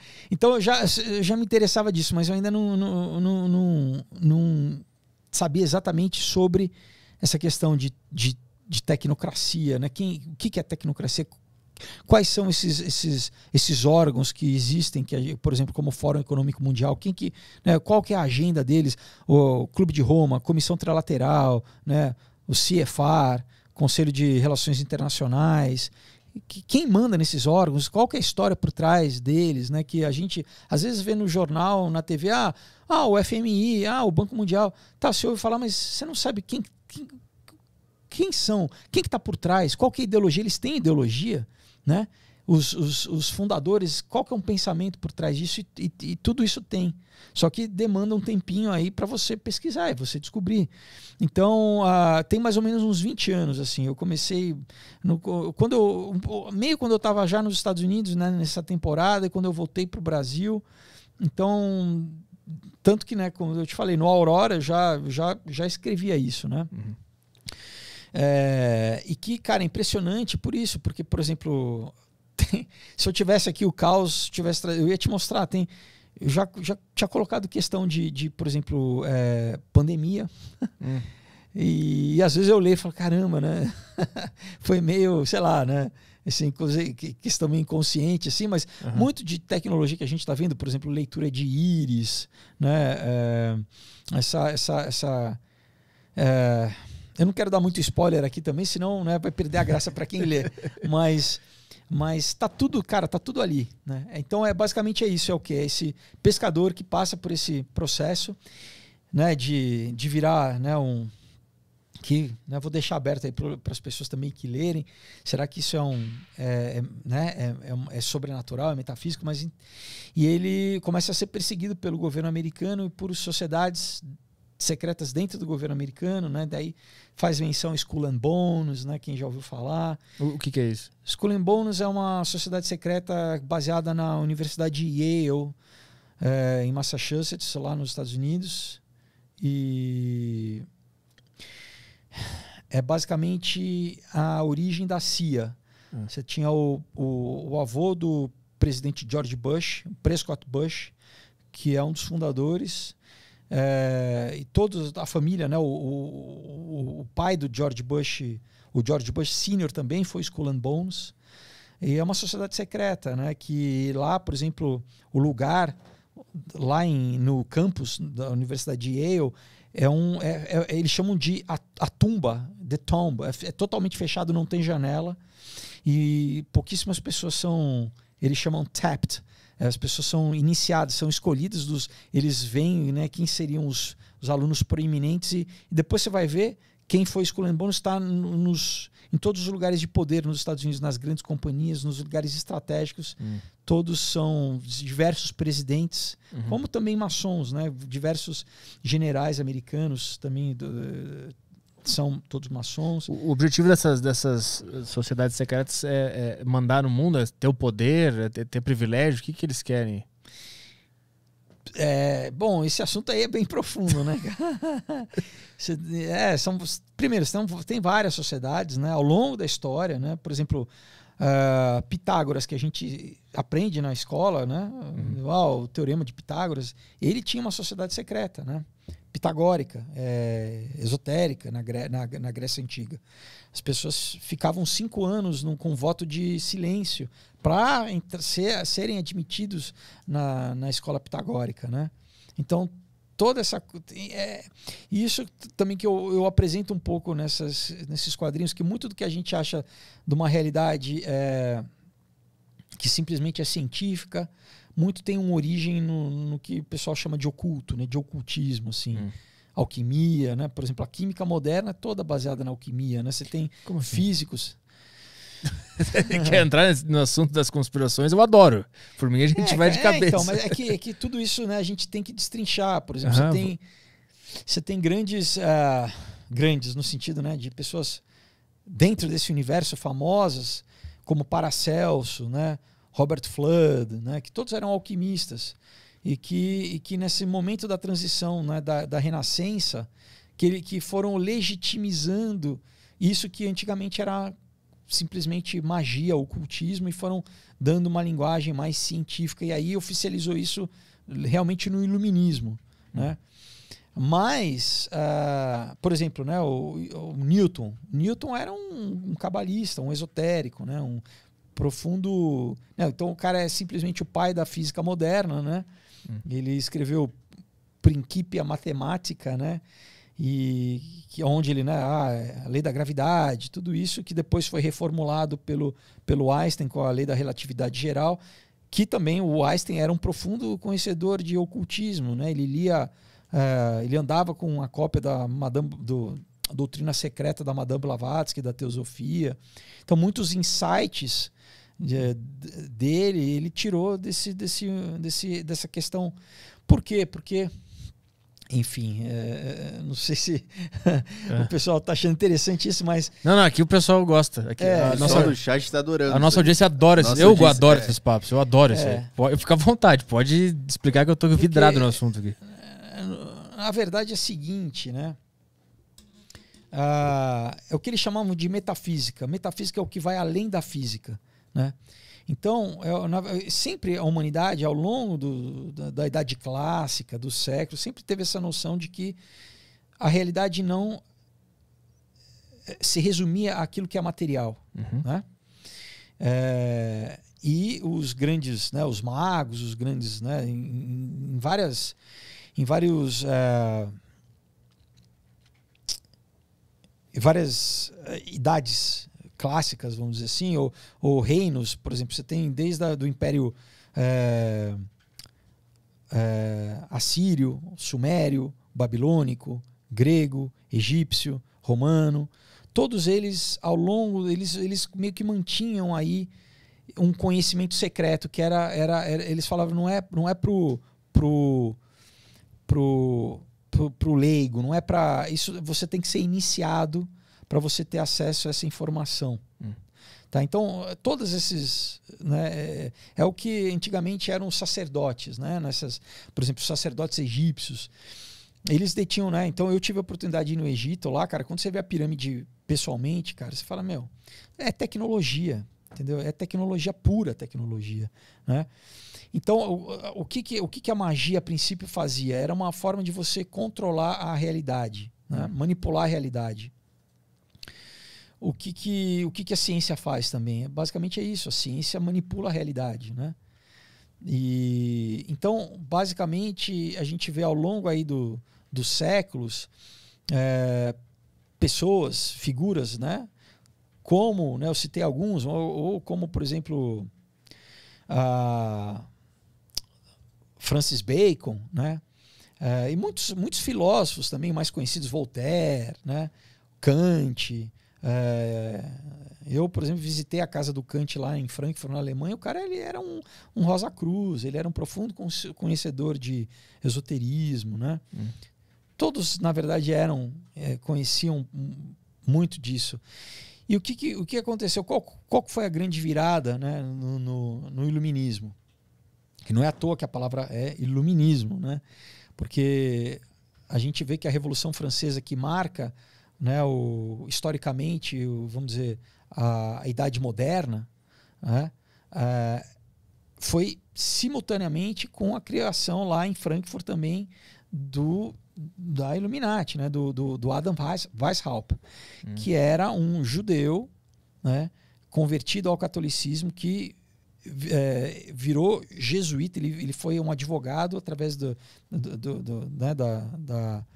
então eu já, eu já me interessava disso, mas eu ainda não, não, não, não, não sabia exatamente sobre essa questão de, de de tecnocracia, né? Quem, o que, é tecnocracia? Quais são esses, esses, esses órgãos que existem, que, por exemplo, como o Fórum Econômico Mundial, quem que, né, qual que é a agenda deles? O Clube de Roma, a Comissão Trilateral, né, o CFAR, Conselho de Relações Internacionais. Que, quem manda nesses órgãos? Qual que é a história por trás deles? Né, que a gente às vezes vê no jornal, na TV, ah, ah o FMI, ah, o Banco Mundial. Tá, você ouve falar, mas você não sabe quem, quem quem são, quem que está por trás, qual que é a ideologia, eles têm ideologia, né? Os, os, os fundadores, qual que é um pensamento por trás disso e, e, e tudo isso tem. Só que demanda um tempinho aí para você pesquisar e você descobrir. Então, uh, tem mais ou menos uns 20 anos, assim. Eu comecei, no, quando eu, meio quando eu estava já nos Estados Unidos, né, nessa temporada, e quando eu voltei para o Brasil. Então, tanto que, né, como eu te falei, no Aurora já, já, já escrevia isso, né? Uhum. É, e que, cara, é impressionante por isso, porque, por exemplo, tem, se eu tivesse aqui o caos, tivesse eu ia te mostrar, tem. Eu já, já tinha colocado questão de, de por exemplo, é, pandemia. Hum. E, e, às vezes eu leio e falo, caramba, né? Foi meio, sei lá, né? Assim, questão meio inconsciente, assim, mas uhum. muito de tecnologia que a gente está vendo, por exemplo, leitura de íris, né? É, essa, essa, essa é, eu não quero dar muito spoiler aqui também, senão né, vai perder a graça para quem lê. Mas mas tá tudo, cara, tá tudo ali, né? Então é basicamente é isso, é o que é esse pescador que passa por esse processo, né, de, de virar, né, um que né, vou deixar aberto aí para as pessoas também que lerem. Será que isso é um, é, é, né, é, é, é, sobrenatural, é metafísico? Mas e ele começa a ser perseguido pelo governo americano e por sociedades secretas dentro do governo americano, né? Daí faz menção School and Bonus, né? Quem já ouviu falar. O, o que, que, é isso? School and Bonus é uma sociedade secreta baseada na Universidade Yale, é, em Massachusetts, lá nos Estados Unidos. E é basicamente a origem da CIA. Hum. Você tinha o, o, o avô do presidente George Bush, Prescott Bush, que é um dos fundadores é, e todos a família, né? O, o, o, pai do George Bush, o George Bush Sr. também foi School and Bones. E é uma sociedade secreta, né? Que lá, por exemplo, o lugar lá em, no campus da Universidade de Yale é um, é, é, eles chamam de a, a tumba, the tomb, é, é totalmente fechado, não tem janela e pouquíssimas pessoas são, eles chamam tapped, é, as pessoas são iniciadas, são escolhidas, dos, eles veem né, quem seriam os, os alunos proeminentes e, e, depois você vai ver quem foi esculhambando está nos, em todos os lugares de poder nos Estados Unidos, nas grandes companhias, nos lugares estratégicos. Hum. Todos são diversos presidentes, uhum. como também maçons, né? diversos generais americanos também. Do, são todos maçons. O objetivo dessas, dessas eh, sociedades secretas é, é mandar no mundo, é ter o poder, é ter, ter privilégio? O que, que eles querem? É, bom, esse assunto aí é bem profundo, né? é, são, primeiro, tem várias sociedades né, ao longo da história, né? Por exemplo, uh, Pitágoras, que a gente aprende na escola, né? Uhum. o Teorema de Pitágoras, ele tinha uma sociedade secreta, né? pitagórica, é, esotérica na, na, na, Grécia Antiga. As pessoas ficavam cinco anos num, com voto de silêncio para ser, serem admitidos na, na escola pitagórica. Né? Então, toda essa. É, isso também que eu, eu apresento um pouco nessas, nesses quadrinhos, que muito do que a gente acha de uma realidade é, que simplesmente é científica, muito tem uma origem no, no que o pessoal chama de oculto, né? De ocultismo, assim. Hum. Alquimia, né? Por exemplo, a química moderna é toda baseada na alquimia, né? Você tem Como assim? físicos... Quer entrar no assunto das conspirações? Eu adoro. Por mim, a gente é, vai de é, então, cabeça. Então, mas é que, é que tudo isso né, a gente tem que destrinchar. Por exemplo, você, tem, você tem grandes, uh, grandes no sentido né, de pessoas dentro desse universo famosas, como Paracelso, né, Robert Flood, né, que todos eram alquimistas e que, e que nesse momento da transição, né, da, da renascença, que, ele, que foram legitimizando isso que antigamente era simplesmente magia, ocultismo, e foram dando uma linguagem mais científica. E aí oficializou isso realmente no iluminismo. Né? Mas, uh, por exemplo, né, o, o, Newton. Newton era um, um cabalista, um esotérico, né, um profundo. Né? então o cara é simplesmente o pai da física moderna, né? Hum. Ele escreveu Principia Matemática, né? E que onde ele, né, ah, a é, lei da gravidade, tudo isso que depois foi reformulado pelo, pelo Einstein com a lei da relatividade geral, que também o Einstein era um profundo conhecedor de ocultismo, né? Ele lia, uh, ele andava com a cópia da Madame do Doutrina Secreta da Madame Blavatsky, da Teosofia. Então muitos insights de, dele, ele tirou desse, desse, desse, dessa questão. Por quê? Porque enfim, é, é não sei se é. o pessoal está achando interessante isso, mas. Não, não, aqui o pessoal gosta. Aqui, é, a nossa do chat está adorando. A nossa audiência adora isso. Eu audiência... adoro é. esses papos, eu adoro isso é. Eu fico à vontade, pode explicar que eu estou vidrado Porque, no assunto aqui. A verdade é a seguinte, né? Ah, é o que eles chamavam de metafísica. Metafísica é o que vai além da física. Né? Então, é, sempre a humanidade, ao longo do, da, da, Idade Clássica, do século, sempre teve essa noção de que a realidade não eh, se resumia àquilo que é material. Uhum. Né? É, e os grandes, né, os magos, os grandes, né, em, em várias, em vários, é, várias idades clássicas, vamos dizer assim, ou, ou reinos, por exemplo, você tem desde a, do Império é, é, Assírio, Sumério, Babilônico, Grego, Egípcio, Romano, todos eles ao longo, eles, eles meio que mantinham aí um conhecimento secreto que era, era, era eles falavam não é não é pro pro pro pro, pro leigo não é para isso você tem que ser iniciado para você ter acesso a essa informação. Hum. Tá, então, todos esses. Né, é, é, é, o que antigamente eram os sacerdotes, né? Nessas, por exemplo, os sacerdotes egípcios. Eles detinham, né? Então eu tive a oportunidade de ir no Egito lá, cara. Quando você vê a pirâmide pessoalmente, cara, você fala, meu, é tecnologia, entendeu? É tecnologia pura, tecnologia, né? Então, o, o, que, que, o que, que a magia, a princípio, fazia? Era uma forma de você controlar a realidade, né? Hum. manipular a realidade o que, que, o que, que a ciência faz também? Basicamente é isso, a ciência manipula a realidade, né? E, então, basicamente, a gente vê ao longo aí do, dos séculos é, pessoas, figuras, né? Como, né, eu citei alguns, ou, ou como, por exemplo, Francis Bacon, né? É, e muitos, muitos filósofos também mais conhecidos, Voltaire, né? Kant, é, eu, por exemplo, visitei a casa do Kant lá em Frankfurt, na Alemanha. O cara ele era um, um Rosa Cruz, ele era um profundo conhecedor de esoterismo, né? Hum. Todos, na verdade, eram é, conheciam muito disso. E o que, que o que aconteceu? Qual, qual foi a grande virada né, no, no, no iluminismo? Que não é à toa que a palavra é iluminismo, né? Porque a gente vê que a Revolução Francesa que marca né, o, historicamente, o, vamos dizer, a, a Idade Moderna, né, é, foi simultaneamente com a criação lá em Frankfurt também do da Illuminati, né, do, do, do Adam Weis, Weishaupt, hum. que era um judeu né, convertido ao catolicismo que é, virou jesuíta, ele, ele foi um advogado através do, do, do, do né, da, da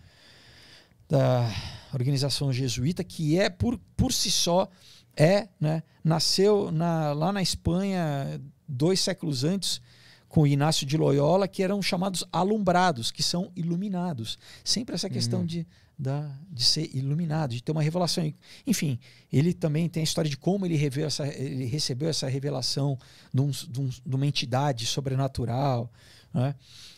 da organização jesuíta, que é por, por si só é, né, nasceu na, lá na Espanha dois séculos antes com Inácio de Loyola, que eram chamados alumbrados, que são iluminados. Sempre essa questão uhum. de, da, de ser iluminado, de ter uma revelação. Enfim, ele também tem a história de como ele, essa, ele recebeu essa revelação de, um, de, um, de, uma entidade sobrenatural. Né?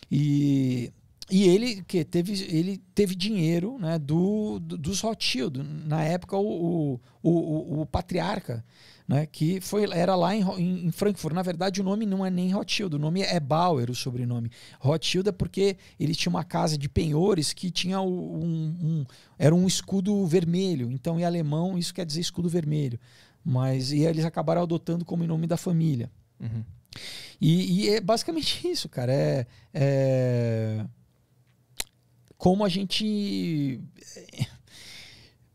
E e ele que teve, ele teve dinheiro né, do, do, do Rothschild, na época o, o, o, o, patriarca, né, que foi, era lá em, em, Frankfurt. Na verdade, o nome não é nem Rothschild, o nome é Bauer, o sobrenome. Rothschild é porque ele tinha uma casa de penhores que tinha um, um era um escudo vermelho. Então, em alemão, isso quer dizer escudo vermelho. Mas e eles acabaram adotando como nome da família. Uhum. E, e, é basicamente isso, cara. é... é como a gente. Eh,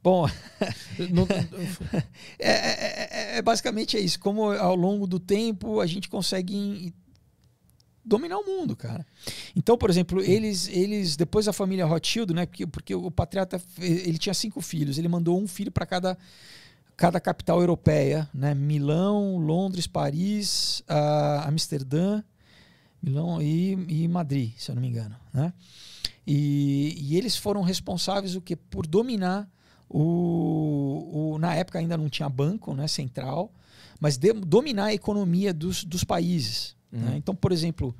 bom, é, é, é, é, basicamente é isso. Como ao longo do tempo a gente consegue dominar o mundo, cara. Então, por exemplo, eles, eles depois a família Rothschild, né? Porque, porque o patriota ele tinha cinco filhos, ele mandou um filho para cada cada capital europeia, né? Milão, Londres, Paris, uh, Amsterdã, Milão e, e Madrid, se eu não me engano, né? E, e eles foram responsáveis o que por dominar o, o, na época ainda não tinha banco né, central, mas de, dominar a economia dos, dos países. Né? Uhum. Né? Então, por exemplo,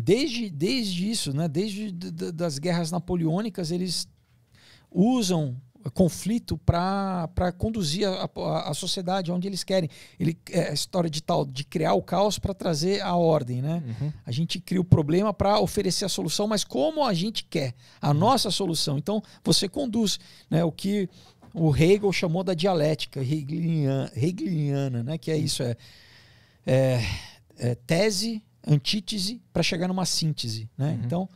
desde, desde isso, né, desde das guerras napoleônicas, eles usam conflito para conduzir a, a, a, sociedade onde eles querem. Ele, é a história de tal, de criar o caos para trazer a ordem. Né? Uhum. A gente cria o problema para oferecer a solução, mas como a gente quer, a uhum. nossa solução. Então você conduz né? o que o Hegel chamou da dialética hegeliana, hegeliana né? que é isso, é, é, é tese, antítese para chegar numa síntese. Né? Uhum. Então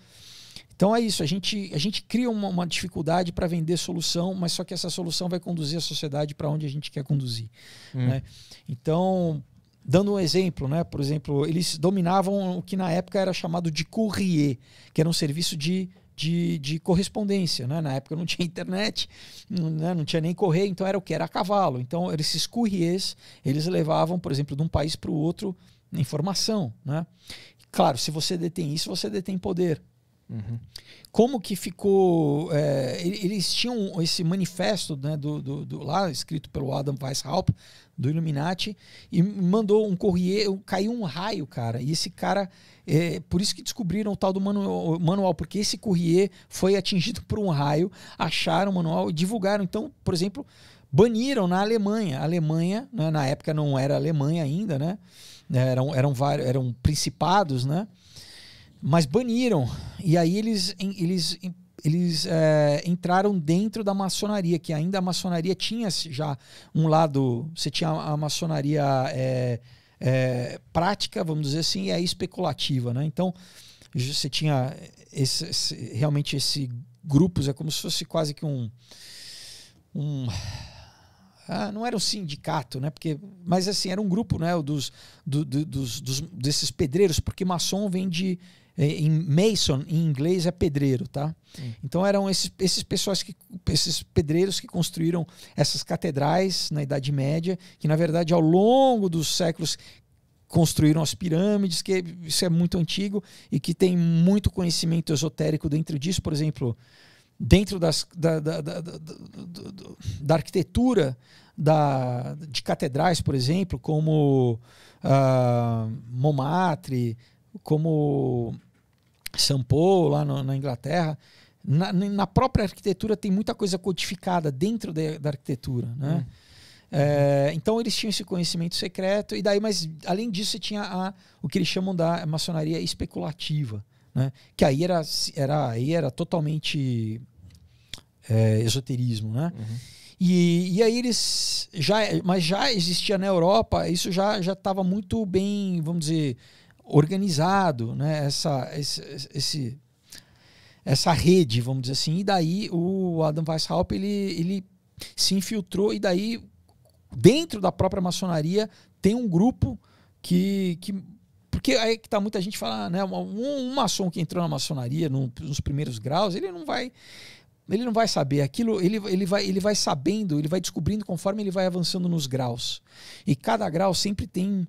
então é isso, a gente, a gente cria uma, uma dificuldade para vender solução, mas só que essa solução vai conduzir a sociedade para onde a gente quer conduzir. Hum. Né? Então, dando um exemplo, né? por exemplo, eles dominavam o que na época era chamado de courrier, que era um serviço de de, de, correspondência. Né? Na época não tinha internet, não, né? não tinha nem correio, então era o que? Era a cavalo. Então, esses courriers, eles levavam, por exemplo, de um país para o outro informação. Né? Claro, se você detém isso, você detém poder. Uhum. Como que ficou? É, eles tinham esse manifesto né, do, do, do, lá escrito pelo Adam Weishaupt do Illuminati e mandou um corrier, caiu um raio, cara. E esse cara, é, por isso que descobriram o tal do manual, manual porque esse corrier foi atingido por um raio, acharam o manual e divulgaram. Então, por exemplo, baniram na Alemanha. A Alemanha, né, na época não era Alemanha ainda, né? Eram, eram, vários, eram principados, né? Mas baniram. E aí eles, eles, eles é, entraram dentro da maçonaria, que ainda a maçonaria tinha já um lado. Você tinha a maçonaria é, é, prática, vamos dizer assim, e a é especulativa. Né? Então você tinha esse, esse, realmente esse grupos, é como se fosse quase que um. um ah, não era um sindicato, né? Porque, mas assim, era um grupo né? dos, do, do, dos, dos, desses pedreiros, porque maçom vem de em Mason, em inglês, é pedreiro, tá? Sim. Hum. Então eram esses, esses pessoas que. esses pedreiros que construíram essas catedrais na Idade Média, que, na verdade, ao longo dos séculos construíram as pirâmides, que isso é muito antigo e que tem muito conhecimento esotérico dentro disso, por exemplo, dentro das, da, da, da, da, arquitetura da, de catedrais, por exemplo, como uh, Montmartre, como são Paulo, lá no, na Inglaterra, na, na, própria arquitetura tem muita coisa codificada dentro de, da arquitetura, né? Hum. É, então eles tinham esse conhecimento secreto e daí, mas além disso, você tinha a, o que eles chamam da maçonaria especulativa, né? Que aí era, era, aí era totalmente é, esoterismo, né? Uhum. E, e aí eles já, mas já existia na Europa, isso já já estava muito bem, vamos dizer, organizado, né? essa, esse, esse, essa rede, vamos dizer assim. E daí o Adam Weishaupt ele, ele se infiltrou e daí dentro da própria maçonaria tem um grupo que, que porque aí que tá muita gente falando, ah, né? Um, um maçom que entrou na maçonaria nos primeiros graus, ele não vai ele não vai saber aquilo, ele, ele, vai, ele vai sabendo, ele vai descobrindo conforme ele vai avançando nos graus. E cada grau sempre tem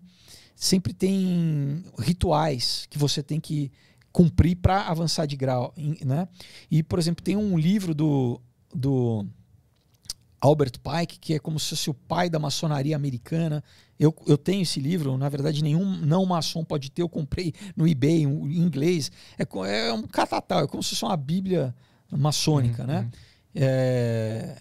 sempre tem rituais que você tem que cumprir para avançar de grau, né? E por exemplo tem um livro do, do Albert Pike que é como se fosse o pai da maçonaria americana. Eu, eu tenho esse livro, na verdade nenhum não maçom pode ter. Eu comprei no eBay em inglês. É, é um catatal, é como se fosse uma bíblia maçônica, uhum, né? Uhum. É,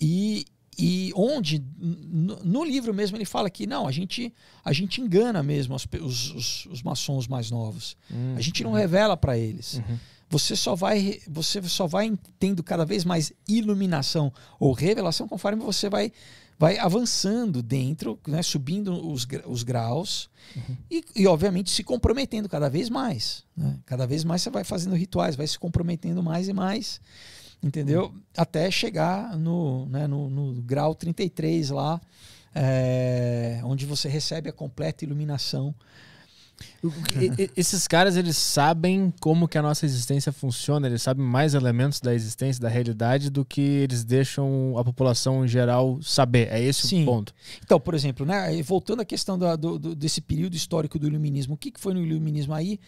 e e onde no livro mesmo ele fala que não a gente a gente engana mesmo os, os, os maçons mais novos a gente não uhum. revela para eles uhum. você só vai você só vai tendo cada vez mais iluminação ou revelação conforme você vai vai avançando dentro né, subindo os, os graus uhum. e, e, obviamente se comprometendo cada vez mais né? cada vez mais você vai fazendo rituais vai se comprometendo mais e mais entendeu? Uhum. Até chegar no, né, no, no grau 33 lá, é, onde você recebe a completa iluminação. esses caras, eles sabem como que a nossa existência funciona, eles sabem mais elementos da existência, da realidade, do que eles deixam a população em geral saber. É esse Sim. o ponto. Então, por exemplo, né, voltando à questão da, do, do, desse período histórico do iluminismo, o que, que foi no iluminismo aí?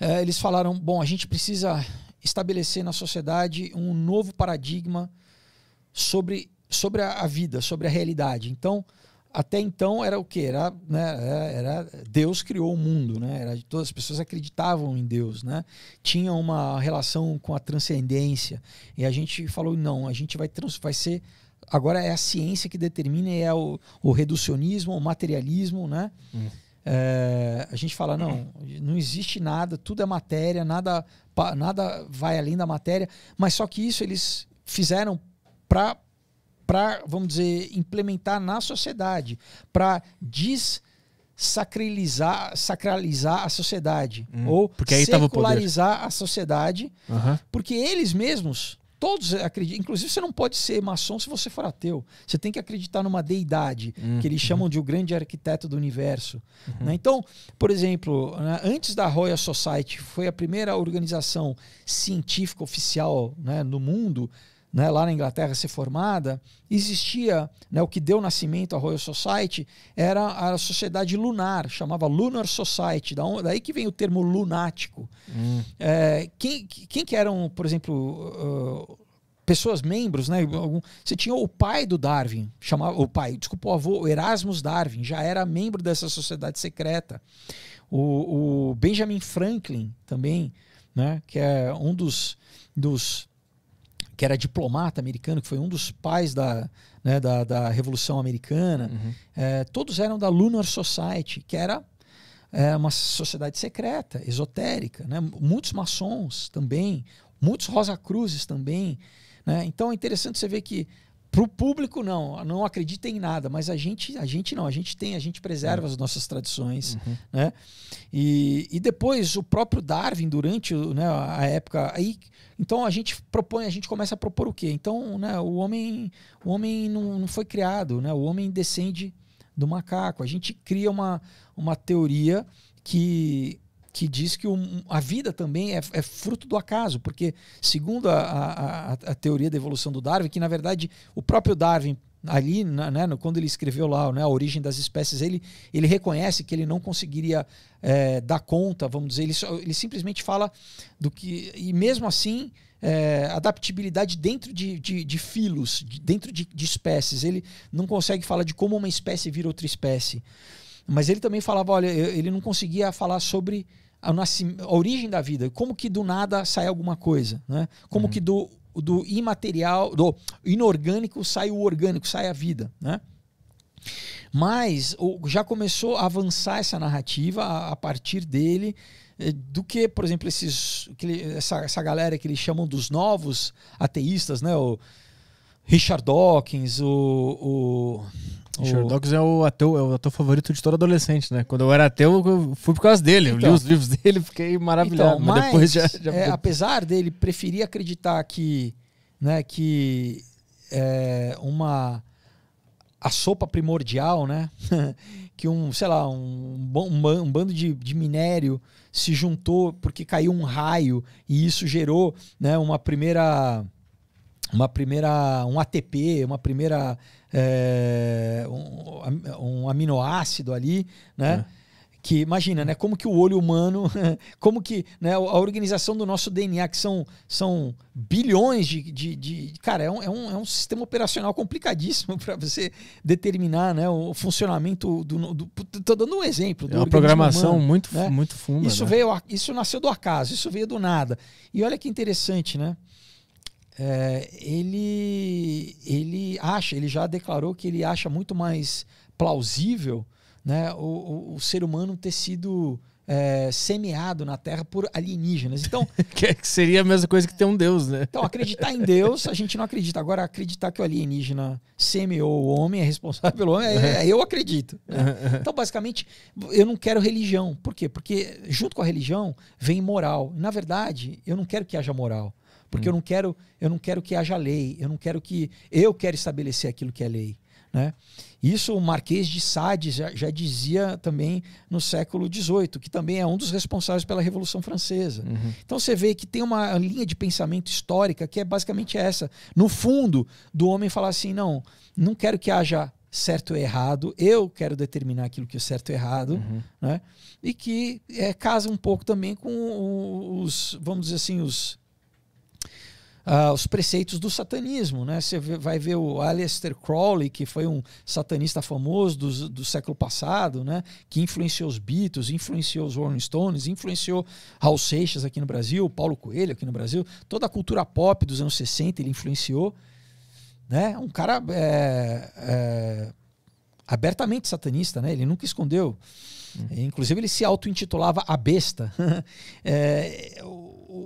É, eles falaram, bom, a gente precisa estabelecer na sociedade um novo paradigma sobre, sobre a, vida, sobre a realidade. Então, até então era o que era, né, é, era, Deus criou o mundo, né? Era, todas as pessoas acreditavam em Deus, né? Tinha uma relação com a transcendência e a gente falou não, a gente vai trans, vai ser agora é a ciência que determina é o, o reducionismo, o materialismo, né? Hum. É, a gente fala não, não existe nada, tudo é matéria, nada nada vai além da matéria, mas só que isso eles fizeram para para, vamos dizer, implementar na sociedade, para desacralizar sacralizar a sociedade hum, ou porque aí secularizar a sociedade, uhum. porque eles mesmos todos acreditam. Inclusive, você não pode ser maçom se você for ateu. Você tem que acreditar numa deidade, uhum. que eles chamam de o grande arquiteto do universo. Uhum. Né? Então, por exemplo, né, antes da Royal Society, foi a primeira organização científica oficial né, no mundo né, lá na Inglaterra ser formada, existia né, o que deu nascimento à Royal Society, era a sociedade lunar, chamava Lunar Society, daí que vem o termo lunático. Hum. É, quem, quem que eram, por exemplo, uh, pessoas membros, né? Você tinha o pai do Darwin, chamava o pai, desculpa, o avô, Erasmus Darwin, já era membro dessa sociedade secreta. O, o Benjamin Franklin também, né? Que é um dos, dos que era diplomata americano, que foi um dos pais da, né, da, da, Revolução Americana, uhum. é, todos eram da Lunar Society, que era é, uma sociedade secreta, esotérica. Né? Muitos maçons também, muitos Rosa Cruzes também. Né? Então é interessante você ver que para o público, não, não acredita em nada, mas a gente, a gente não, a gente tem, a gente preserva é. as nossas tradições. Uhum. Né? E, e depois o próprio Darwin, durante né, a época. Aí, então a gente propõe, a gente começa a propor o quê? Então, né, o homem, o homem não, não foi criado, né? o homem descende do macaco. A gente cria uma, uma teoria que que diz que o, a vida também é, é, fruto do acaso, porque, segundo a, a, a, teoria da evolução do Darwin, que na verdade o próprio Darwin, ali, né, quando ele escreveu lá né, a origem das espécies, ele, ele reconhece que ele não conseguiria é, dar conta, vamos dizer, ele, só, ele simplesmente fala do que. E mesmo assim. É, adaptabilidade dentro de, de, de filos, de, dentro de, de espécies. Ele não consegue falar de como uma espécie vira outra espécie. Mas ele também falava, olha, ele não conseguia falar sobre a, a origem da vida, como que do nada sai alguma coisa, né? Como uhum. que do, do imaterial, do inorgânico sai o orgânico, sai a vida, né? Mas o, já começou a avançar essa narrativa a, a partir dele, eh, do que, por exemplo, esses, que, essa, essa galera que eles chamam dos novos ateístas, né? O Richard Dawkins, o, o o... Dogs é o, ateu, é o ateu favorito de todo adolescente, né? Quando eu era ateu, eu fui por causa dele. Então, eu li então. os livros dele fiquei maravilhado. Então, mas, mas, depois já, já... É, apesar dele preferir acreditar que, né, que é, uma a sopa primordial, né? que um, sei lá, um, um, um bando de, de minério se juntou porque caiu um raio e isso gerou né, uma primeira uma primeira um ATP, uma primeira é, um, um, aminoácido ali, né? É. Que imagina, né? Como que o olho humano, como que né, a organização do nosso DNA, que são, são bilhões de, de, de Cara, é um, é, um, é um sistema operacional complicadíssimo para você determinar né, o funcionamento do. do, tô dando um exemplo. é uma programação humano, muito, né? muito funda. Isso, né? veio, isso nasceu do acaso, isso veio do nada. E olha que interessante, né? é, ele, ele acha, ele já declarou que ele acha muito mais plausível né, o, o, o ser humano ter sido é, semeado na Terra por alienígenas. Então, é que seria a mesma coisa que ter um Deus, né? Então, acreditar em Deus, a gente não acredita. Agora, acreditar que o alienígena semeou o homem, é responsável pelo homem, é, é, eu acredito. Né? Então, basicamente, eu não quero religião. Por quê? Porque junto com a religião vem moral. Na verdade, eu não quero que haja moral. Porque hum. eu não quero, eu não quero que haja lei, eu não quero que eu quero estabelecer aquilo que é lei, né? Isso o Marquês de Sade já, já dizia também no século XVIII, que também é um dos responsáveis pela Revolução Francesa. Uhum. Então você vê que tem uma linha de pensamento histórica que é basicamente essa. No fundo, do homem falar assim: não, não quero que haja certo e errado, eu quero determinar aquilo que é certo e errado, uhum. né? E que é, casa um pouco também com os, vamos dizer assim, os uh, os preceitos do satanismo. Né? Você vai ver o Aleister Crowley, que foi um satanista famoso do, do século passado, né? que influenciou os Beatles, influenciou os Rolling Stones, influenciou Raul Seixas aqui no Brasil, Paulo Coelho aqui no Brasil, toda a cultura pop dos anos 60 ele influenciou. Né? Um cara é, é, abertamente satanista, né? ele nunca escondeu. Uhum. Inclusive, ele se auto-intitulava a besta. é,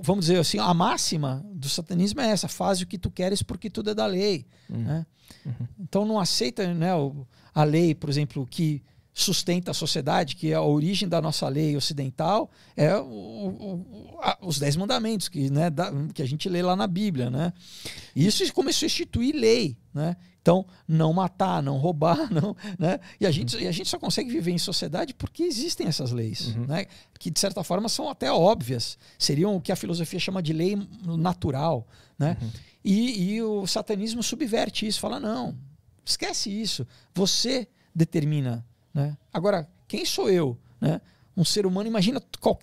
vamos dizer assim, a máxima do satanismo é essa: faz o que tu queres porque tudo é da lei. Uhum. Né? Uhum. Então não aceita né, a lei, por exemplo, que sustenta a sociedade, que é a origem da nossa lei ocidental, é o, o, a, os Dez Mandamentos, que, né, da, que a gente lê lá na Bíblia. Né? E isso começou a instituir lei. Né? Então, não matar, não roubar, não, né? e, a gente, e a gente só consegue viver em sociedade porque existem essas leis, uhum. né? que de certa forma são até óbvias, seriam o que a filosofia chama de lei natural. Né? Uhum. E, e o satanismo subverte isso, fala: não, esquece isso, você determina né? Agora, quem sou eu? Né? Um ser humano, imagina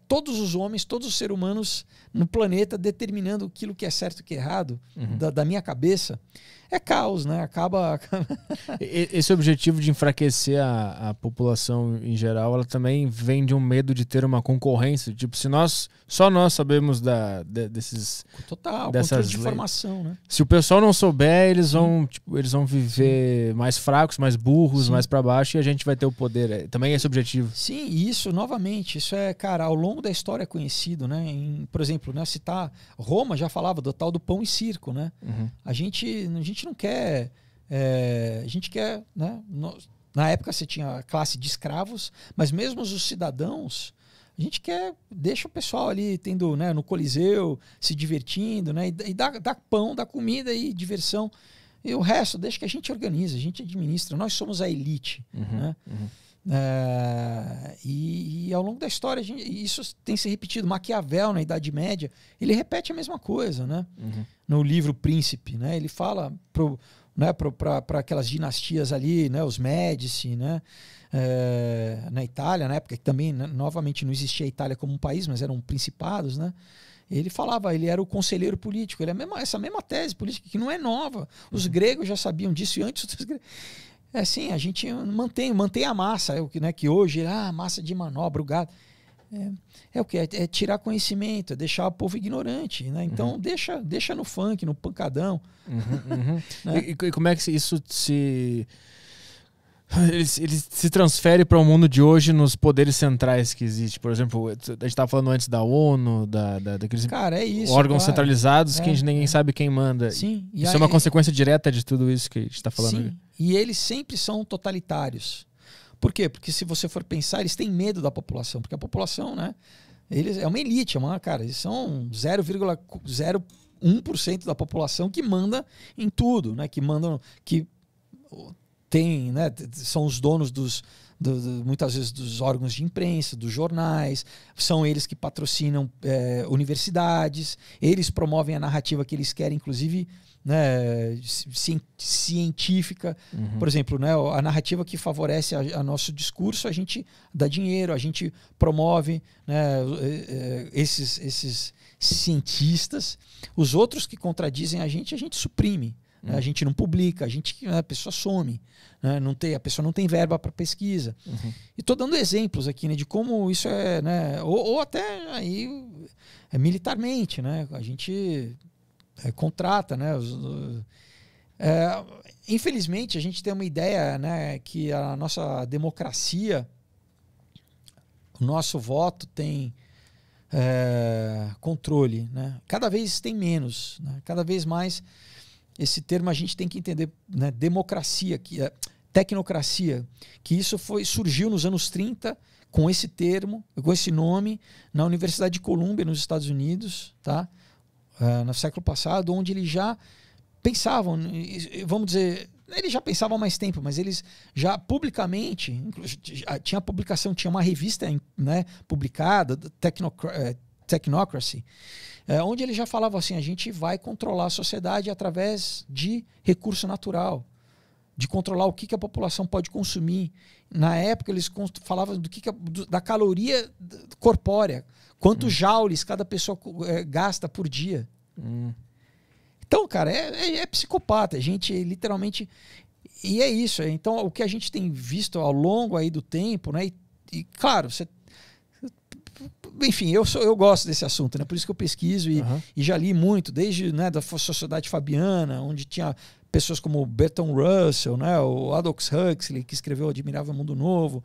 todos os homens, todos os seres humanos no planeta determinando aquilo que é certo e que é errado, uhum. da, da minha cabeça é caos, né? Acaba. Esse objetivo de enfraquecer a, a, população em geral, ela também vem de um medo de ter uma concorrência. Tipo, se nós só nós sabemos da, de, desses. Total, dessas de informação, né? Se o pessoal não souber, eles vão, tipo, eles vão viver Sim. mais fracos, mais burros, Sim. mais para baixo, e a gente vai ter o poder. É, também é esse objetivo. Sim, isso, novamente, isso é, cara, ao longo da história é conhecido, né? Em, por exemplo, né, citar Roma já falava do tal do pão e circo, né? Uhum. A gente. A gente gente não quer. É, a gente quer. Né, na época você tinha a classe de escravos, mas mesmo os cidadãos, a gente quer. Deixa o pessoal ali tendo né, no Coliseu, se divertindo, né? E, e dá, dá pão, dá comida e diversão. E o resto, deixa que a gente organiza, a gente administra. Nós somos a elite. Uhum, né? Uhum. É, e, e, ao longo da história, gente, isso tem se repetido. Maquiavel, na Idade Média, ele repete a mesma coisa, né? Uhum. No livro Príncipe, né? Ele fala né, para aquelas dinastias ali, né, os Médici, né, é, na Itália, na época que também, né, novamente, não existia a Itália como um país, mas eram principados, né? Ele falava, ele era o conselheiro político, ele é mesma, essa mesma tese política que não é nova. Os uhum. gregos já sabiam disso e antes dos gregos. É sim, a gente mantém, mantém a massa, é o que, né, que hoje, ah, massa de manobra, o gado. É, é o que? É, é, tirar conhecimento, é deixar o povo ignorante, né? Uhum. Então uhum. deixa, deixa no funk, no pancadão. Uhum, uhum. né? e, e, como é que isso se. Ele, ele se transfere para o mundo de hoje nos poderes centrais que existe. Por exemplo, a gente estava falando antes da ONU, da, da daqueles cara, é isso, órgãos claro. centralizados é, que a gente, é, ninguém é. sabe quem manda. Sim, isso aí, é uma consequência direta de tudo isso que a gente está falando. Sim, e eles sempre são totalitários. Por quê? Porque se você for pensar, eles têm medo da população, porque a população, né? Eles é uma elite, é uma, cara, eles são 0,01% da população que manda em tudo, né? Que mandam que tem, né, são os donos dos, do, do, muitas vezes dos órgãos de imprensa, dos jornais, são eles que patrocinam é, universidades, eles promovem a narrativa que eles querem, inclusive né, científica. Uhum. Por exemplo, né, a narrativa que favorece a, a, nosso discurso, a gente dá dinheiro, a gente promove né, eh, eh, esses, esses cientistas. Os outros que contradizem a gente, a gente suprime. Uhum. Né, a uhum. gente não publica, a gente né, a pessoa some, né, não tem, a pessoa não tem verba para pesquisa. Uhum. E estou dando exemplos aqui né, de como isso é, né, ou, ou até aí é, militarmente, né, a gente é, contrata, né? Os, é, infelizmente, a gente tem uma ideia né, que a nossa democracia, o nosso voto tem é, controle. Né? Cada vez tem menos, né? cada vez mais esse termo a gente tem que entender, né? democracia, que é, tecnocracia, que isso foi surgiu nos anos 30 com esse termo, com esse nome, na Universidade de Columbia, nos Estados Unidos, tá? Ah, no século passado, onde eles já pensavam, vamos dizer, eles já pensavam há mais tempo, mas eles já publicamente, tinha publicação, tinha uma revista né, publicada, Technocra eh, Technocracy, eh, onde ele já falava assim: a gente vai controlar a sociedade através de recurso natural, de controlar o que, que a população pode consumir. Na época, eles falavam do que, que a, da caloria corpórea. Quanto hum. joules cada pessoa é, gasta por dia? Hum. Então, cara, é, é, é psicopata. A gente é literalmente. E é isso. É, então, o que a gente tem visto ao longo aí do tempo, né? E, e claro, você enfim, eu, sou, eu gosto desse assunto, né? Por isso que eu pesquiso e, uhum. e já li muito, desde né, da Sociedade Fabiana, onde tinha pessoas como Bertrand Russell, né, o Aldous Huxley, que escreveu Admirável Mundo Novo,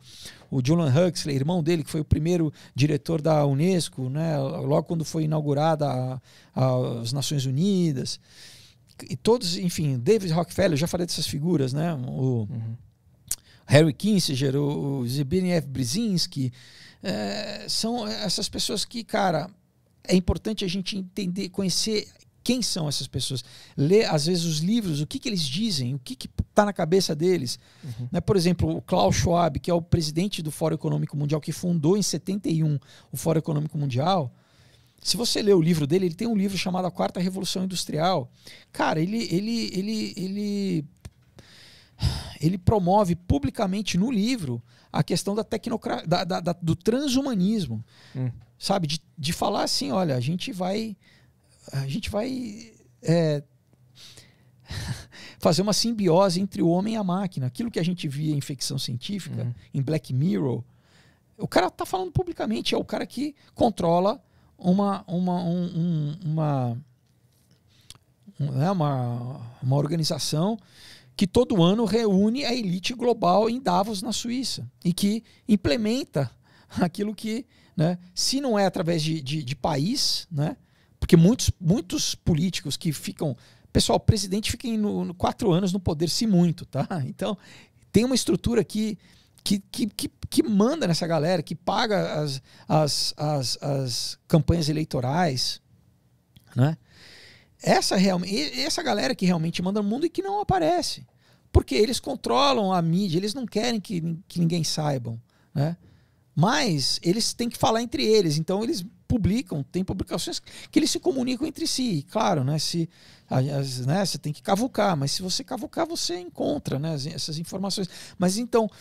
o Julian Huxley, irmão dele, que foi o primeiro diretor da Unesco, né, logo quando foi inaugurada a, a, as Nações Unidas. E todos, enfim, David Rockefeller, já falei dessas figuras, né? O uhum. Harry Kissinger, o, o Zbigniew Brzezinski, é, são essas pessoas que, cara, é importante a gente entender, conhecer quem são essas pessoas. Lê, às vezes, os livros, o que, que eles dizem, o que está na cabeça deles. Uhum. Né? Por exemplo, o Klaus Schwab, que é o presidente do Fórum Econômico Mundial, que fundou em 71 o Fórum Econômico Mundial. Se você lê o livro dele, ele tem um livro chamado A Quarta Revolução Industrial. Cara, ele, ele, ele, ele, ele promove publicamente no livro a questão da tecnocracia, da, da, da, do transhumanismo. Hum. Sabe? De, de falar assim: olha, a gente vai a gente vai é, fazer uma simbiose entre o homem e a máquina. Aquilo que a gente via em ficção científica, uhum. em Black Mirror, o cara está falando publicamente, é o cara que controla uma uma um, uma, né, uma, uma organização que todo ano reúne a elite global em Davos, na Suíça, e que implementa aquilo que, né, se não é através de, de, de país, né, porque muitos, muitos políticos que ficam. Pessoal, o presidente fica em no, no quatro anos no poder, se muito, tá? Então, tem uma estrutura que, que, que, que, que manda nessa galera, que paga as, as, as, as campanhas eleitorais, né? Essa, real, essa galera que realmente manda no mundo e que não aparece. Porque eles controlam a mídia, eles não querem que, que ninguém saibam, né? Mas eles têm que falar entre eles, então eles publicam, tem publicações que eles se comunicam entre si. Claro, né? Se, né, você tem que cavucar, mas se você cavucar, você encontra né, essas informações. Mas então,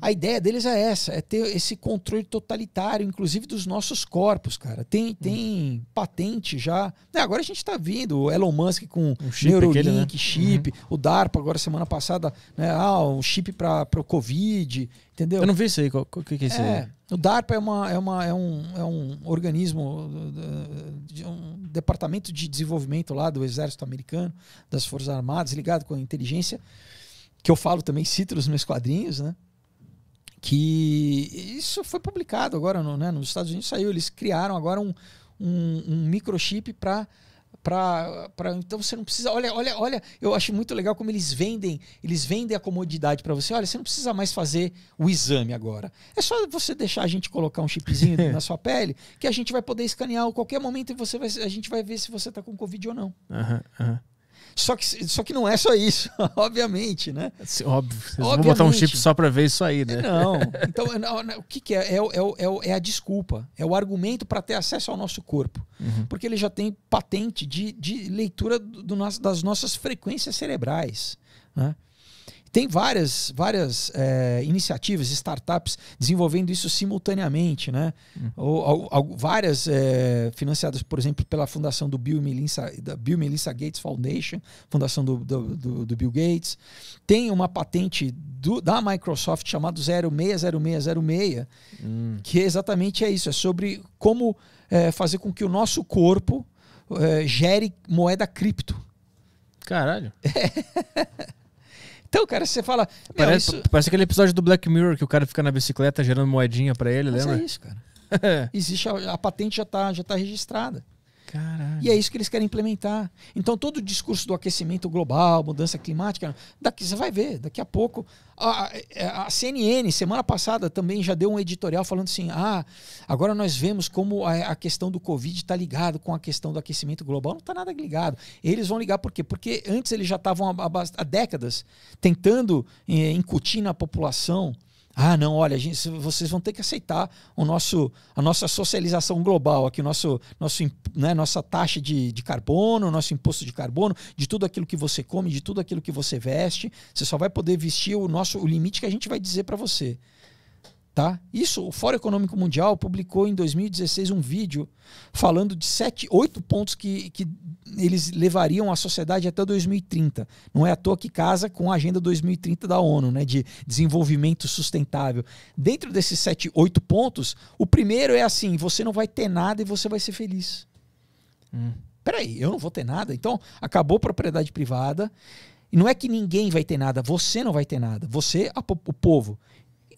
a ideia deles é essa, é ter esse controle totalitário, inclusive dos nossos corpos, cara. Tem, uhum. tem uhum. patente já. É, agora a gente está vindo o Elon Musk com um chip Neuralink, aquele, né? chip, uhum. o DARPA agora semana passada, né? Ah, um chip para o COVID, entendeu? Eu não vi isso aí, o que, que é isso é, aí? O DARPA é, uma, é, uma, é, um, é um organismo, uh, de um departamento de desenvolvimento lá do Exército Americano, das Forças Armadas, ligado com a inteligência, que eu falo também, cito nos meus quadrinhos, né? que isso foi publicado agora no, né, nos Estados Unidos saiu eles criaram agora um, um, um microchip para para então você não precisa olha olha olha eu acho muito legal como eles vendem eles vendem a comodidade para você olha você não precisa mais fazer o exame agora é só você deixar a gente colocar um chipzinho na sua pele que a gente vai poder escanear a qualquer momento e você vai, a gente vai ver se você está com covid ou não uhum, uhum. Só que, só que não é só isso, obviamente, né? Óbvio. Vocês obviamente. botar um chip só para ver isso aí, né? Não. Então, é, não, não, o que, que é? É, é? É, é, a desculpa, é o argumento para ter acesso ao nosso corpo. Uhum. Porque ele já tem patente de, de leitura do, do, das nossas frequências cerebrais. Né? Tem várias, várias é, iniciativas, startups desenvolvendo isso simultaneamente, né? Hum. Ou, ou, várias é, financiadas, por exemplo, pela fundação do Bill Melissa, da Bill Melissa Gates Foundation, fundação do, do, do, do Bill Gates. Tem uma patente do, da Microsoft chamada 060606, hum. que é exatamente é isso, é sobre como é, fazer com que o nosso corpo é, gere moeda cripto. Caralho. Então, cara, você fala. Parece, isso... parece aquele episódio do Black Mirror que o cara fica na bicicleta gerando moedinha para ele, Mas é lembra? É isso, cara. Existe a, a patente já tá, já tá registrada. Caralho. E é isso que eles querem implementar. Então, todo o discurso do aquecimento global, mudança climática, daqui você vai ver, daqui a pouco. A, a é, CNN, semana passada, também já deu um editorial falando assim: ah, agora nós vemos como a, a questão do Covid está ligado com a questão do aquecimento global. Não está nada ligado. Eles vão ligar por quê? Porque antes eles já estavam há, há décadas tentando eh, incutir na população ah, não, olha, gente, vocês vão ter que aceitar o nosso, a nossa socialização global, aqui, o nosso, nosso, né, nossa taxa de, de carbono, nosso imposto de carbono, de tudo aquilo que você come, de tudo aquilo que você veste. Você só vai poder vestir o nosso o limite que a gente vai dizer para você. Tá? Isso, o Fórum Econômico Mundial publicou em 2016 um vídeo falando de sete, oito pontos que, que eles levariam a sociedade até 2030. Não é à toa que casa com a Agenda 2030 da ONU, né, de desenvolvimento sustentável. Dentro desses sete, oito pontos, o primeiro é assim: você não vai ter nada e você vai ser feliz. Hum. Peraí, eu não vou ter nada? Então, acabou a propriedade privada. E não é que ninguém vai ter nada, você não vai ter nada, você, o povo.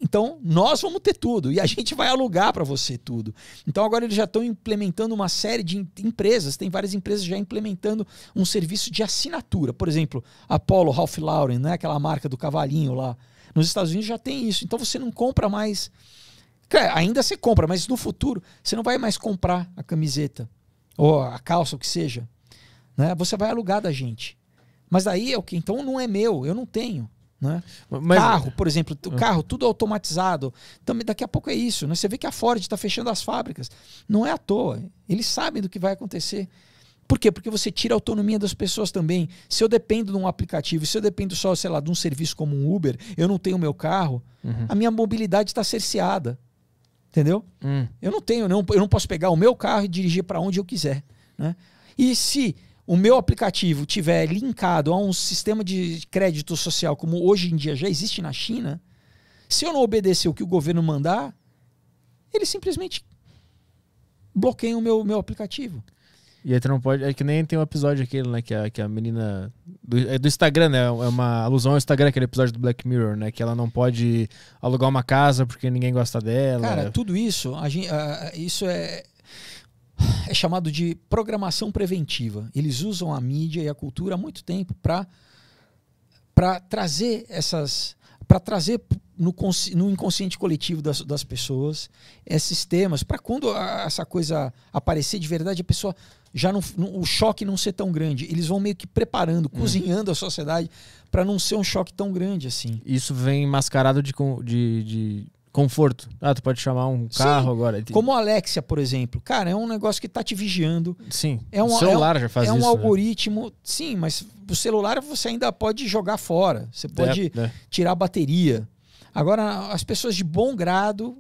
Então, nós vamos ter tudo e a gente vai alugar para você tudo. Então, agora eles já estão implementando uma série de empresas, tem várias empresas já implementando um serviço de assinatura. Por exemplo, Apollo, Ralph Lauren, né? aquela marca do cavalinho lá. Nos Estados Unidos já tem isso. Então, você não compra mais. ainda você compra, mas no futuro você não vai mais comprar a camiseta ou a calça, o que seja. Né? Você vai alugar da gente. Mas daí é o que? Então não é meu, eu não tenho. Né? Mas... Carro, por exemplo, o ah. carro, tudo automatizado. Também daqui a pouco é isso. Né? Você vê que a Ford está fechando as fábricas. Não é à toa. Eles sabem do que vai acontecer. Por quê? Porque você tira a autonomia das pessoas também. Se eu dependo de um aplicativo, se eu dependo só, sei lá, de um serviço como um Uber, eu não tenho meu carro, uhum. a minha mobilidade está cerceada. Entendeu? Hum. Eu não tenho, não, eu não posso pegar o meu carro e dirigir para onde eu quiser. Né? E se o meu aplicativo tiver linkado a um sistema de crédito social como hoje em dia já existe na China, se eu não obedecer o que o governo mandar, ele simplesmente bloqueia o meu, meu aplicativo. E aí tu não pode. É que nem tem um episódio aquele, né? Que a, que a menina. Do, é do Instagram, né? É uma alusão ao Instagram, aquele episódio do Black Mirror, né? Que ela não pode alugar uma casa porque ninguém gosta dela. Cara, tudo isso, a gente, isso é, é chamado de programação preventiva. Eles usam a mídia e a cultura há muito tempo para para trazer essas para trazer no, no, inconsciente coletivo das, das pessoas esses temas para quando a, essa coisa aparecer de verdade a pessoa já não, não, o choque não ser tão grande eles vão meio que preparando uhum. cozinhando a sociedade para não ser um choque tão grande assim isso vem mascarado de, de, de Conforto. Ah, tu pode chamar um carro Sim, agora. Como a Alexia, por exemplo. Cara, é um negócio que tá te vigiando. Sim. É um, o celular é um, já faz é isso. É né? um algoritmo. Né? Sim, mas o celular você ainda pode jogar fora. Você é, pode é, é. tirar a bateria. Agora, as pessoas de bom grado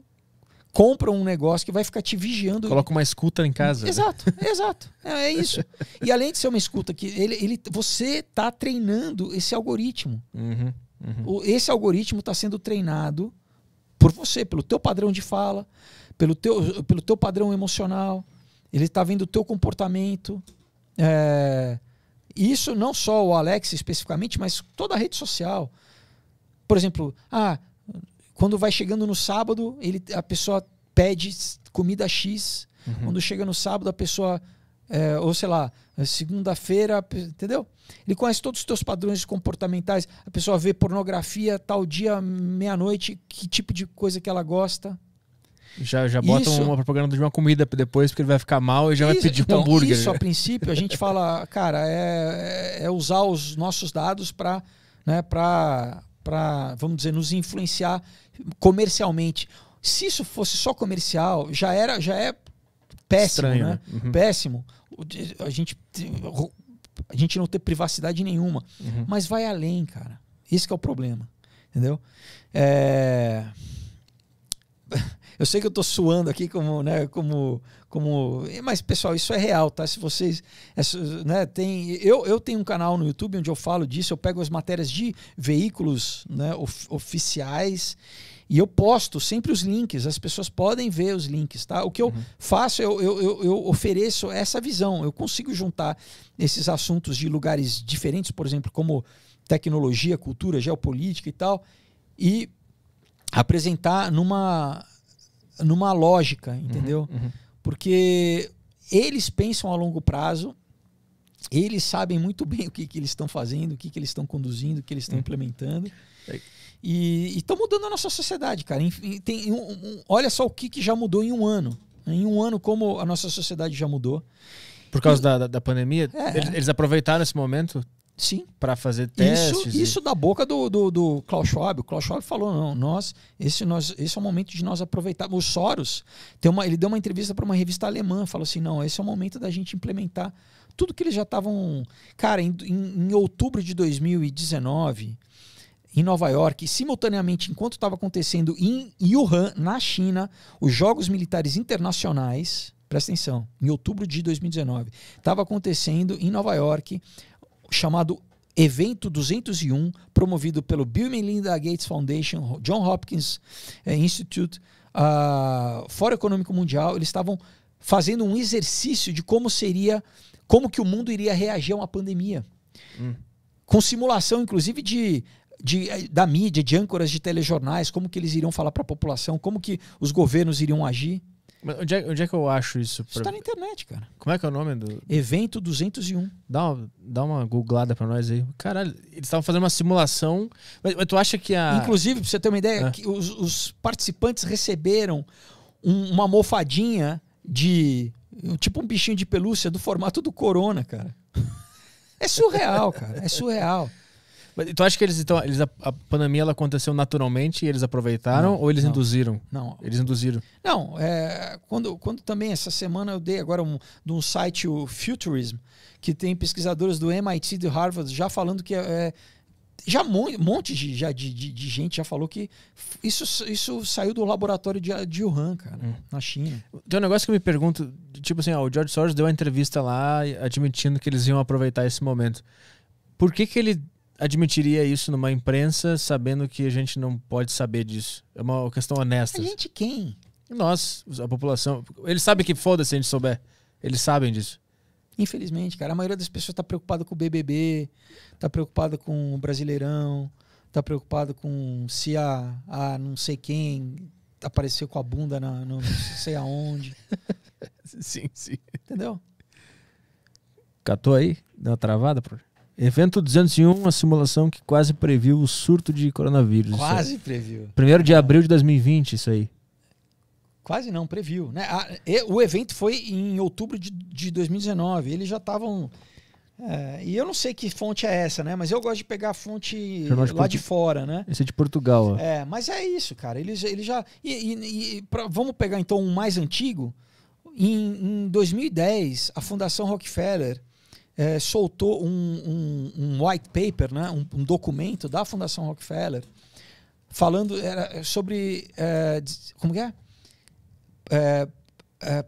compram um negócio que vai ficar te vigiando. Coloca uma escuta em casa. Exato, né? exato. É, é, isso. e além de ser uma escuta, que ele, ele, você tá treinando esse algoritmo. Uhum, uhum. Esse algoritmo está sendo treinado por você, pelo teu padrão de fala, pelo teu, pelo teu padrão emocional. Ele está vendo o teu comportamento. É, isso não só o Alex especificamente, mas toda a rede social. Por exemplo, ah, quando vai chegando no sábado, ele, a pessoa pede comida X. Uhum. Quando chega no sábado, a pessoa é, ou sei lá, segunda-feira, entendeu? Ele conhece todos os teus padrões comportamentais. A pessoa vê pornografia tal dia, meia-noite, que tipo de coisa que ela gosta. Já, já botam isso, uma propaganda de uma comida depois, porque ele vai ficar mal e já isso, vai pedir um então, hambúrguer. Isso, a princípio, a gente fala, cara, é, é usar os nossos dados para, né, para vamos dizer, nos influenciar comercialmente. Se isso fosse só comercial, já era, já é péssimo, Estranho, né? né? Uhum. Péssimo. A gente, a gente não ter privacidade nenhuma. Uhum. Mas vai além, cara. Isso que é o problema. Entendeu? É... Eu sei que eu estou suando aqui como, né, como, como, mas pessoal, isso é real, tá? Se vocês, é né, tem, eu, eu tenho um canal no YouTube onde eu falo disso, eu pego as matérias de veículos, né, of, oficiais e eu posto sempre os links, as pessoas podem ver os links, tá? O que eu uhum. faço, eu, eu, eu, eu, ofereço essa visão. Eu consigo juntar esses assuntos de lugares diferentes, por exemplo, como tecnologia, cultura, geopolítica e tal, e apresentar numa, numa lógica, uhum, entendeu? Uhum. Uhum. Porque eles pensam a longo prazo eles sabem muito bem o que, que eles estão fazendo, o que, que eles estão conduzindo, o que eles estão uhum. implementando. É, e estão mudando a nossa sociedade, cara. Tem, um, um, olha só o que, que já mudou em um ano. Em um ano, como a nossa sociedade já mudou. Por causa e, da, da pandemia? É. Eles, é. eles, aproveitaram esse momento? Sim. Para fazer testes? Isso, e... isso da boca do, do, do Klaus Schwab. O Klaus Schwab falou: não, nós esse, nós, esse é o momento de nós aproveitarmos. O Soros, tem uma, ele deu uma entrevista para uma revista alemã, falou assim: não, esse é o momento da gente implementar tudo que eles já estavam. Cara, em, em, em outubro de 2019 em Nova York, simultaneamente, enquanto estava acontecendo em Wuhan, na China, os Jogos Militares Internacionais, presta atenção, em outubro de 2019, estava acontecendo em Nova York, chamado Evento 201, promovido pelo Bill Melinda Gates Foundation, John Hopkins eh, Institute, uh, Fórum Econômico Mundial, eles estavam fazendo um exercício de como seria, como que o mundo iria reagir a uma pandemia. Hum. Com simulação, inclusive, de de, eh, da mídia, de âncoras de telejornais, como que eles iriam falar para a população, como que os governos iriam agir. Mas onde, é, onde é que eu acho isso? Isso tá na internet, cara. Como é que é o nome do. Evento 201. Dá uma, dá uma googlada pra nós aí. Caralho, eles estavam fazendo uma simulação. Mas, mas, tu acha que a. Inclusive, pra você ter uma ideia, ah. que os, os, participantes receberam um, uma mofadinha de. Tipo um bichinho de pelúcia do formato do Corona, cara. É surreal, cara. É surreal. Mas, então acho que eles então eles a, a, pandemia ela aconteceu naturalmente e eles aproveitaram não, ou eles não. induziram? Não, eles induziram. Não, é, quando quando também essa semana eu dei agora um de um site o Futurism que tem pesquisadores do MIT, do Harvard já falando que é, é já um monte de, já, de, de, de, gente já falou que isso, isso saiu do laboratório de, de Wuhan, cara, hum. na China. Tem um negócio que eu me pergunto, tipo assim, ó, o George Soros deu uma entrevista lá admitindo que eles iam aproveitar esse momento. Por que que ele admitiria isso numa imprensa sabendo que a gente não pode saber disso? É uma questão honesta. A gente quem? Nós, a população. Eles sabem que foda-se se a gente souber. Eles sabem disso. Infelizmente, cara, a maioria das pessoas está preocupada com o BBB, está preocupada com o Brasileirão, está preocupada com se a, a não sei quem apareceu com a bunda na, no não sei aonde. sim, sim. Entendeu? Catou aí? Deu uma travada, por Evento 201, uma simulação que quase previu o surto de coronavírus. Quase previu. Primeiro de ah. abril de 2020, isso aí. Quase não, previu. Né? A, ah, e, o evento foi em outubro de, de 2019. Eles já estavam. É, e eu não sei que fonte é essa, né? Mas eu gosto de pegar a fonte de lá Portu... de fora, né? Esse é de Portugal. Ó. É, mas é isso, cara. Eles, eles já. E, e, e pra, vamos pegar então um mais antigo. Em, em 2010, a Fundação Rockefeller é, soltou um, um, um, white paper, né, um, um, documento da Fundação Rockefeller, falando era, é, sobre. É, como é? é? é?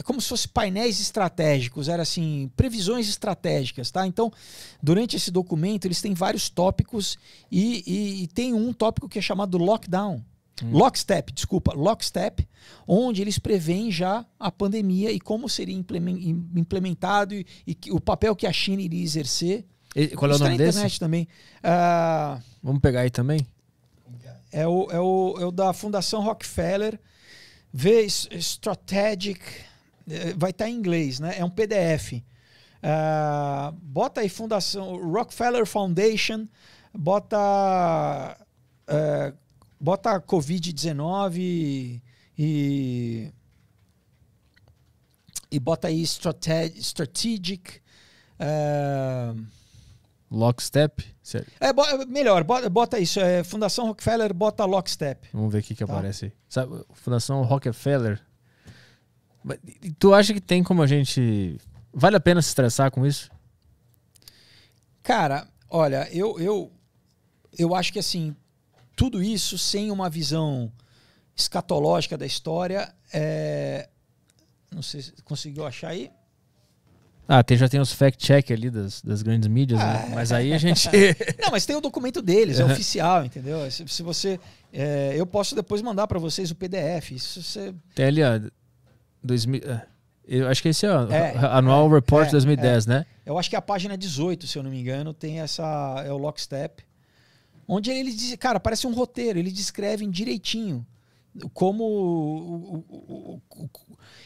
É, como se fosse painéis estratégicos, era assim, previsões estratégicas, tá? Então, durante esse documento, eles têm vários tópicos e, e, e tem um tópico que é chamado lockdown Hum. Lockstep, desculpa, Lockstep, onde eles preveem já a pandemia e como seria implementado e, e o papel que a China iria exercer. E, qual é o tá nome na internet desse? também. Uh, Vamos pegar aí também? É o, é, o, é o da Fundação Rockefeller, V Strategic, eh, vai estar tá em inglês, né? É um PDF. Uh, ah, bota aí Fundação Rockefeller Foundation, bota... Uh, bota Covid-19 e, e bota aí strategic. strategic uh, Lockstep? Sério. É, bo melhor, bota, bota isso. É, Fundação Rockefeller, bota Lockstep. Vamos ver o que, que tá. aparece aí. Sabe, Fundação Rockefeller. Tu acha que tem como a gente. Vale a pena se estressar com isso? Cara, olha, eu, eu, eu acho que assim, tudo isso sem uma visão escatológica da história. É... Não sei se conseguiu achar aí. Ah, tem, já tem os fact-check ali das, das grandes mídias, né? ah, né? mas aí a gente. Não, mas tem o documento deles, é oficial, entendeu? Se, se você. É, eu posso depois mandar para vocês o PDF. Se você... Tem ali, ó. 2000, é, eu acho que esse é, o é, Annual é, Report é, 2010, é. né? Eu acho que a página 18, se eu não me engano, tem essa. É o lockstep. Onde ele diz, cara, parece um roteiro, eles descrevem direitinho como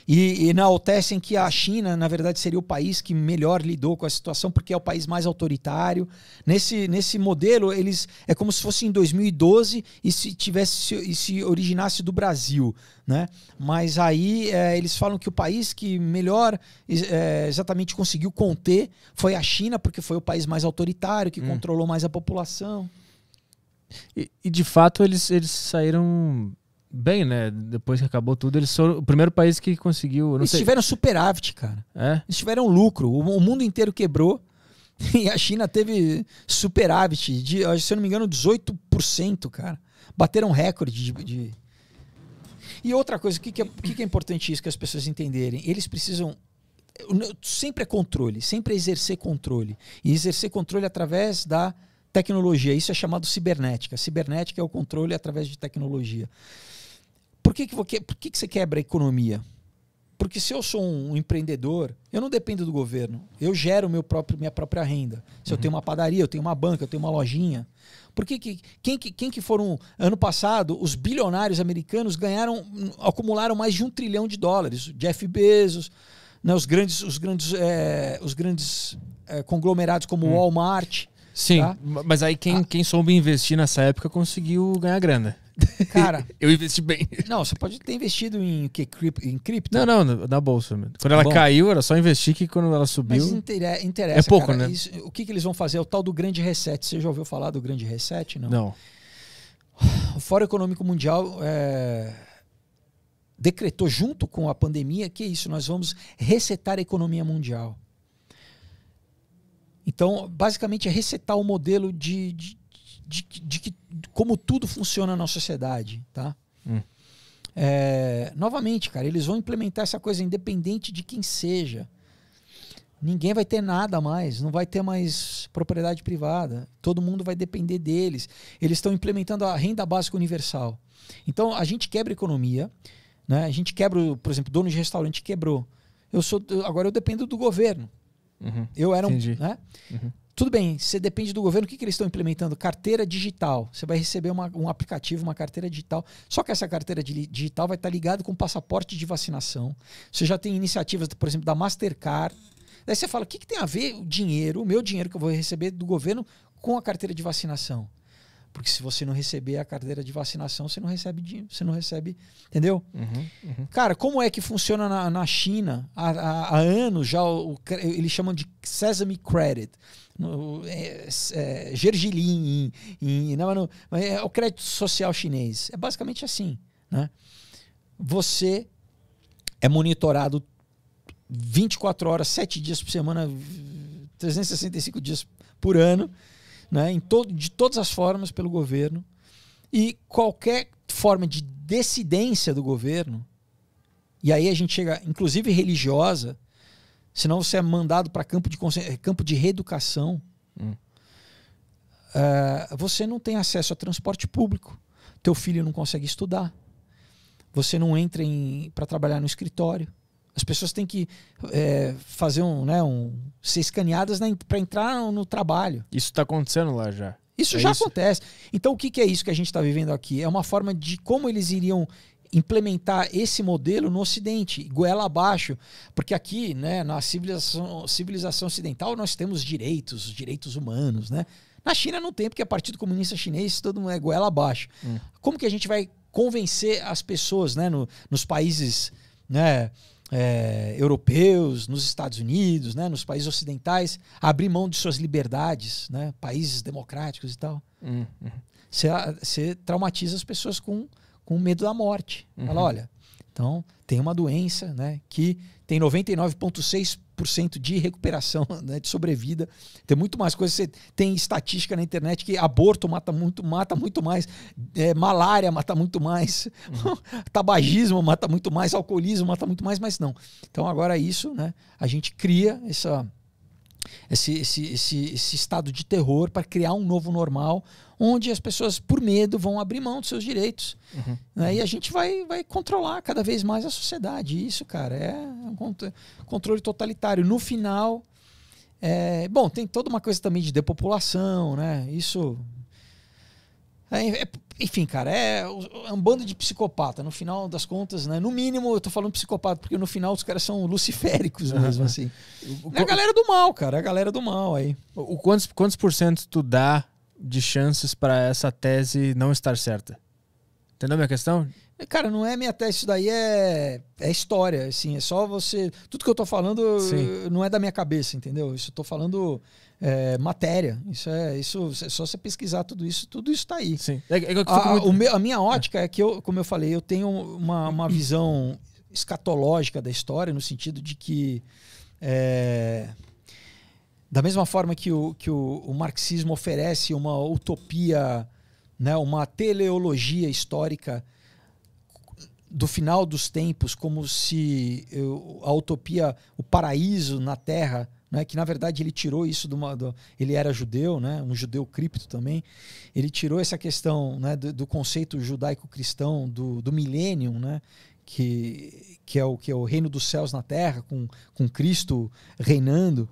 e, e enaltecem que a China, na verdade, seria o país que melhor lidou com a situação, porque é o país mais autoritário. Nesse, nesse modelo, eles é como se fosse em 2012 e se tivesse e se originasse do Brasil, né? Mas aí é, eles falam que o país que melhor é, exatamente conseguiu conter foi a China, porque foi o país mais autoritário que hum. controlou mais a população. E, e, de fato eles, eles saíram bem, né? Depois que acabou tudo, eles foram o primeiro país que conseguiu. eles sei. tiveram superávit, cara. É? Eles tiveram lucro. O, o, mundo inteiro quebrou e a China teve superávit de, se eu não me engano, 18%, cara. Bateram recorde de. de... E outra coisa, o que, que, é, que, que é importante isso que as pessoas entenderem? Eles precisam sempre é controle, sempre é exercer controle. E exercer controle através da Tecnologia, isso é chamado cibernética. Cibernética é o controle através de tecnologia. Por que, que, por que, que você quebra a economia? Porque se eu sou um empreendedor, eu não dependo do governo. Eu gero meu próprio, minha própria renda. Se uhum. eu tenho uma padaria, eu tenho uma banca, eu tenho uma lojinha. Por que, que, quem, que quem que foram. Ano passado, os bilionários americanos ganharam, acumularam mais de um trilhão de dólares. Jeff Bezos, né, os grandes, os grandes, é, os grandes é, conglomerados como hum. Walmart. Sim, tá? mas aí quem, ah. quem soube investir nessa época conseguiu ganhar grana. Cara, eu investi bem. Não, você pode ter investido em que em cripto? Não, não, na bolsa. Mesmo. Quando tá ela Bom, caiu, era só investir que quando ela subiu. Mas interessa, interessa é pouco, cara. né? Isso, o que, que eles vão fazer? É o tal do grande reset. Você já ouviu falar do grande reset? Não. Não. O Fórum Econômico Mundial é, decretou junto com a pandemia que é isso, nós vamos resetar a economia mundial. Então, basicamente, é resetar o modelo de, de, de, de, que, como tudo funciona na sociedade. Tá? Hum. É, novamente, cara, eles vão implementar essa coisa independente de quem seja. Ninguém vai ter nada mais, não vai ter mais propriedade privada. Todo mundo vai depender deles. Eles estão implementando a renda básica universal. Então a gente quebra a economia, né? A gente quebra, por exemplo, dono de restaurante quebrou. Eu sou, agora eu dependo do governo. Uhum. Eu era um. Né? Uhum. Tudo bem, você depende do governo, o que, que eles estão implementando? Carteira digital. Você vai receber uma, um aplicativo, uma carteira digital. Só que essa carteira digital vai estar tá ligada com passaporte de vacinação. Você já tem iniciativas, por exemplo, da Mastercard. Daí você fala: o que, que tem a ver o dinheiro, o meu dinheiro que eu vou receber do governo, com a carteira de vacinação? Porque se você não receber a carteira de vacinação, você não recebe dinheiro, você não recebe. Entendeu? Uhum, uhum. Cara, como é que funciona na, na China? Há, há, há, anos já o, eles chamam de Sesame Credit. No, é, é, gergelim, em, em, não, né, é o crédito social chinês. É basicamente assim. Né? Você é monitorado 24 horas, 7 dias por semana, 365 dias por ano né, to de todas as formas pelo governo. E qualquer forma de decidência do governo, e aí a gente chega, inclusive religiosa, senão você é mandado para campo de eh, campo de reeducação. Hum. Eh, você não tem acesso a transporte público, teu filho não consegue estudar, você não entra para trabalhar no escritório, as pessoas têm que é, fazer um, né, um, ser escaneadas para entrar no trabalho. Isso está acontecendo lá já. Isso é já isso? acontece. Então, o que, que, é isso que a gente está vivendo aqui? É uma forma de como eles iriam implementar esse modelo no Ocidente, goela abaixo. Porque aqui, né, na civilização, civilização ocidental, nós temos direitos, direitos humanos. Né? Na China não tem, porque é Partido Comunista Chinês, todo mundo é goela abaixo. Hum. Como que a gente vai convencer as pessoas né, no, nos países né, é, europeus, nos Estados Unidos, né, nos países ocidentais, abrir mão de suas liberdades, né, países democráticos e tal. Hum, hum. Você uhum. traumatiza as pessoas com, com medo da morte. Uhum. Fala, olha, então tem uma doença né, que tem 99,6 1% de recuperação, né, de sobrevida. Tem muito mais coisas. Você tem estatística na internet que aborto mata muito, mata muito mais, é, malária mata muito mais, uhum. tabagismo mata muito mais, alcoolismo mata muito mais, mas não. Então agora é isso, né? A gente cria essa esse, esse, esse, esse estado de terror para criar um novo normal, onde as pessoas, por medo, vão abrir mão dos seus direitos. Uhum. Né? E a gente vai, vai controlar cada vez mais a sociedade. Isso, cara, é um controle totalitário. No final, é, bom, tem toda uma coisa também de depopulação, né? Isso é, é, enfim, cara, é, é, um bando de psicopata. No final das contas, né? No mínimo, eu tô falando psicopata, porque no final os caras são luciféricos mesmo, assim. é a galera do mal, cara. É a galera do mal aí. O, quantos, quantos por cento tu dá de chances para essa tese não estar certa? Entendeu a minha questão? Cara, não é minha tese, isso daí é, é história, assim, é só você... Tudo que eu tô falando Sim. não é da minha cabeça, entendeu? Isso eu tô falando é, matéria. Isso é isso. É só você pesquisar tudo isso, tudo isso está aí. É, é a, muito... meu, a, minha ótica é que eu, como eu falei, eu tenho uma, uma visão escatológica da história no sentido de que é, da mesma forma que o, que o, o marxismo oferece uma utopia, né, uma teleologia histórica do final dos tempos, como se eu, a utopia, o paraíso na Terra né, que na verdade ele tirou isso de uma. Do, ele era judeu, né, um judeu cripto também. Ele tirou essa questão né, do, do conceito judaico-cristão do, do milênio, né, que, que, é o, que é o reino dos céus na terra, com, com Cristo reinando.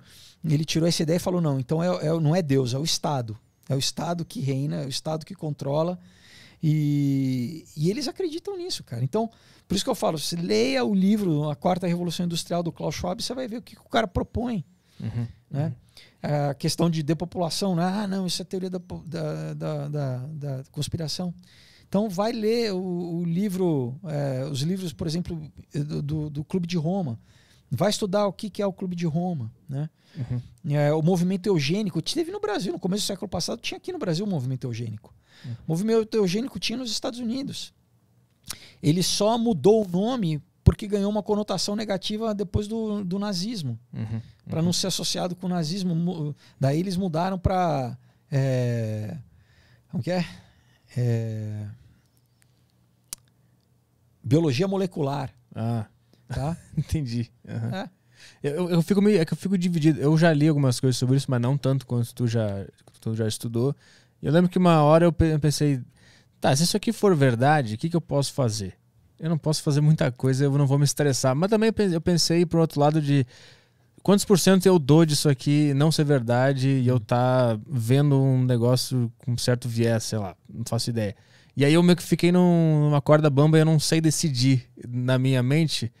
Ele tirou essa ideia e falou: não, então é, é, não é Deus, é o Estado. É o Estado que reina, é o Estado que controla. E, e, eles acreditam nisso, cara. Então, por isso que eu falo, você leia o livro A Quarta Revolução Industrial do Klaus Schwab, você vai ver o que, que o cara propõe. Uhum. Né? A questão de depopulação, né? ah, não, isso é teoria da, da, da, da conspiração. Então, vai ler o, o livro, é, os livros, por exemplo, do, do Clube de Roma. Vai estudar o que, que é o Clube de Roma. Né? Uhum. É, o movimento eugênico teve no Brasil, no começo do século passado, tinha aqui no Brasil o um movimento eugênico. Uhum. O movimento eugênico tinha nos Estados Unidos. Ele só mudou o nome porque ganhou uma conotação negativa depois do, do nazismo. Uhum, uhum. Para não ser associado com o nazismo. Daí eles mudaram para. É, como que é? é? Biologia molecular. Ah. Tá? Entendi. Uhum. É. Eu, eu, fico meio, é que eu fico dividido. Eu já li algumas coisas sobre isso, mas não tanto quanto tu já, tu já estudou. Eu lembro que uma hora eu pensei, tá, se isso aqui for verdade, o que, que eu posso fazer? eu não posso fazer muita coisa, eu não vou me estressar. Mas também eu pensei pro outro lado de quantos por cento eu dou disso aqui não ser verdade e eu tá vendo um negócio com certo viés, sei lá, não faço ideia. E aí eu meio que fiquei num, numa corda bamba e eu não sei decidir na minha mente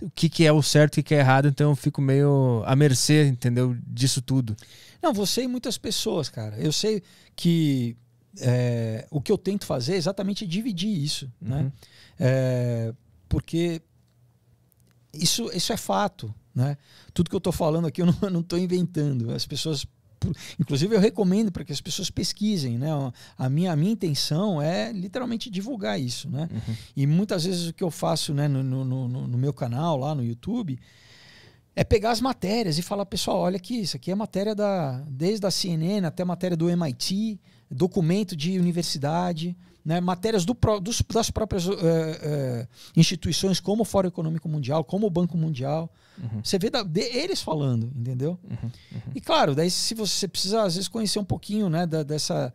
o que, que é o certo e o que é errado, então eu fico meio à mercê, entendeu, disso tudo. Não, você e muitas pessoas, cara. Eu sei que é, o que eu tento fazer é exatamente dividir isso, uhum. né? É, porque isso, isso é fato, né? Tudo que eu estou falando aqui eu não estou inventando. As pessoas, inclusive, eu recomendo para que as pessoas pesquisem, né? A minha, a minha intenção é literalmente divulgar isso, né? Uhum. E muitas vezes o que eu faço, né, no, no, no, no meu canal lá no YouTube é pegar as matérias e falar, pessoal, olha aqui, isso aqui é matéria da desde a CNN até a matéria do MIT, documento de universidade, né, matérias do, dos, das próprias uh, uh, instituições, como o Fórum Econômico Mundial, como o Banco Mundial. Uhum. Você vê da, de, eles falando, entendeu? Uhum, uhum. E claro, daí se você, precisa, às vezes, conhecer um pouquinho né, da, dessa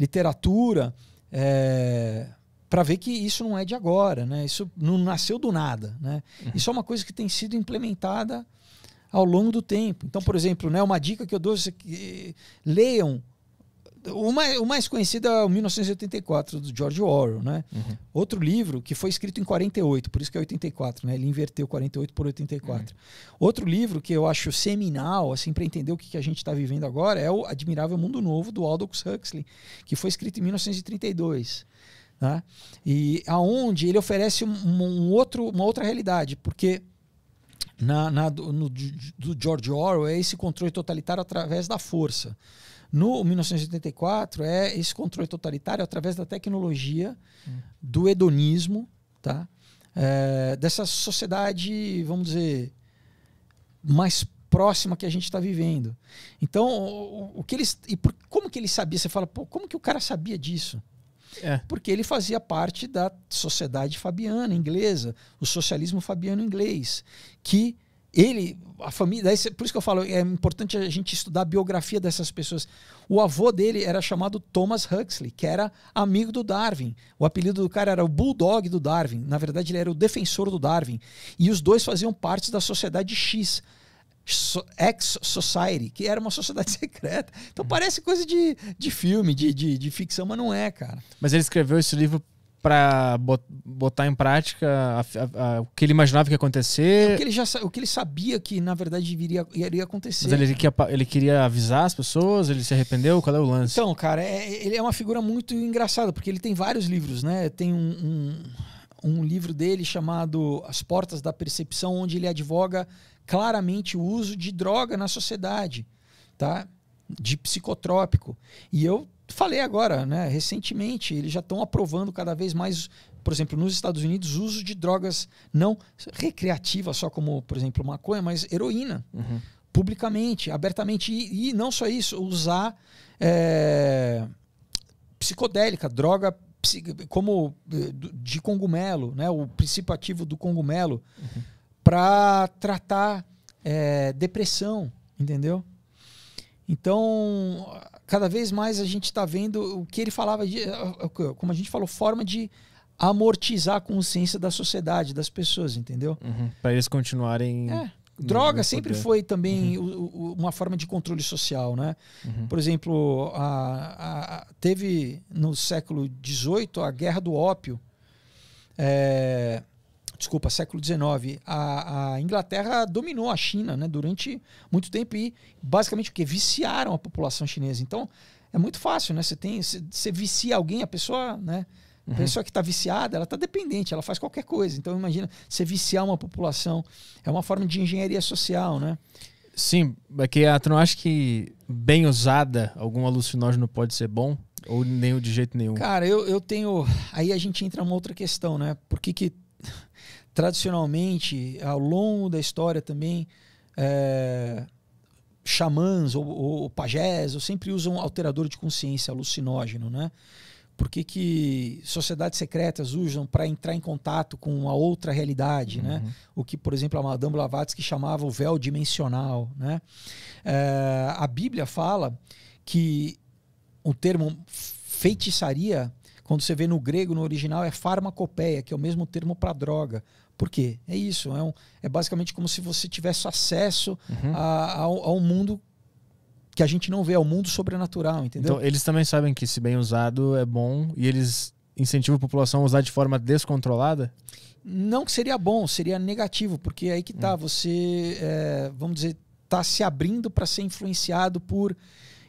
literatura é, eh, para ver que isso não é de agora, né? isso não nasceu do nada. Né? Uhum. Isso é uma coisa que tem sido implementada ao longo do tempo. Então, por exemplo, né, uma dica que eu dou é que leiam o mais, o mais conhecido é o 1984, do George Orwell, né? Uhum. Outro livro que foi escrito em 48, por isso que é 84, né? Ele inverteu 48 por 84. Uhum. Outro livro que eu acho seminal, assim, para entender o que, que a gente está vivendo agora, é o Admirável Mundo Novo, do Aldous Huxley, que foi escrito em 1932. Né? E aonde ele oferece um, um outro, uma outra realidade, porque na, na do, no, do George Orwell é esse controle totalitário através da força. No 1984 é esse controle totalitário através da tecnologia, do hedonismo, tá? É, dessa sociedade, vamos dizer, mais próxima que a gente está vivendo. Então, o, o, que eles e por, como que ele sabia? Você fala, pô, como que o cara sabia disso? É. Porque ele fazia parte da sociedade fabiana inglesa, o socialismo fabiano inglês, que ele, a família, daí, por isso que eu falo, é importante a gente estudar a biografia dessas pessoas. O avô dele era chamado Thomas Huxley, que era amigo do Darwin. O apelido do cara era o Bulldog do Darwin. Na verdade, ele era o defensor do Darwin. E os dois faziam parte da Sociedade X. Ex-Society, que era uma sociedade secreta. Então parece coisa de, de filme, de, de, de ficção, mas não é, cara. Mas ele escreveu esse livro para botar em prática a, a, a, o que ele imaginava que ia acontecer. É, o que ele, já, o que ele sabia que, na verdade, viria, iria acontecer. Mas ele, queria, ele queria avisar as pessoas? Ele se arrependeu? Qual é o lance? Então, cara, é, ele é uma figura muito engraçada, porque ele tem vários livros, né? Tem um, um, um livro dele chamado As Portas da Percepção, onde ele advoga claramente o uso de droga na sociedade, tá? De psicotrópico. E eu falei agora, né? Recentemente, eles já estão aprovando cada vez mais, por exemplo, nos Estados Unidos, o uso de drogas não recreativas, só como, por exemplo, maconha, mas heroína. Uhum. Publicamente, abertamente. E, e, não só isso, usar é, psicodélica, droga como eh, de cogumelo, né? O princípio ativo do cogumelo uhum. para tratar é, depressão, entendeu? Então, cada vez mais a gente está vendo o que ele falava, de, eh, eh, como a gente falou, forma de amortizar a consciência da sociedade, das pessoas, entendeu? Uhum. Para eles continuarem. É. Droga sempre poder. foi também uhum. uma forma de controle social, né? Uhum. Por exemplo, a, a, teve no século XVIII a guerra do ópio. É, desculpa, século XIX, a, a, Inglaterra dominou a China né, durante muito tempo e basicamente o que? Viciaram a população chinesa. Então é muito fácil, né? Você tem, você vicia alguém, a pessoa, né? A uhum. pessoa que está viciada, ela está dependente, ela faz qualquer coisa. Então imagina, você viciar uma população é uma forma de engenharia social, né? Sim, é que a, tu não acha que bem usada algum alucinógeno pode ser bom? Ou nem de jeito nenhum? Cara, eu, eu tenho. Aí a gente entra numa outra questão, né? Por que, que tradicionalmente, ao longo da história também, é, xamãs ou, ou pajés ou sempre usam alterador de consciência alucinógeno, né? Por que, que sociedades secretas usam para entrar em contato com uma outra realidade, né? uhum. né? O que, por exemplo, a Madame Blavatsky chamava o véu dimensional, né? É, a Bíblia fala que o termo feitiçaria quando você vê no grego, no original, é farmacopeia, que é o mesmo termo para droga. Por quê? É isso. É, um, é basicamente como se você tivesse acesso uhum. a, mundo que a gente não vê, ao mundo sobrenatural, entendeu? Então, eles também sabem que se bem usado é bom e eles incentivam a população a usar de forma descontrolada? Não que seria bom, seria negativo, porque aí que tá, hum. você, é, vamos dizer, tá se abrindo para ser influenciado por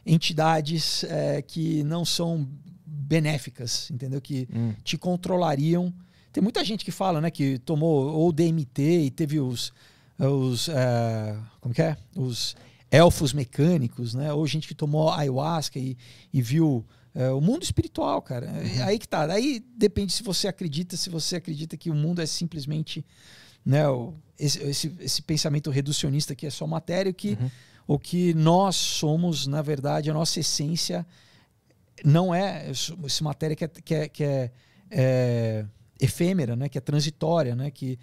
entidades é, que não são benéficas, entendeu? Que hum. te controlariam. Tem muita gente que fala, né, que tomou ou DMT e teve os os uh, como que é? Os elfos mecânicos, né? Ou gente que tomou ayahuasca e, e viu é, o mundo espiritual, cara. É uhum. aí que tá. Aí depende se você acredita, se você acredita que o mundo é simplesmente né, o, esse, esse, esse, pensamento reducionista que é só matéria, que, uhum. o que nós somos, na verdade, a nossa essência não é essa é matéria que é, que é, que é, é efêmera, né? Que é transitória, né? Que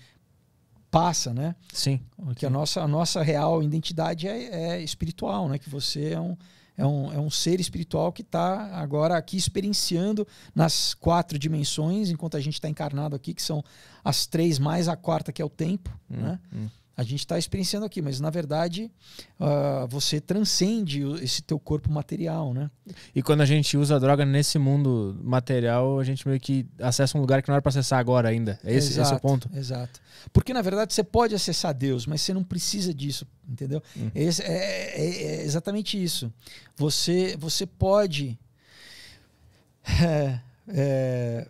passa, né? Sim. Okay. Que a nossa, a nossa real identidade é, é, espiritual, né? Que você é um, é um, é um ser espiritual que está agora aqui experienciando nas quatro dimensões, enquanto a gente está encarnado aqui, que são as três mais a quarta, que é o tempo, hum, né? Hum a gente está experienciando aqui, mas na verdade uh, você transcende esse teu corpo material, né? E quando a gente usa a droga nesse mundo material, a gente meio que acessa um lugar que não era para acessar agora ainda. É esse, exato, esse é o ponto? Exato. Porque na verdade você pode acessar Deus, mas você não precisa disso, entendeu? Hum. Esse, é, é, é, exatamente isso. Você, você pode. É, é,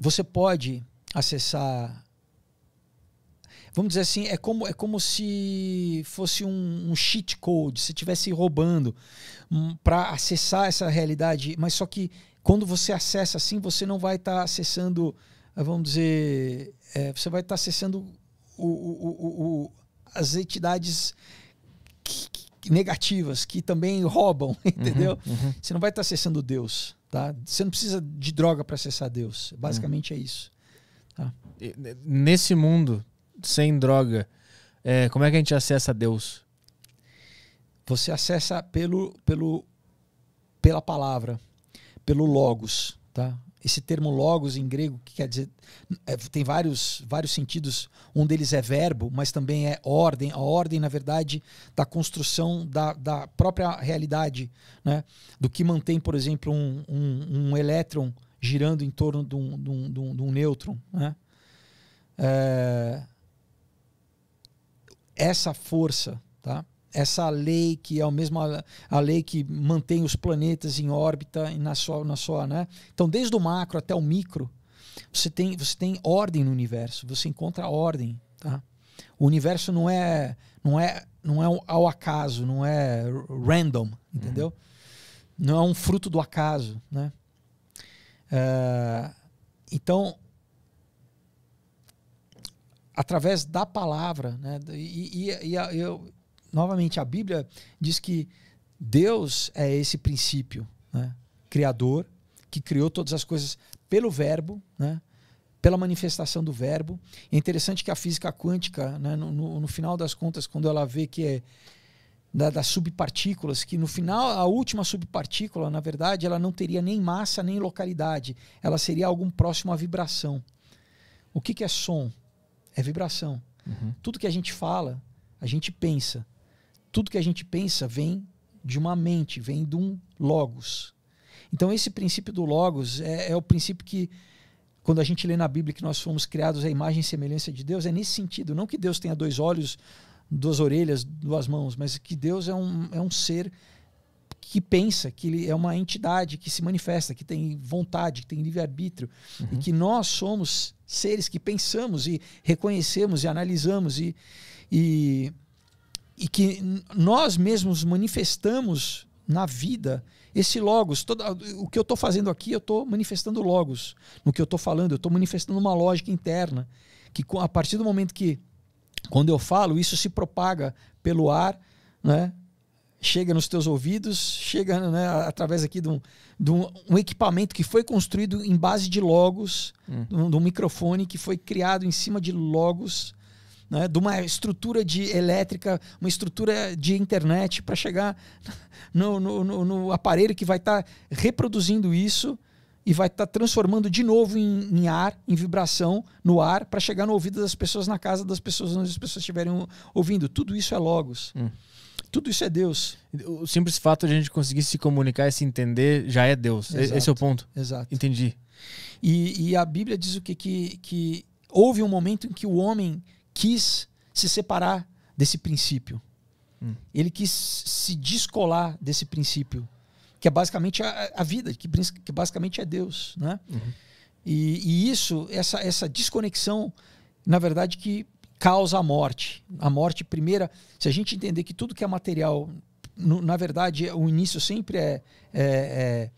você pode acessar vamos dizer assim, é como, é como se fosse um, um cheat code, se estivesse roubando um, para acessar essa realidade. Mas só que quando você acessa assim, você não vai estar tá acessando, eh, vamos dizer, é, você vai estar tá acessando o, o, o, as entidades negativas que também roubam, entendeu? Uhum, uhum. Você não vai estar tá acessando Deus. Tá? Você não precisa de droga para acessar Deus. Basicamente uhum. é isso. Tá? Nesse mundo, sem droga, é, como é que a gente acessa a Deus? Você acessa pelo, pelo, pela palavra, pelo logos, tá? Esse termo logos em grego que quer dizer é, tem vários, vários sentidos. Um deles é verbo, mas também é ordem. A ordem, na verdade, da construção da, da própria realidade, né? Do que mantém, por exemplo, um, um, um elétron girando em torno de um, de um, de um, de um nêutron, né? É, essa força, tá? essa lei que é a mesma a lei que mantém os planetas em órbita na sua, na sua, né? Então, desde o macro até o micro, você tem, você tem ordem no universo, você encontra ordem, tá? O universo não é não é não é ao acaso, não é random, entendeu? Uhum. Não é um fruto do acaso, né? Eh, então, através da palavra. Né? E, e, e a, eu, novamente, a Bíblia diz que Deus é esse princípio né? criador, que criou todas as coisas pelo Verbo, né? pela manifestação do Verbo. É interessante que a física quântica, né? no, no, no, final das contas, quando ela vê que é da, das subpartículas, que no final, a última subpartícula, na verdade, ela não teria nem massa nem localidade, ela seria algo próximo à vibração. O que, que é som? é vibração. Uhum. Tudo que a gente fala, a gente pensa. Tudo que a gente pensa vem de uma mente, vem de um logos. Então, esse princípio do logos é, é o princípio que, quando a gente lê na Bíblia que nós fomos criados à imagem e semelhança de Deus, é nesse sentido. Não que Deus tenha dois olhos, duas orelhas, duas mãos, mas que Deus é um, é um ser que pensa que ele é uma entidade que se manifesta, que tem vontade, que tem livre-arbítrio, uhum. e que nós somos seres que pensamos e reconhecemos e analisamos e, e, e que nós mesmos manifestamos na vida esse logos. todo o que eu estou fazendo aqui, eu estou manifestando logos. No que eu estou falando, eu estou manifestando uma lógica interna que a partir do momento que quando eu falo, isso se propaga pelo ar, né? chega nos teus ouvidos, chega né, através aqui de, um, de um, um, equipamento que foi construído em base de logos, hum. de, um, microfone que foi criado em cima de logos, né, de uma estrutura de elétrica, uma estrutura de internet para chegar no, no, no, no, aparelho que vai estar tá reproduzindo isso e vai estar tá transformando de novo em, em, ar, em vibração no ar para chegar no ouvido das pessoas na casa das pessoas onde as pessoas estiverem ouvindo. Tudo isso é logos. Hum. Tudo isso é Deus. O simples fato de a gente conseguir se comunicar e se entender já é Deus. Exato. Esse é o ponto. Exato. Entendi. E, e a Bíblia diz o quê? que? Que houve um momento em que o homem quis se separar desse princípio. Hum. Ele quis se descolar desse princípio, que é basicamente a, a vida, que, que, basicamente é Deus. Né? Uhum. E, e, isso, essa, essa desconexão, na verdade, que causa a morte. A morte primeira, se a gente entender que tudo que é material, no, na verdade, o início sempre é, é, é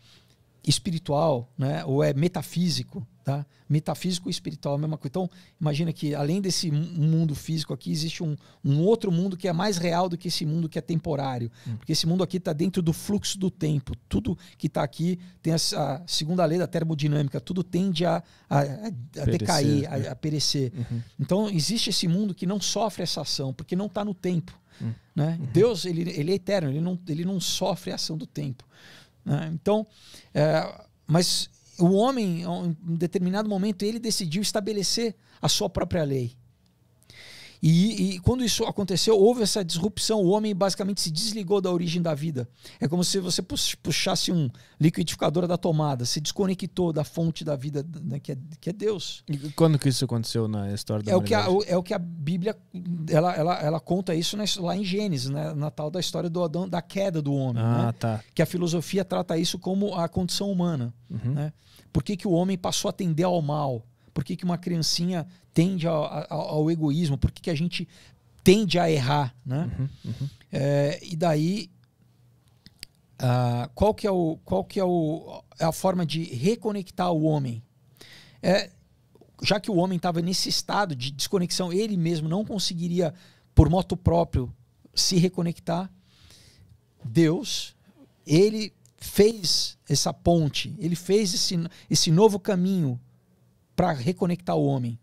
espiritual, né? ou é metafísico, Tá? Metafísico e espiritual é a mesma coisa. Então, imagina que além desse mundo físico aqui, existe um, um, outro mundo que é mais real do que esse mundo que é temporário. Hum. Porque esse mundo aqui está dentro do fluxo do tempo. Tudo que está aqui tem essa segunda lei da termodinâmica. Tudo tende a, a, a, decair, né? a, a, perecer. Uhum. Então, existe esse mundo que não sofre essa ação, porque não está no tempo. Hum. Né? Uhum. Deus ele, ele é eterno, ele não, ele não sofre a ação do tempo. Né? Então, é, mas o homem, em um determinado momento, ele decidiu estabelecer a sua própria lei. E, e, quando isso aconteceu, houve essa disrupção. O homem basicamente se desligou da origem da vida. É como se você puxasse um liquidificador da tomada, se desconectou da fonte da vida, né, que, é, que, é, Deus. E quando que isso aconteceu na história da é humanidade? o que a, É o que a Bíblia ela, ela, ela conta isso né, lá em Gênesis, né, na tal da história do Adão, da queda do homem. Ah, né? tá. Que a filosofia trata isso como a condição humana. Uhum. Né? Por que, que o homem passou a atender ao mal? Por que, que uma criancinha tende ao, ao, ao egoísmo? Por que, que a gente tende a errar, né? Uhum, uhum. É, e daí, uh, qual que é, o, qual que é o, é a forma de reconectar o homem? É, já que o homem estava nesse estado de desconexão, ele mesmo não conseguiria, por moto próprio, se reconectar. Deus, ele fez essa ponte, ele fez esse, esse novo caminho para reconectar o homem.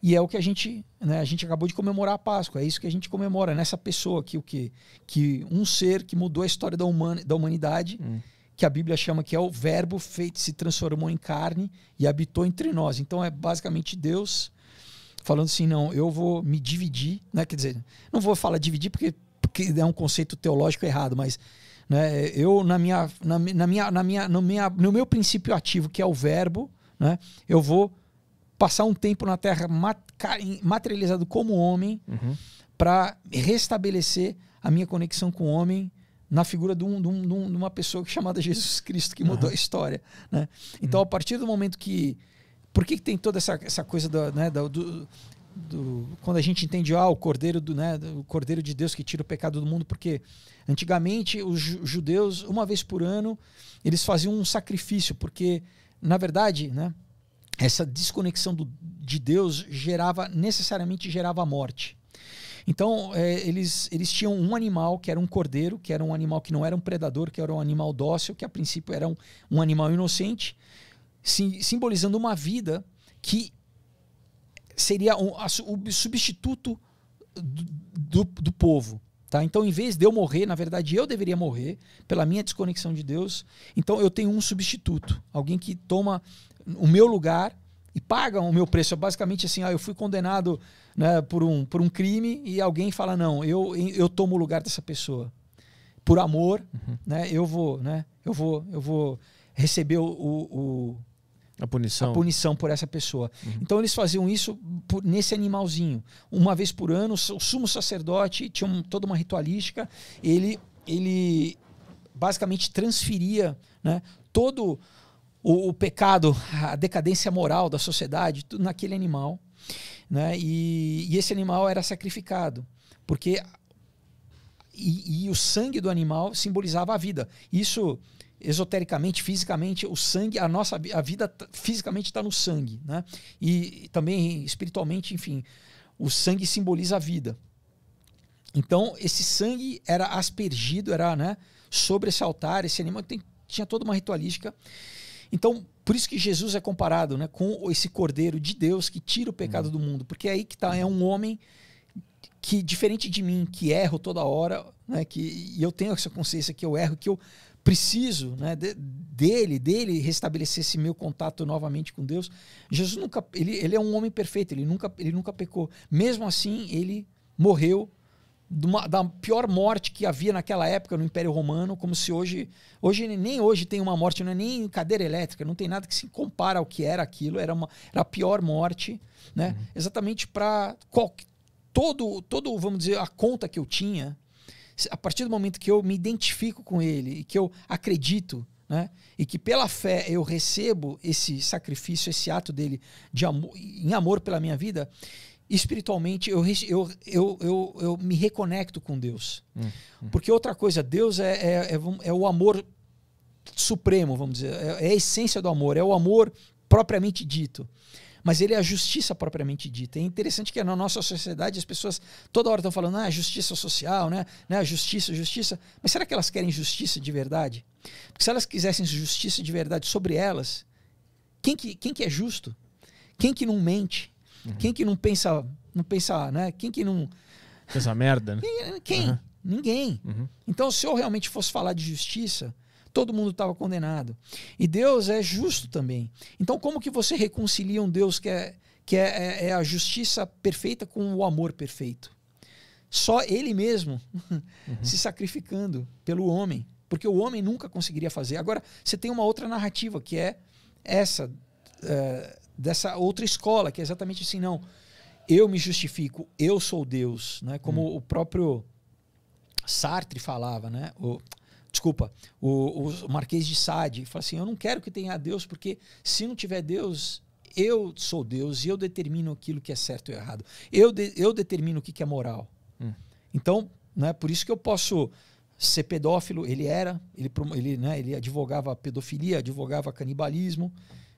E é o que a gente, né, a gente acabou de comemorar a Páscoa, é isso que a gente comemora, nessa pessoa aqui, o que que um ser que mudou a história da, humana, da humanidade, hum. que a Bíblia chama que é o verbo feito, se transformou em carne e habitou entre nós. Então é basicamente Deus falando assim, não, eu vou me dividir, né, quer dizer, não vou falar dividir porque, porque é um conceito teológico errado, mas né, eu na minha na, na minha na minha no, minha, no meu princípio ativo que é o verbo, né? Eu vou passar um tempo na Terra materializado como homem uhum. para restabelecer a minha conexão com o homem na figura de, um, de, um, de uma pessoa chamada Jesus Cristo que mudou uhum. a história. Né? Então, uhum. a partir do momento que... Por que, que tem toda essa, essa coisa né, do, do, quando a gente entende ah, o cordeiro do né, o cordeiro de Deus que tira o pecado do mundo porque antigamente os judeus uma vez por ano eles faziam um sacrifício porque na verdade, né, essa desconexão do, de Deus gerava necessariamente gerava a morte. Então, é, eles, eles tinham um animal que era um cordeiro, que era um animal que não era um predador, que era um animal dócil, que a princípio era um, um animal inocente, sim, simbolizando uma vida que seria um, a, o substituto do, do, do povo. Tá? Então, em vez de eu morrer, na verdade eu deveria morrer pela minha desconexão de Deus. Então, eu tenho um substituto, alguém que toma o meu lugar e paga o meu preço. É basicamente assim: ah, eu fui condenado né, por, um, por um crime e alguém fala, não, eu, eu tomo o lugar dessa pessoa. Por amor, uhum. né, eu vou, né, eu vou, eu vou receber o, o, a punição. A punição por essa pessoa. Uhum. Então eles faziam isso por, nesse animalzinho. Uma vez por ano, o sumo sacerdote tinha um, toda uma ritualística, ele, ele basicamente transferia né, todo o, o, pecado, a decadência moral da sociedade, tudo naquele animal. Né, e, e esse animal era sacrificado. Porque e, e, o sangue do animal simbolizava a vida. Isso esotericamente, fisicamente, o sangue, a nossa a vida fisicamente está no sangue, né? E, também espiritualmente, enfim, o sangue simboliza a vida. Então, esse sangue era aspergido, era, né, sobre esse altar, esse animal tem, tinha toda uma ritualística. Então, por isso que Jesus é comparado, né, com esse cordeiro de Deus que tira o pecado uhum. do mundo, porque é aí que tá, é um homem que diferente de mim, que erro toda hora, né, que e eu tenho essa consciência que eu erro, que eu preciso né, de, dele, dele restabelecer esse meu contato novamente com Deus. Jesus nunca, ele, ele é um homem perfeito, ele nunca, ele nunca pecou. Mesmo assim, ele morreu uma, da pior morte que havia naquela época no Império Romano, como se hoje, hoje nem hoje tem uma morte, não é nem cadeira elétrica, não tem nada que se compara ao que era aquilo, era, uma, era a pior morte, né? Uhum. Exatamente para todo, todo, vamos dizer, a conta que eu tinha, a partir do momento que eu me identifico com ele e que eu acredito, né? E que pela fé eu recebo esse sacrifício, esse ato dele de amor, em amor pela minha vida, espiritualmente eu, eu, eu, eu, eu me reconecto com Deus. Hum, hum. Porque outra coisa, Deus é, é, é, é, o amor supremo, vamos dizer, é, é, a essência do amor, é o amor propriamente dito mas ele é a justiça propriamente dita. É interessante que na nossa sociedade as pessoas toda hora estão falando, ah, justiça social, né? né? Justiça, justiça. Mas será que elas querem justiça de verdade? Porque se elas quisessem justiça de verdade sobre elas, quem que, quem que é justo? Quem que não mente? Uhum. Quem que não pensa, não pensa, né? Quem que não. Pensa merda, né? Quem? quem? Uhum. Ninguém. Uhum. Então, se eu realmente fosse falar de justiça, Todo mundo estava condenado. E Deus é justo também. Então, como que você reconcilia um Deus que é, que é, é, é a justiça perfeita com o amor perfeito? Só ele mesmo uhum. se sacrificando pelo homem, porque o homem nunca conseguiria fazer. Agora, você tem uma outra narrativa que é essa, é, dessa outra escola, que é exatamente assim: não, eu me justifico, eu sou Deus, né? como hum. o próprio Sartre falava, né? O desculpa, o, o Marquês de Sade, fala assim: Eu não quero que tenha Deus, porque se não tiver Deus, eu sou Deus e eu determino aquilo que é certo e errado. Eu, de, eu determino o que, que é moral. Hum. Então, né, por isso que eu posso ser pedófilo, ele era, ele, ele, né, ele advogava pedofilia, advogava canibalismo.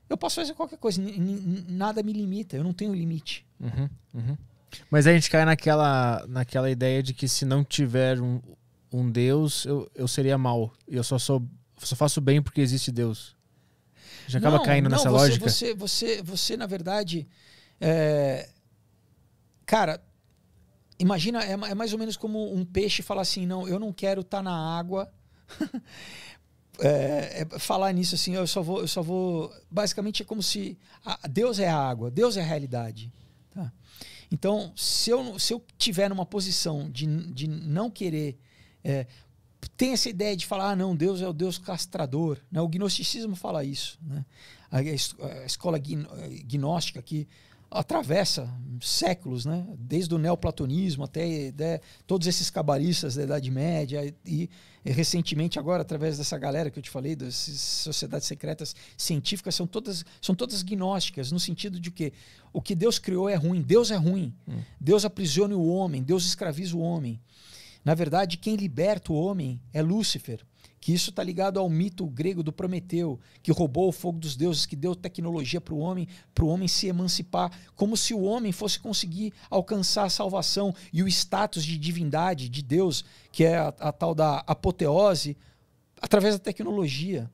Eu posso fazer qualquer coisa, nada me limita, eu não tenho limite. Uhum, uhum. Mas a gente cai naquela, naquela ideia de que se não tiver um, um Deus, eu, eu seria mal. E eu só sou só faço bem porque existe Deus. Já acaba não, caindo não, nessa você, lógica. Você, você, você, na verdade, é... cara, imagina, é, é, mais ou menos como um peixe falar assim, não, eu não quero estar tá na água. É, é, falar nisso assim, eu só vou, eu só vou. Basicamente é como se a, Deus é a água, Deus é a realidade. Tá? Então, se eu, se eu tiver numa posição de, de não querer é, tem essa ideia de falar, ah, não, Deus é o Deus castrador. Né? O gnosticismo fala isso. Né? A, a escola gnóstica que atravessa séculos, né? desde o neoplatonismo até né, todos esses cabalistas da Idade Média e, e, recentemente agora através dessa galera que eu te falei, das sociedades secretas científicas, são todas, são todas gnósticas, no sentido de que o que Deus criou é ruim, Deus é ruim, hum. Deus aprisiona o homem, Deus escraviza o homem. Na verdade, quem liberta o homem é Lúcifer, que isso está ligado ao mito grego do Prometeu, que roubou o fogo dos deuses, que deu tecnologia para o homem, para o homem se emancipar, como se o homem fosse conseguir alcançar a salvação e o status de divindade de Deus, que é a, a tal da apoteose, através da tecnologia.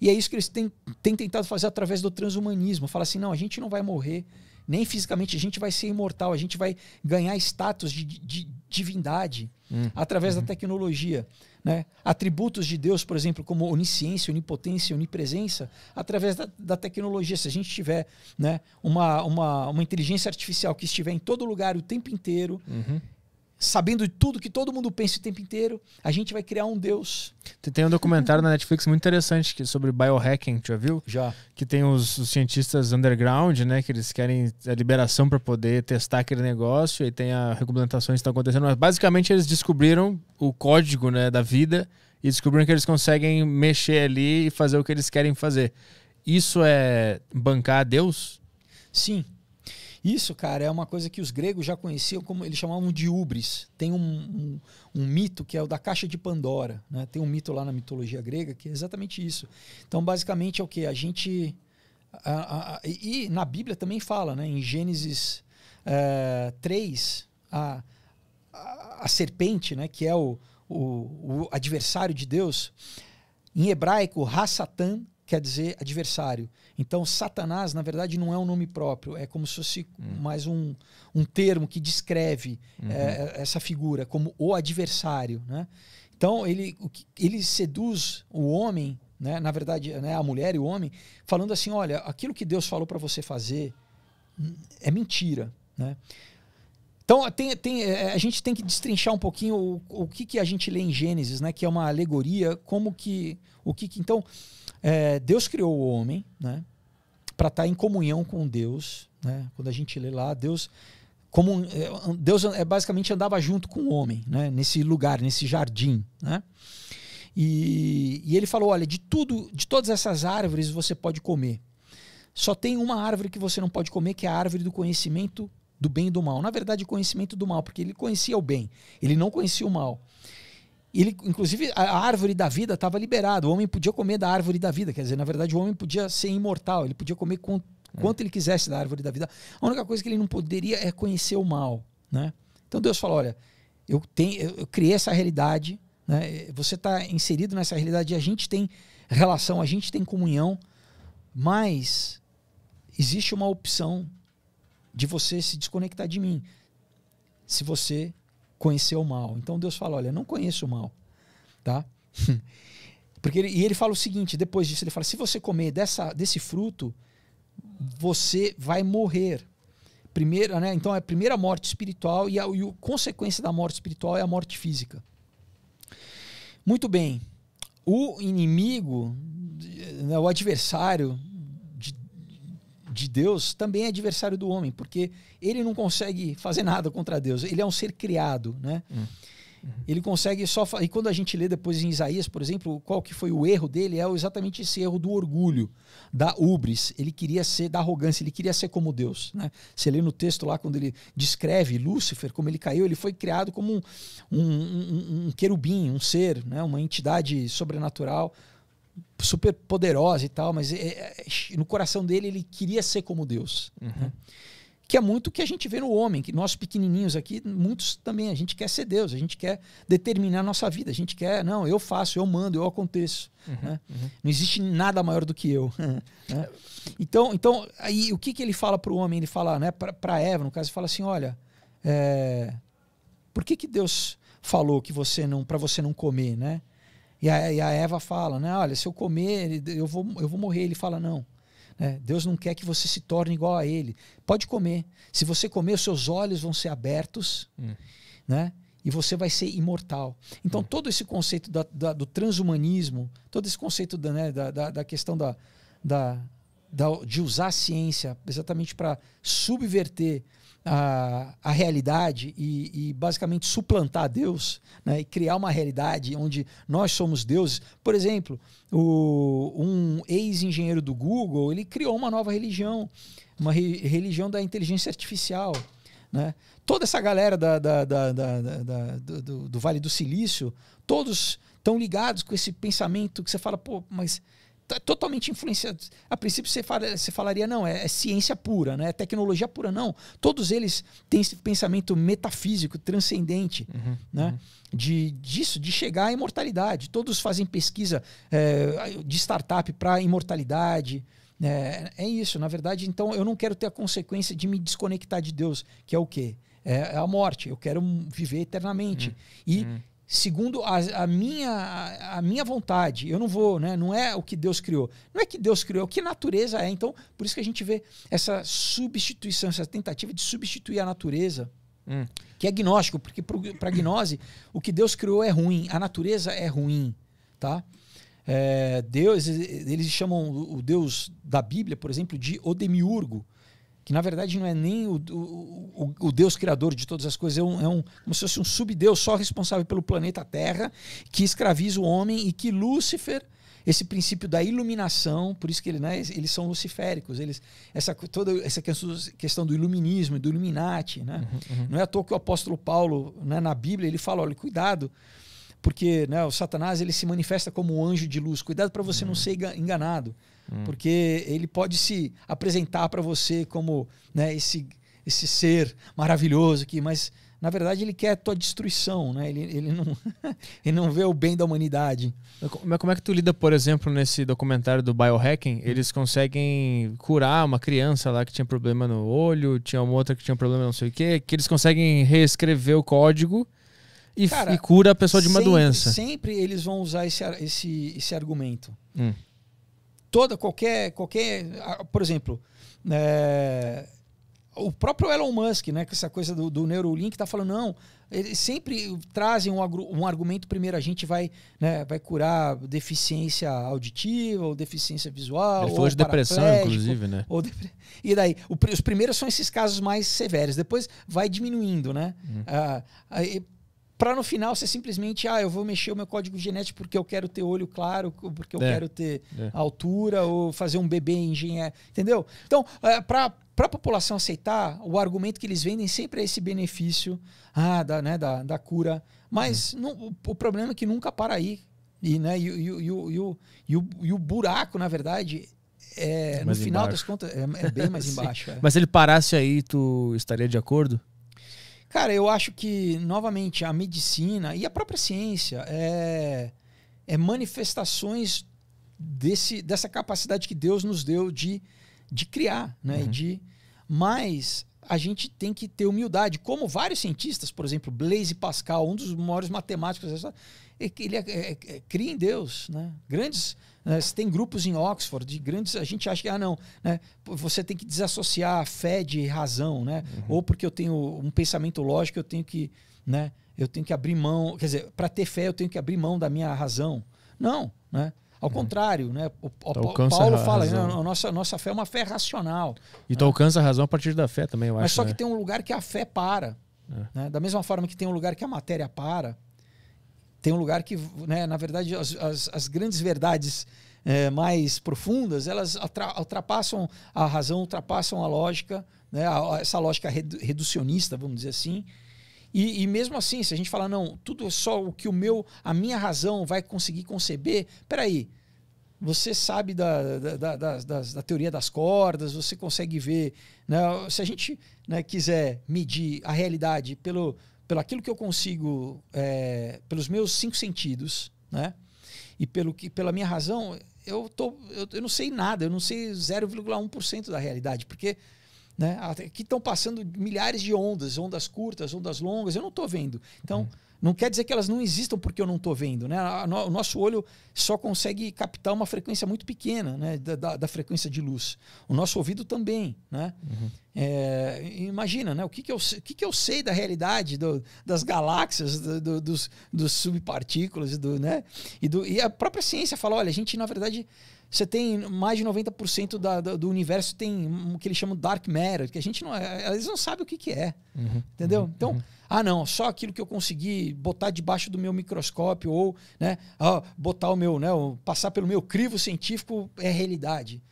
E é isso que eles têm, têm tentado fazer através do transhumanismo. Fala assim, não, a gente não vai morrer, nem fisicamente, a gente vai ser imortal, a gente vai ganhar status de, de, de divindade hum, através hum. da uhum. tecnologia. Né? Atributos de Deus, por exemplo, como onisciência, onipotência, onipresença, através da, da tecnologia. Se a gente tiver né, uma, uma, uma inteligência artificial que estiver em todo lugar o tempo inteiro, uhum sabendo tudo que todo mundo pensa o tempo inteiro, a gente vai criar um Deus. Tem um documentário na Netflix muito interessante que, é sobre biohacking, já viu? Já. Que tem os, os cientistas underground, né? Que eles querem a liberação para poder testar aquele negócio e tem a regulamentação que está acontecendo. Mas basicamente eles descobriram o código né, da vida e descobriram que eles conseguem mexer ali e fazer o que eles querem fazer. Isso é bancar a Deus? Sim. Isso, cara, é uma coisa que os gregos já conheciam como eles chamavam de ubris. Tem um, um, um, mito que é o da caixa de Pandora. Né? Tem um mito lá na mitologia grega que é exatamente isso. Então, basicamente, é o que? A gente. A, a, e na Bíblia também fala, né? em Gênesis é, 3, a, a, a serpente, né? que é o, o, o adversário de Deus, em hebraico, Hassatan, quer dizer adversário. Então, Satanás, na verdade, não é um nome próprio, é como se fosse uhum. mais um, um termo que descreve uhum. É, é, essa figura como o adversário. Né? Então, ele, ele seduz o homem, né? na verdade, né, a mulher e o homem, falando assim: olha, aquilo que Deus falou para você fazer hum, é mentira. Né? Então, tem, tem, é, a gente tem que destrinchar um pouquinho o, o que, que a gente lê em Gênesis, né? que é uma alegoria, como que. o que, que Então é, Deus criou o homem, né? Para estar tá em comunhão com Deus, né? Quando a gente lê lá, Deus como é, Deus é basicamente andava junto com o homem, né? Nesse lugar, nesse jardim, né? E, e ele falou, olha, de tudo, de todas essas árvores você pode comer. Só tem uma árvore que você não pode comer, que é a árvore do conhecimento do bem e do mal. Na verdade, conhecimento do mal, porque ele conhecia o bem, ele não conhecia o mal. Ele, inclusive, a árvore da vida estava liberada. O homem podia comer da árvore da vida. Quer dizer, na verdade, o homem podia ser imortal. Ele podia comer quanto, é. quanto ele quisesse da árvore da vida. A única coisa que ele não poderia é conhecer o mal. Né? Então Deus fala: olha, eu, tenho, eu, eu criei essa realidade. Né? Você está inserido nessa realidade. A gente tem relação, a gente tem comunhão. Mas existe uma opção de você se desconectar de mim. Se você conhecer o mal. Então Deus fala: Olha, não conheço o mal. Tá? Porque ele, e ele fala o seguinte: depois disso, ele fala: se você comer dessa, desse fruto, você vai morrer. Primeira, né? Então é a primeira morte espiritual e a, e a consequência da morte espiritual é a morte física. Muito bem. O inimigo, né, o adversário, de Deus também é adversário do homem, porque ele não consegue fazer nada contra Deus. Ele é um ser criado, né? Hum. Ele consegue só e quando a gente lê depois em Isaías, por exemplo, qual que foi o erro dele é exatamente esse erro do orgulho, da ubris. Ele queria ser da arrogância, ele queria ser como Deus, né? Você lê no texto lá quando ele descreve Lúcifer como ele caiu, ele foi criado como um, um, um, um querubim, um ser, né? Uma entidade sobrenatural super poderosa e tal, mas é, é, no coração dele ele queria ser como Deus. Uhum. Né? Que é muito o que a gente vê no homem, que nós pequenininhos aqui, muitos também, a gente quer ser Deus, a gente quer determinar a nossa vida, a gente quer, não, eu faço, eu mando, eu aconteço. Uhum, né? uhum. Não existe nada maior do que eu. né? Então, então aí, o que, que ele fala para o homem? Ele fala né, para Eva, no caso, ele fala assim, olha, é, por que, que Deus falou que você não para você não comer, né? E a, e a Eva fala, né? Olha, se eu comer, eu vou, eu vou morrer. Ele fala, não. Né, Deus não quer que você se torne igual a Ele. Pode comer. Se você comer, os seus olhos vão ser abertos, hum. né? E você vai ser imortal. Então, hum. todo esse conceito da, da, do transhumanismo, todo esse conceito da, né, da, da questão da, da, de usar a ciência exatamente para subverter a, a realidade e, e, basicamente suplantar Deus né, e criar uma realidade onde nós somos deuses. Por exemplo, o, um ex-engenheiro do Google ele criou uma nova religião, uma re, religião da inteligência artificial. Né? Toda essa galera da, da, da, da do, do Vale do Silício, todos estão ligados com esse pensamento que você fala, pô, mas é totalmente influenciado. A princípio você, fala, você falaria, não, é, é, ciência pura, né? é tecnologia pura, não. Todos eles têm esse pensamento metafísico, transcendente, uhum, né? Uhum. De, disso, de chegar à imortalidade. Todos fazem pesquisa é, de startup para imortalidade. É, é isso, na verdade, então eu não quero ter a consequência de me desconectar de Deus, que é o quê? É, é a morte. Eu quero viver eternamente. Uhum, e uhum segundo a, a minha, a, minha vontade. Eu não vou, né? Não é o que Deus criou. Não é que Deus criou, é o que natureza é. Então, por isso que a gente vê essa substituição, essa tentativa de substituir a natureza. Hum. Que é agnóstico, porque para gnose o que Deus criou é ruim, a natureza é ruim, tá? É, Deus, eles chamam o Deus da Bíblia, por exemplo, de Odemiurgo, que na verdade não é nem o, o, o, Deus criador de todas as coisas, é, um, é um, como se fosse um subdeus só responsável pelo planeta Terra, que escraviza o homem e que Lúcifer, esse princípio da iluminação, por isso que ele, né, eles são luciféricos, eles, essa, toda essa questão do iluminismo, do Illuminati, né? Uhum, uhum. não é à toa que o apóstolo Paulo, né, na Bíblia, ele fala, olha, cuidado, porque né, o Satanás ele se manifesta como um anjo de luz. Cuidado para você hum. não ser enganado, hum. porque ele pode se apresentar para você como né, esse, esse ser maravilhoso aqui, mas na verdade ele quer a tua destruição, né? ele, ele, não, ele não vê o bem da humanidade. Mas como é que tu lida, por exemplo, nesse documentário do biohacking? Hum. Eles conseguem curar uma criança lá que tinha problema no olho, tinha uma outra que tinha um problema não sei o quê, que eles conseguem reescrever o código e, Cara, e cura a pessoa de uma sempre, doença. Sempre eles vão usar esse, esse, esse argumento. Hum. Toda, qualquer, qualquer. Por exemplo, é, o próprio Elon Musk, né, com essa coisa do, do Neurolink, está falando, não, eles sempre trazem um, um, argumento primeiro, a gente vai, né, vai curar deficiência auditiva ou deficiência visual. Ele falou de depressão, inclusive, né? E daí, o, os primeiros são esses casos mais severos, depois vai diminuindo, né? Hum. Ah, para no final você simplesmente, ah, eu vou mexer o meu código genético porque eu quero ter olho claro, porque eu é. quero ter é. altura, ou fazer um bebê engenheiro, entendeu? Então, é, eh, para para a população aceitar, o argumento que eles vendem sempre é esse benefício ah, da, né, da, da cura. Mas uhum. o, o, problema é que nunca para aí. E, né, e, e, e, o, e, o, e o buraco, na verdade, é, é no final embaixo. das contas, é, é bem mais embaixo. É. Mas se ele parasse aí, tu estaria de acordo? Cara, eu acho que, novamente, a medicina e a própria ciência é, é manifestações desse, dessa capacidade que Deus nos deu de, de criar, né? Uhum. De, mas a gente tem que ter humildade. Como vários cientistas, por exemplo, Blaise Pascal, um dos maiores matemáticos, ele é, é, é, cria em Deus, né? Grandes né? Você tem grupos em Oxford de grandes. A gente acha que, ah, não, né? você tem que desassociar fé de razão, né? Uhum. Ou porque eu tenho um pensamento lógico, eu tenho que. Né? Eu tenho que abrir mão. Quer dizer, para ter fé, eu tenho que abrir mão da minha razão. Não, né? Ao uhum. contrário, né? O, então Paulo fala, a nossa, nossa fé é uma fé racional. E tu né? alcança a razão a partir da fé também, eu acho. Mas só né? que tem um lugar que a fé para. É. Né? Da mesma forma que tem um lugar que a matéria para, tem um lugar que, né, na verdade, as, as, as grandes verdades é, mais profundas, elas ultrapassam a razão, ultrapassam a lógica, né, a, essa lógica reducionista, vamos dizer assim. E, e, mesmo assim, se a gente falar, não, tudo é só o que o meu, a minha razão vai conseguir conceber, peraí, você sabe da, da, da, da, teoria das cordas, você consegue ver. Né? Se a gente né, quiser medir a realidade pelo, pelo aquilo que eu consigo, é, pelos meus cinco sentidos, né? E pelo que, pela minha razão, eu, tô, eu, eu não sei nada, eu não sei 0,1% da realidade, porque né, aqui estão passando milhares de ondas, ondas curtas, ondas longas, eu não estou vendo. Então, uhum. Não quer dizer que elas não existam porque eu não estou vendo, né? O nosso olho só consegue captar uma frequência muito pequena, né? Da, da, da frequência de luz. O nosso ouvido também, né? Uhum. É, imagina, né? O que que eu, o que que eu sei da realidade do, das galáxias, do, do, dos, dos subpartículas, do, né? E, do, e a própria ciência fala, olha, a gente na verdade você tem mais de 90% da, da, do universo tem o que eles chamam dark matter, que a gente não. É, é, eles não sabem o que, que é. Uhum, entendeu? Uhum, então, uhum. ah, não, só aquilo que eu consegui botar debaixo do meu microscópio ou né, botar o meu. Né, passar pelo meu crivo científico é realidade.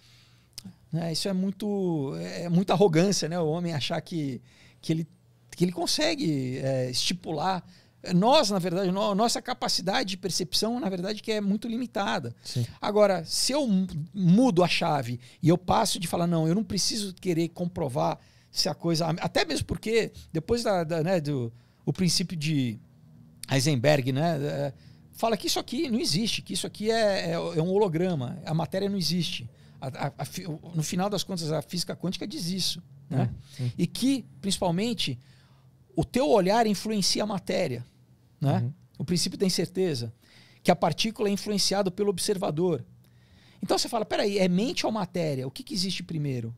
Né, isso é muito. É, é muita arrogância, né? O homem achar que, que ele que ele consegue é, estipular nós, na verdade, no, nossa capacidade de percepção, na verdade, que é muito limitada. Sim. Agora, se eu mudo a chave e eu passo de falar, não, eu não preciso querer comprovar se a coisa. Até mesmo porque, depois da, da né, do o princípio de Heisenberg, né? É, fala que isso aqui não existe, que isso aqui é, é, é um holograma, a matéria não existe. A, a, a, no final das contas, a física quântica diz isso. Né? Hum, hum. E que, principalmente, o teu olhar influencia a matéria né? Uhum. O princípio da incerteza, que a partícula é influenciada pelo observador. Então você fala, peraí, é mente ou matéria? O que, que existe primeiro?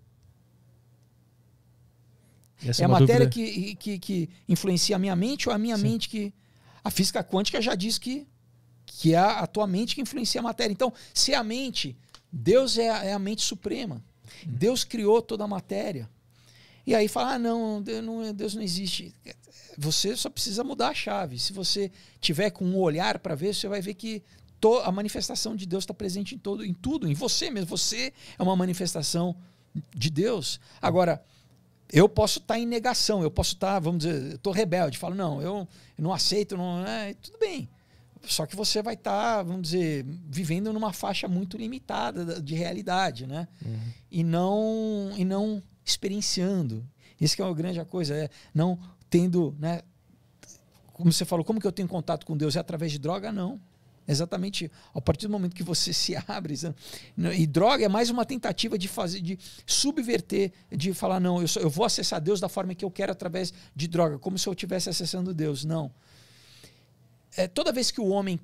Essa é, é a matéria que, que, que, influencia a minha mente ou a minha Sim. mente que. A física quântica já diz que, que é a tua mente que influencia a matéria. Então, se é a mente, Deus é a, é a mente suprema. Hum. Deus criou toda a matéria. E aí fala, ah, não, Deus não existe. Você só precisa mudar a chave. Se você tiver com um olhar para ver, você vai ver que to, a manifestação de Deus está presente em, todo, em tudo, em você mesmo. Você é uma manifestação de Deus. Agora, eu posso estar tá em negação, eu posso estar, tá, vamos dizer, estou rebelde, falo, não, eu não aceito, não, é, tudo bem. Só que você vai estar, tá, vamos dizer, vivendo numa faixa muito limitada de realidade, né? Uhum. E, não, e não experienciando. Isso que é uma grande coisa, é não tendo, né? Como você falou, como que eu tenho contato com Deus? É através de droga? Não. Exatamente. A partir do momento que você se abre, né, e droga é mais uma tentativa de fazer, de subverter, de falar, não, eu, só, eu vou acessar Deus da forma que eu quero através de droga, como se eu estivesse acessando Deus. Não. É, toda vez que o homem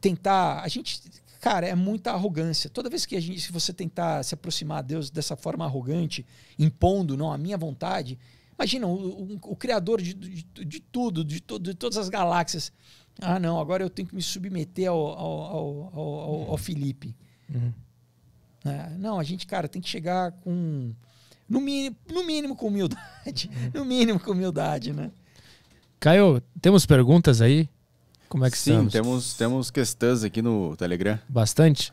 tentar. A gente. Cara, é muita arrogância. Toda vez que a gente, se você tentar se aproximar a Deus dessa forma arrogante, impondo, não, a minha vontade, Imagina, o, o, o criador de, de, de tudo, de, to, de todas as galáxias. Ah, não, agora eu tenho que me submeter ao, ao, ao, ao, ao Felipe. Uhum. É, não, a gente, cara, tem que chegar com. No mínimo, no mínimo com humildade. Uhum. no mínimo com humildade, né? Caio, temos perguntas aí? Como é que Sim, temos, temos questões aqui no Telegram. Bastante?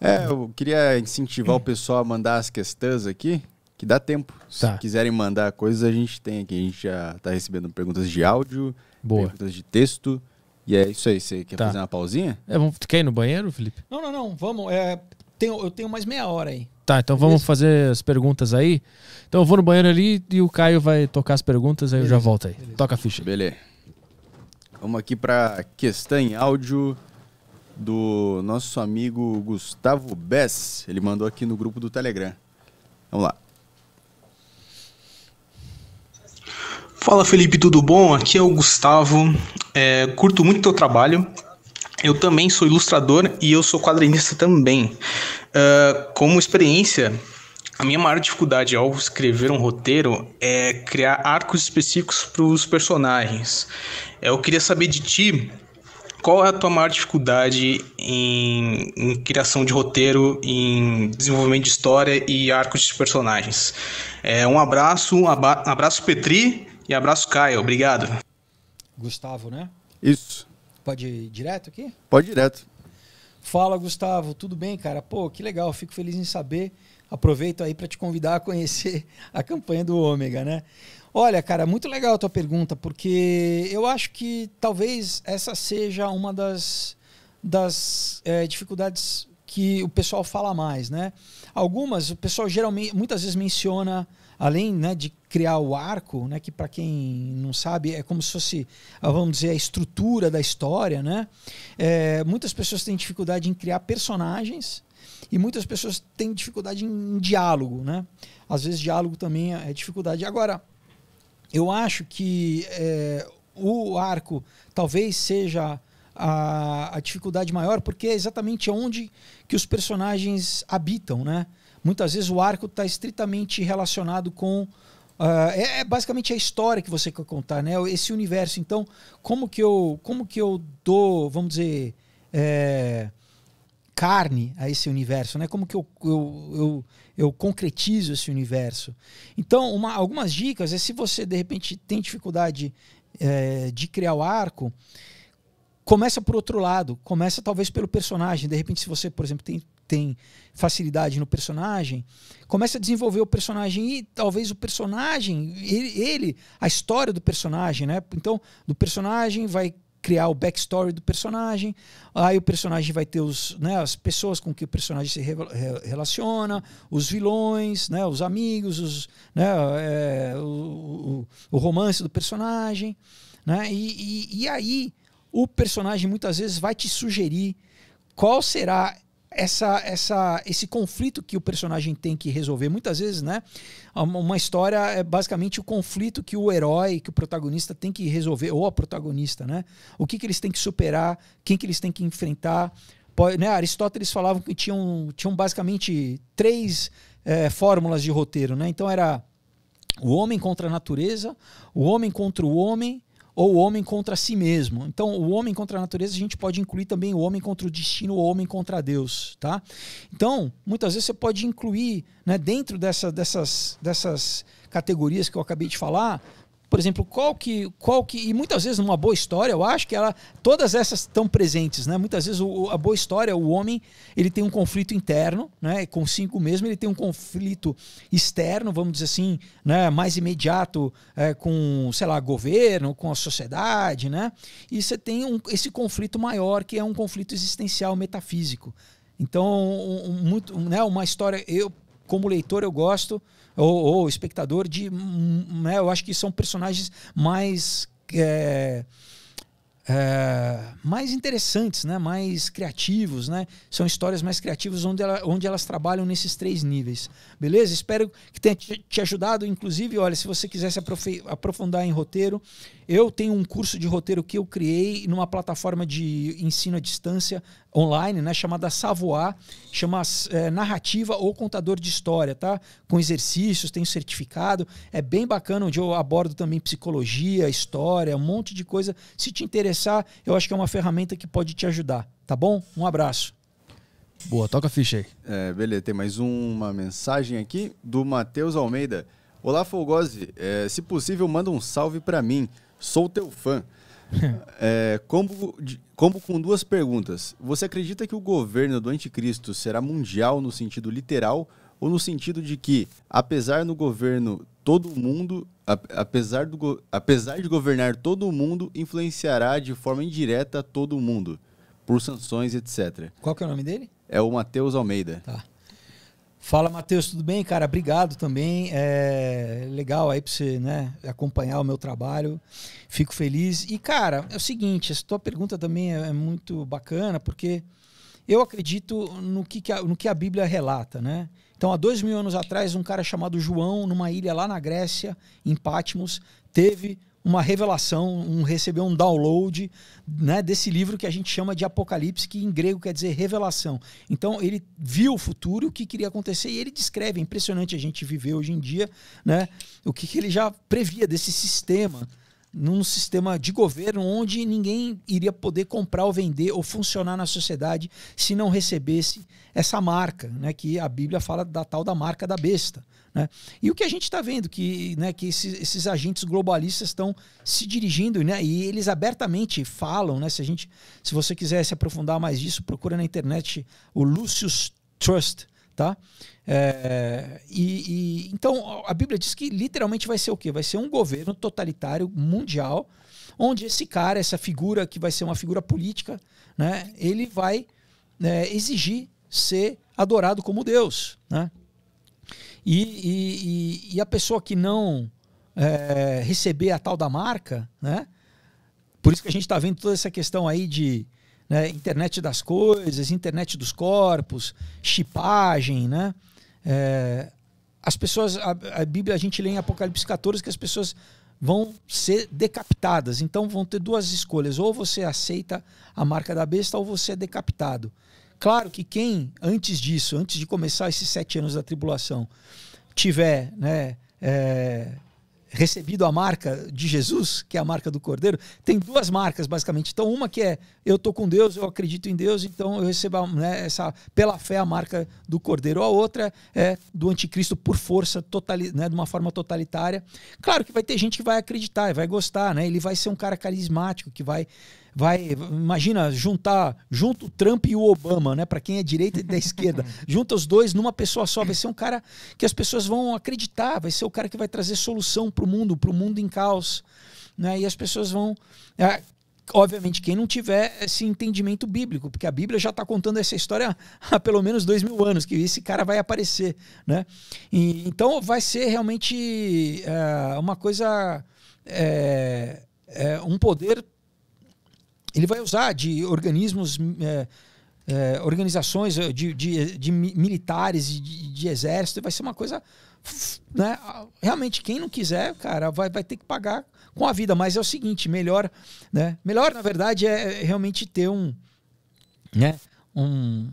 É, eu queria incentivar o pessoal a mandar as questões aqui que dá tempo. Tá. Se quiserem mandar coisas, a gente tem aqui. A gente já está recebendo perguntas de áudio, Boa. perguntas de texto. E é isso aí. Você quer tá. fazer uma pausinha? É, vamos, quer ir no banheiro, Felipe? Não, não, não. Vamos. É, tenho, eu tenho mais meia hora aí. Tá, então Beleza? vamos fazer as perguntas aí. Então eu vou no banheiro ali e o Caio vai tocar as perguntas, aí Beleza. eu já volto aí. Beleza. Toca a ficha. Beleza. Vamos aqui para questão em áudio do nosso amigo Gustavo Bess. Ele mandou aqui no grupo do Telegram. Vamos lá. Fala Felipe, tudo bom? Aqui é o Gustavo. É, curto muito teu trabalho. Eu também sou ilustrador e eu sou quadrinista também. Uh, como experiência, a minha maior dificuldade ao escrever um roteiro é criar arcos específicos para os personagens. É, eu queria saber de ti qual é a tua maior dificuldade em, em, criação de roteiro, em desenvolvimento de história e arcos de personagens? É, um abraço, um abraço Petri e abraço, Caio. Obrigado. Gustavo, né? Isso. Pode ir direto aqui? Pode ir direto. Fala, Gustavo. Tudo bem, cara? Pô, que legal. Fico feliz em saber. Aproveito aí para te convidar a conhecer a campanha do Ômega, né? Olha, cara, muito legal a tua pergunta, porque eu acho que talvez essa seja uma das, das é, dificuldades que o pessoal fala mais, né? Algumas, o pessoal geralmente, muitas vezes menciona além né, de criar o arco, né, que para quem não sabe é como se fosse, ah, vamos dizer, a estrutura da história, né? É, muitas pessoas têm dificuldade em criar personagens e muitas pessoas têm dificuldade em diálogo, né? Às vezes diálogo também é, é dificuldade. Agora, eu acho que é, o arco talvez seja a, a, dificuldade maior, porque é exatamente onde que os personagens habitam, né? Muitas vezes o arco está estritamente relacionado com. Uh, é, é, basicamente a história que você quer contar, né? Esse universo. Então, como que eu, como que eu dou, vamos dizer, é, carne a esse universo, né? Como que eu, eu, eu, eu concretizo esse universo? Então, uma, algumas dicas é se você de repente tem dificuldade é, de criar o arco, começa por outro lado, começa talvez pelo personagem. De repente, se você, por exemplo, tem tem facilidade no personagem, começa a desenvolver o personagem e talvez o personagem, ele, ele a história do personagem, né? Então, do personagem vai criar o backstory do personagem. Aí o personagem vai ter os, né, as pessoas com que o personagem se re relaciona, os vilões, né, os amigos, os, né, é, o, o, o, romance do personagem. Né? E, e, e aí o personagem muitas vezes vai te sugerir qual será essa, essa, esse conflito que o personagem tem que resolver. Muitas vezes, né? Uma história é basicamente o conflito que o herói, que o protagonista tem que resolver, ou a protagonista, né? O que, que eles têm que superar, quem que eles têm que enfrentar. Pode, né? Aristóteles falava que tinham, tinham basicamente três é, fórmulas de roteiro, né? Então era o homem contra a natureza, o homem contra o homem ou o homem contra si mesmo. Então, o homem contra a natureza, a gente pode incluir também o homem contra o destino, o homem contra Deus, tá? Então, muitas vezes você pode incluir, né, dentro dessa, dessas, dessas categorias que eu acabei de falar, por exemplo, qual que, qual que. E muitas vezes numa boa história, eu acho que ela. Todas essas estão presentes, né? Muitas vezes o, a boa história, o homem, ele tem um conflito interno, né? Consigo mesmo, ele tem um conflito externo, vamos dizer assim, né? Mais imediato é, com, sei lá, governo, com a sociedade, né? E você tem um, esse conflito maior, que é um conflito existencial, metafísico. Então, um, um, muito, né, uma história. Eu, como leitor eu gosto, ou, ou espectador, de. Hum, né, eu acho que são personagens mais. É, é, mais interessantes, né? mais criativos, né? São histórias mais criativas onde, ela, onde elas trabalham nesses três níveis. Beleza? Espero que tenha te, ajudado. Inclusive, olha, se você quiser se aprofundar em roteiro, eu tenho um curso de roteiro que eu criei numa plataforma de ensino à distância online, né, chamada Savoar, chama é, Narrativa ou Contador de História, tá? Com exercícios, tem certificado, é bem bacana, onde eu abordo também psicologia, história, um monte de coisa. Se te interessar, eu acho que é uma ferramenta que pode te ajudar, tá bom? Um abraço. Boa, toca a ficha aí. É, beleza, tem mais uma mensagem aqui do Matheus Almeida. Olá, Folgose. É, se possível, manda um salve para mim. Sou teu fã. é, com duas perguntas. Você acredita que o governo do anticristo será mundial no sentido literal ou no sentido de que, apesar no governo todo mundo, apesar, do, apesar de governar todo mundo, influenciará de forma indireta todo mundo, por sanções, etc. Qual que é o nome dele? É o Matheus Almeida. Tá. Fala, Matheus, tudo bem, cara? Obrigado também. É legal aí pra você né, acompanhar o meu trabalho. Fico feliz. E, cara, é o seguinte, essa tua pergunta também é, é muito bacana, porque eu acredito no que, no que a Bíblia relata, né? Então, há dois mil anos atrás, um cara chamado João, numa ilha lá na Grécia, em Patmos, teve uma revelação, um receber um download né, desse livro que a gente chama de Apocalipse, que em grego quer dizer revelação. Então ele viu o futuro, o que queria acontecer, e ele descreve. É impressionante a gente viver hoje em dia né, o que, que ele já previa desse sistema num sistema de governo onde ninguém iria poder comprar ou vender ou funcionar na sociedade se não recebesse essa marca, né, que a Bíblia fala da tal da marca da besta, né? E o que a gente está vendo, que, né, que esses, esses agentes globalistas estão se dirigindo, né, e eles abertamente falam, né, se, a gente, se você quiser se aprofundar mais disso, procura na internet o Lucius Trust, tá? É, e, e, então a Bíblia diz que literalmente vai ser o quê? Vai ser um governo totalitário mundial, onde esse cara, essa figura que vai ser uma figura política, né, ele vai eh, exigir ser adorado como Deus, né? E, e, e a pessoa que não é, receber a tal da marca, né? Por isso que a gente está vendo toda essa questão aí de né, internet das coisas, internet dos corpos, chipagem, né? É, as pessoas, a, a, Bíblia a gente lê em Apocalipse 14 que as pessoas vão ser decapitadas. Então vão ter duas escolhas: ou você aceita a marca da besta ou você é decapitado. Claro que quem, antes disso, antes de começar esses sete anos da tribulação, tiver né, é, recebido a marca de Jesus, que é a marca do Cordeiro, tem duas marcas basicamente. Então, uma que é eu estou com Deus, eu acredito em Deus, então eu recebo né, essa, pela fé a marca do Cordeiro. A outra é do anticristo por força, total, né, de uma forma totalitária. Claro que vai ter gente que vai acreditar, vai gostar, né? ele vai ser um cara carismático, que vai vai, imagina juntar junto o Trump e o Obama, né? Para quem é direita e da esquerda, junta os dois numa pessoa só, vai ser um cara que as pessoas vão acreditar, vai ser o cara que vai trazer solução para o mundo, para o mundo em caos, né? E as pessoas vão é, Obviamente, quem não tiver esse entendimento bíblico, porque a Bíblia já está contando essa história há pelo menos dois mil anos, que esse cara vai aparecer. Né? E, então vai ser realmente é, uma coisa, é, é um poder ele vai usar de organismos, é, é, organizações eh, de, de, de militares, de, de, exército, vai ser uma coisa. Né? Realmente, quem não quiser, cara, vai, vai ter que pagar com a vida. Mas é o seguinte: melhor, né? melhor na verdade, é, é realmente ter um. Né? um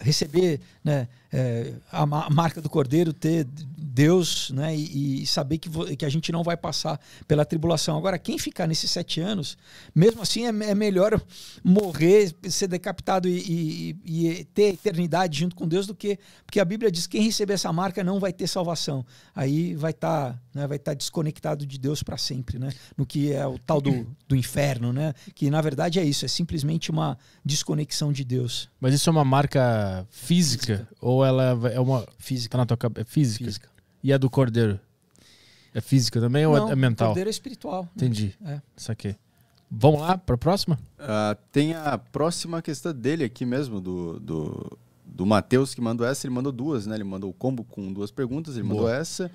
receber né, é, a marca do cordeiro, ter Deus, né? E, e saber que, que a gente não vai passar pela tribulação. Agora, quem ficar nesses sete anos, mesmo assim é, é melhor morrer, ser decapitado e, e, e, ter eternidade junto com Deus do que. Porque a Bíblia diz que quem receber essa marca não vai ter salvação. Aí vai estar tá, né, vai tá desconectado de Deus para sempre, né? No que é o tal do, do inferno, né? Que na verdade é isso, é simplesmente uma desconexão de Deus. Mas isso é uma marca física, física. ou ela é uma. Física. Tá na tua cabeça. É física. física. E a do cordeiro? É física também Não, ou é mental? O cordeiro é espiritual. Entendi. É. Isso aqui. Vamos lá para a próxima? Uh, tem a próxima questão dele aqui mesmo, do, do, do Matheus, que mandou essa. Ele mandou duas, né? Ele mandou o combo com duas perguntas, ele Boa. mandou essa.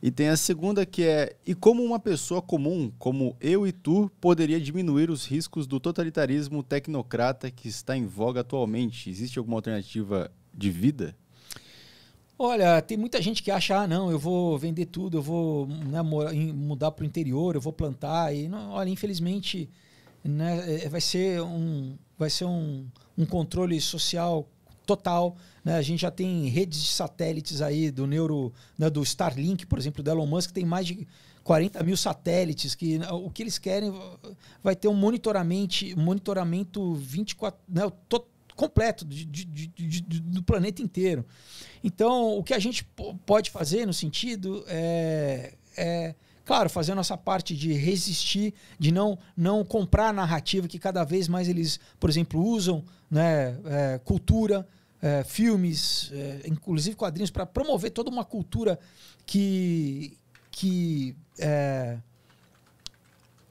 E tem a segunda que é: e como uma pessoa comum, como eu e tu, poderia diminuir os riscos do totalitarismo tecnocrata que está em voga atualmente? Existe alguma alternativa de vida? Olha, tem muita gente que acha, ah, não, eu vou vender tudo, eu vou né, mudar para o interior, eu vou plantar. E não, olha, infelizmente, né, é, vai ser um, vai ser um, um controle social total. Né? A gente já tem redes de satélites aí do neuro, né, do Starlink, por exemplo, do Elon Musk, tem mais de 40 mil satélites que né, o que eles querem vai ter um monitoramento, monitoramento 24, né, to, completo de, de, de, do planeta inteiro. Então, o que a gente pode fazer no sentido é, é claro, fazer a nossa parte de resistir, de não não comprar a narrativa que cada vez mais eles, por exemplo, usam, né, é, cultura, é, filmes, é, inclusive quadrinhos, para promover toda uma cultura que, que é,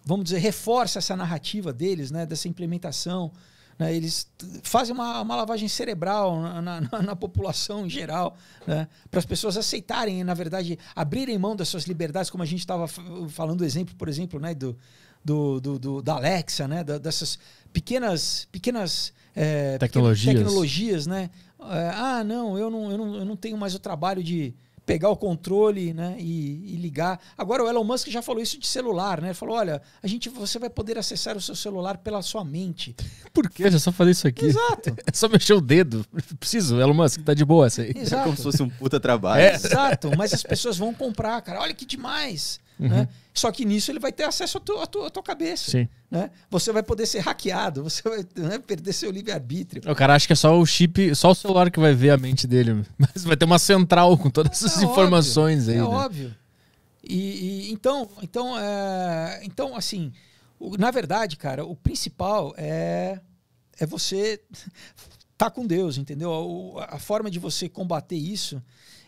vamos dizer, reforça essa narrativa deles, né, dessa implementação né? Eles fazem uma, uma lavagem cerebral na, na, na população em geral, né? para as pessoas aceitarem, na verdade, abrirem mão das suas liberdades, como a gente estava falando exemplo, por exemplo, né? do, do, do, do da Alexa, né? Da, dessas pequenas, pequenas é, eh, tecnologias. Pequenas tecnologias né? Eh, ah, não eu, não, eu não, eu não tenho mais o trabalho de pegar o controle né, e, e, ligar. Agora o Elon Musk já falou isso de celular, né? Ele falou: olha, a gente, você vai poder acessar o seu celular pela sua mente. Por quê? Eu já só falei isso aqui. Exato. É só mexer o dedo. Preciso, Elon Musk, tá de boa essa aí. Exato. É como se fosse um puta trabalho. É. Exato, mas as pessoas vão comprar, cara. Olha que demais. Uhum. Né? Só que nisso ele vai ter acesso à tua, à tua, à tua cabeça. Sim. Né? Você vai poder ser hackeado, você vai né, perder seu livre-arbítrio. O cara acha que é só o chip, só o celular que vai ver a mente dele. Mas vai ter uma central com todas é essas é informações óbvio, aí. É né? óbvio. E, e, então, então, é, então assim, o, na verdade, cara, o principal é, é você tá com Deus, entendeu? a forma de você combater isso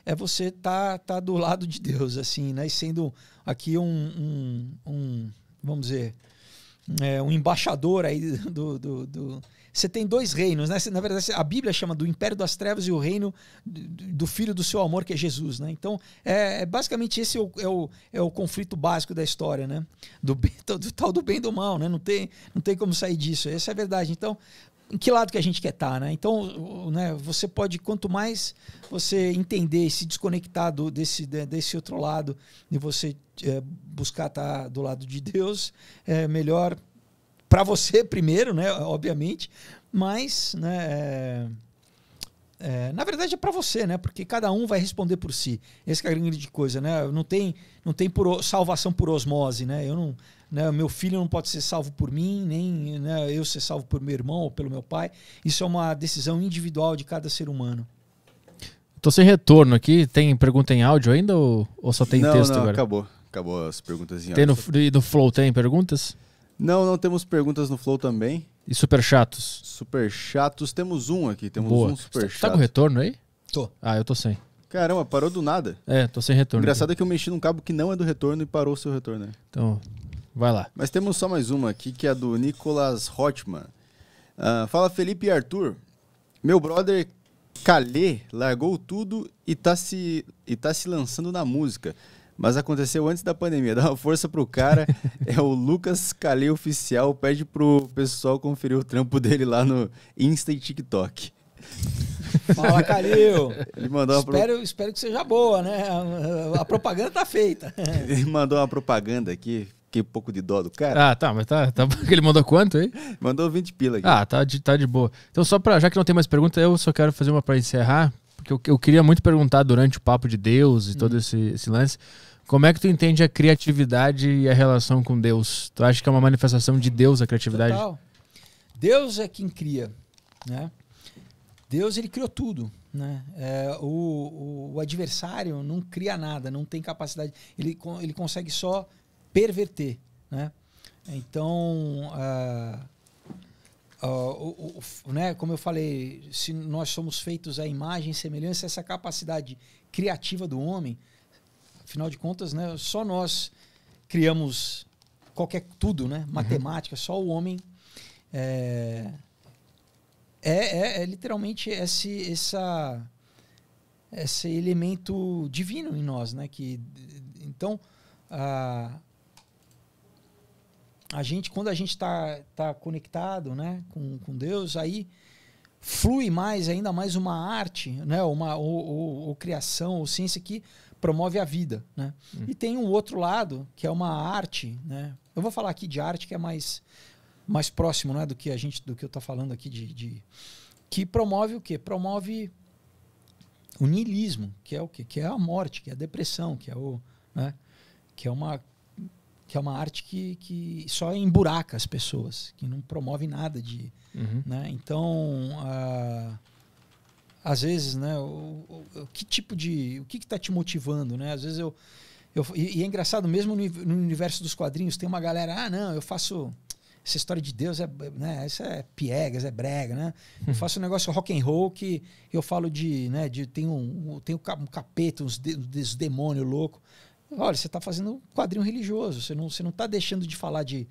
é você tá, tá do lado de Deus, assim, né? E sendo aqui um, um, um vamos dizer, é, um embaixador aí do, do, do, Você tem dois reinos, né? Na verdade, a Bíblia chama do Império das Trevas e o reino do Filho do Seu Amor, que é Jesus, né? Então, é, é, basicamente esse é o, é o, é o conflito básico da história, né? Do, bem do tal do bem e do mal, né? Não tem, não tem como sair disso. Essa é a verdade. Então, em que lado que a gente quer estar, tá, né? Então, né, você pode, quanto mais você entender e se desconectar do, desse, desse outro lado, e você é, buscar estar tá do lado de Deus, é melhor para você primeiro, né? Obviamente, mas, né? É, é na verdade é para você, né? Porque cada um vai responder por si. Essa é a grande coisa, né? Não tem, não tem por, salvação por osmose, né? Eu não, né? Meu filho não pode ser salvo por mim, nem né? eu ser salvo por meu irmão ou pelo meu pai. Isso é uma decisão individual de cada ser humano. Tô sem retorno aqui. Tem pergunta em áudio ainda ou, ou só tem não, texto não, agora? Acabou acabou as perguntas. Tem no, e no Flow tem perguntas? Não, não temos perguntas no Flow também. E super chatos? Super chatos, temos um aqui, temos Boa. um super tá, chato. Tá com retorno aí? Tô. Ah, eu tô sem. Caramba, parou do nada. É, tô sem retorno. Engraçado aqui. é que eu mexi num cabo que não é do retorno e parou o seu retorno. Né? Então, vai lá. Mas temos só mais uma aqui, que é do Nicolas Hotman. Uh, ah, fala Felipe e Arthur. Meu brother Calê largou tudo e tá, se, e tá se lançando na música mas aconteceu antes da pandemia. Dá uma força pro cara. é o Lucas Calê Oficial. Pede pro pessoal conferir o trampo dele lá no Insta e TikTok. Fala, Calil! Ele mandou espero, pro... espero que seja boa, né? A propaganda tá feita. Ele mandou uma propaganda aqui. Fiquei um pouco de dó do cara. Ah, tá, mas tá. tá ele mandou quanto aí? Mandou 20 pila aqui. Ah, tá de, tá de boa. Então, só pra. Já que não tem mais pergunta, eu só quero fazer uma pra encerrar que eu, eu queria muito perguntar durante o papo de Deus e todo hum. esse, esse lance. Como é que tu entende a criatividade e a relação com Deus? Tu acha que é uma manifestação de Deus a criatividade? Total. Deus é quem cria, né? Deus ele criou tudo, né? É, o, o, o, adversário não cria nada, não tem capacidade, ele, ele consegue só perverter, né? Então uh, Uh, o, o, né, como eu falei, se nós somos feitos à imagem e semelhança, essa capacidade criativa do homem, afinal de contas, né, só nós criamos qualquer tudo, né? Uhum. Matemática, uhum. só o homem é, é, é, é literalmente esse, essa, esse elemento divino em nós, né? Que então ah, a gente, quando a gente está tá conectado né, com, com Deus, aí flui mais, ainda mais uma arte, né, uma, ou, ou, ou criação, ou ciência que promove a vida. Né? Hum. E tem um outro lado, que é uma arte. Né? Eu vou falar aqui de arte que é mais, mais próximo né, do que a gente do que eu estou falando aqui de, de, que promove o quê? Promove o niilismo, que é o quê? Que é a morte, que é a depressão, que é o. Né? que é uma que é uma arte que, que só emburaca as pessoas, que não promove nada de. Uhum. Né? Então, uh, às vezes, né, o, o, o, que tipo de. O que está te motivando? Né? Às vezes eu. eu e, e é engraçado, mesmo no, no, universo dos quadrinhos, tem uma galera, ah, não, eu faço. Essa história de Deus é, né, isso é piegas, é brega, né? Eu uhum. faço um negócio rock and roll que eu falo de, né, de tem um, tem um capeta, uns, de, uns louco. Olha, você está fazendo quadrinho religioso, você não está você não tá deixando de falar de,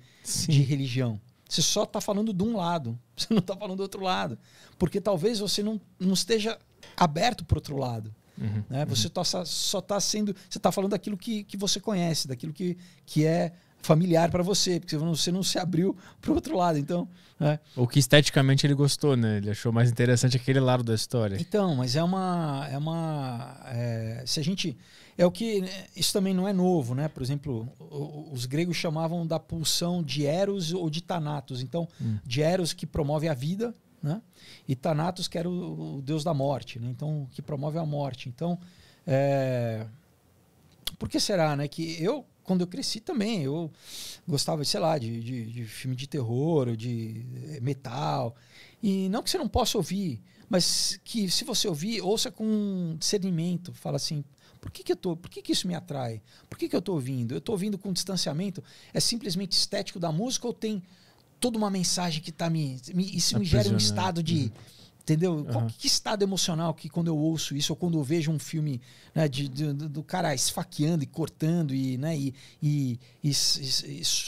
de religião. Você só está falando de um lado, você não está falando do outro lado. Porque talvez você não, não esteja aberto para o outro lado. Uhum, né? Uhum. Você tá, só está sendo. Você está falando daquilo que, que você conhece, daquilo que, que é familiar para você, porque você não se abriu para o outro lado. Então, né? O que esteticamente ele gostou, né? Ele achou mais interessante aquele lado da história. Então, mas é uma. É uma é, se a gente. É o que. Né, isso também não é novo, né? Por exemplo, os gregos chamavam da pulsão de Eros ou de Thanatos. Então, hum. de Eros que promove a vida, né? E Thanatos que era o, o deus da morte, né? Então, que promove a morte. Então, é... por que será, né? Que eu, quando eu cresci também, eu gostava, sei lá, de, de, de filme de terror, de eh, metal. E não que você não possa ouvir, mas que se você ouvir, ouça com discernimento. Fala assim, por que, que eu tô? Por que, que isso me atrai? Por que, que eu estou ouvindo? Eu estou ouvindo com distanciamento? É simplesmente estético da música ou tem toda uma mensagem que está me, me, Isso me gera um estado de. Uhum. Entendeu? Uhum. Qual, que estado emocional que quando eu ouço isso, ou quando eu vejo um filme né, de, de, do, do cara esfaqueando e cortando e, né, e, e, e,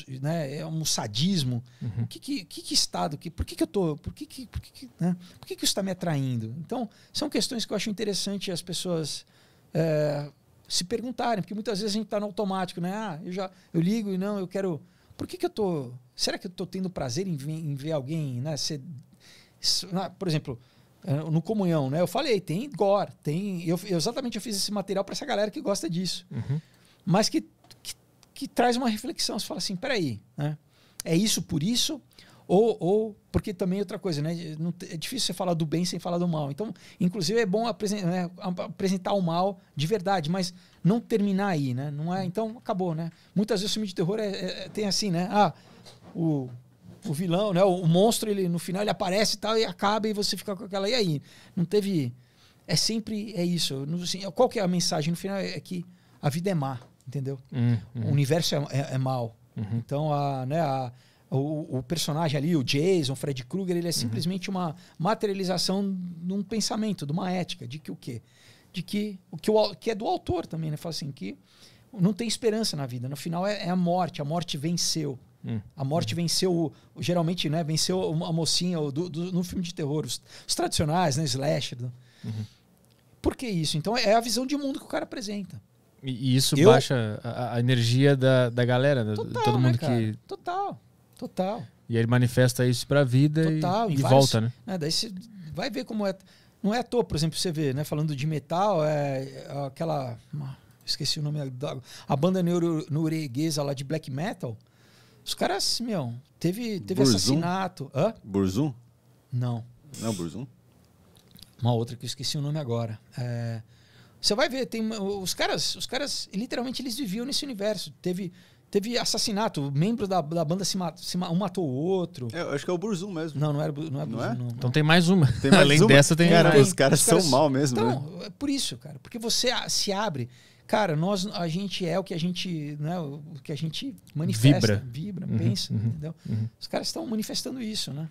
e né, é um sadismo. Uhum. Que, que, que, estado? Que, por que, que eu tô? Por que, que, por que, que né, por que, que isso está me atraindo? Então, são questões que eu acho interessante as pessoas é, se perguntarem, porque muitas vezes a gente está no automático, né? Ah, eu já eu ligo e não, eu quero. Por que, que eu tô. Será que eu tô tendo prazer em, em ver alguém, né? Ser, né? por exemplo, é, no comunhão, né? Eu falei, tem gore, tem. Eu, exatamente eu fiz esse material para essa galera que gosta disso. Uhum. Mas que, que, que, traz uma reflexão. Você fala assim, peraí, né? É isso por isso? Ou, ou porque também é outra coisa, né? é difícil você falar do bem sem falar do mal. Então, inclusive, é bom apresentar, né, apresentar o mal de verdade, mas não terminar aí, né? Não é, então, acabou, né? Muitas vezes o filme de terror é, é, é tem assim, né? Ah, o, o vilão, né? O, monstro, ele no final ele aparece e tal, e acaba, e você fica com aquela. E aí? Não teve. É sempre é isso. assim, é, qual que é a mensagem no final? É que a vida é má, entendeu? Hum, hum. O universo é, é, é mal. Uhum. Então, a, né, a, o, o, personagem ali, o Jason, Fred Krueger, ele é uhum. simplesmente uhum. uma materialização de um pensamento, de uma ética, de que o quê? De que o que, o, que é do autor também, né? Fala assim, que não tem esperança na vida. No final é, é a morte, a morte venceu. Hum. A morte hum. venceu, geralmente, né? Venceu a mocinha do, do, no filme de terror, os, os tradicionais, né? Slasher. Uhum. Por que isso? Então é, é a visão de mundo que o cara apresenta. E, e isso eu... baixa a, a, energia da, da galera, Total, todo né, mundo né, que. Total Total. E ele manifesta isso para a vida Total, e, e volta, né? né? Daí você vai ver como é. Não é à toa, por exemplo, você vê, né? Falando de metal, é, é aquela. Esqueci o nome da. A banda norueguesa lá de black metal. Os caras, meu, teve, teve assassinato. Hã? Burzum? Não. Não, é Burzum? Uma outra que eu esqueci o nome agora. É, você vai ver, tem os caras, os caras, literalmente eles viviam nesse universo. Teve Teve assassinato, membros da, da banda se, mat, um matou o outro. É, acho que é o Burzum mesmo. Não, não era, não é Burzum. é? Não. Então tem mais uma. Tem mais Além uma. dessa, tem, cara, tem. Os caras são caras, mal mesmo. Então, né? é por isso, cara. Porque você se abre. Cara, nós, a gente é o que a gente, né, o que a gente manifesta, vibra, vibra uhum, pensa, uhum, entendeu? Uhum. Os caras estão manifestando isso, né?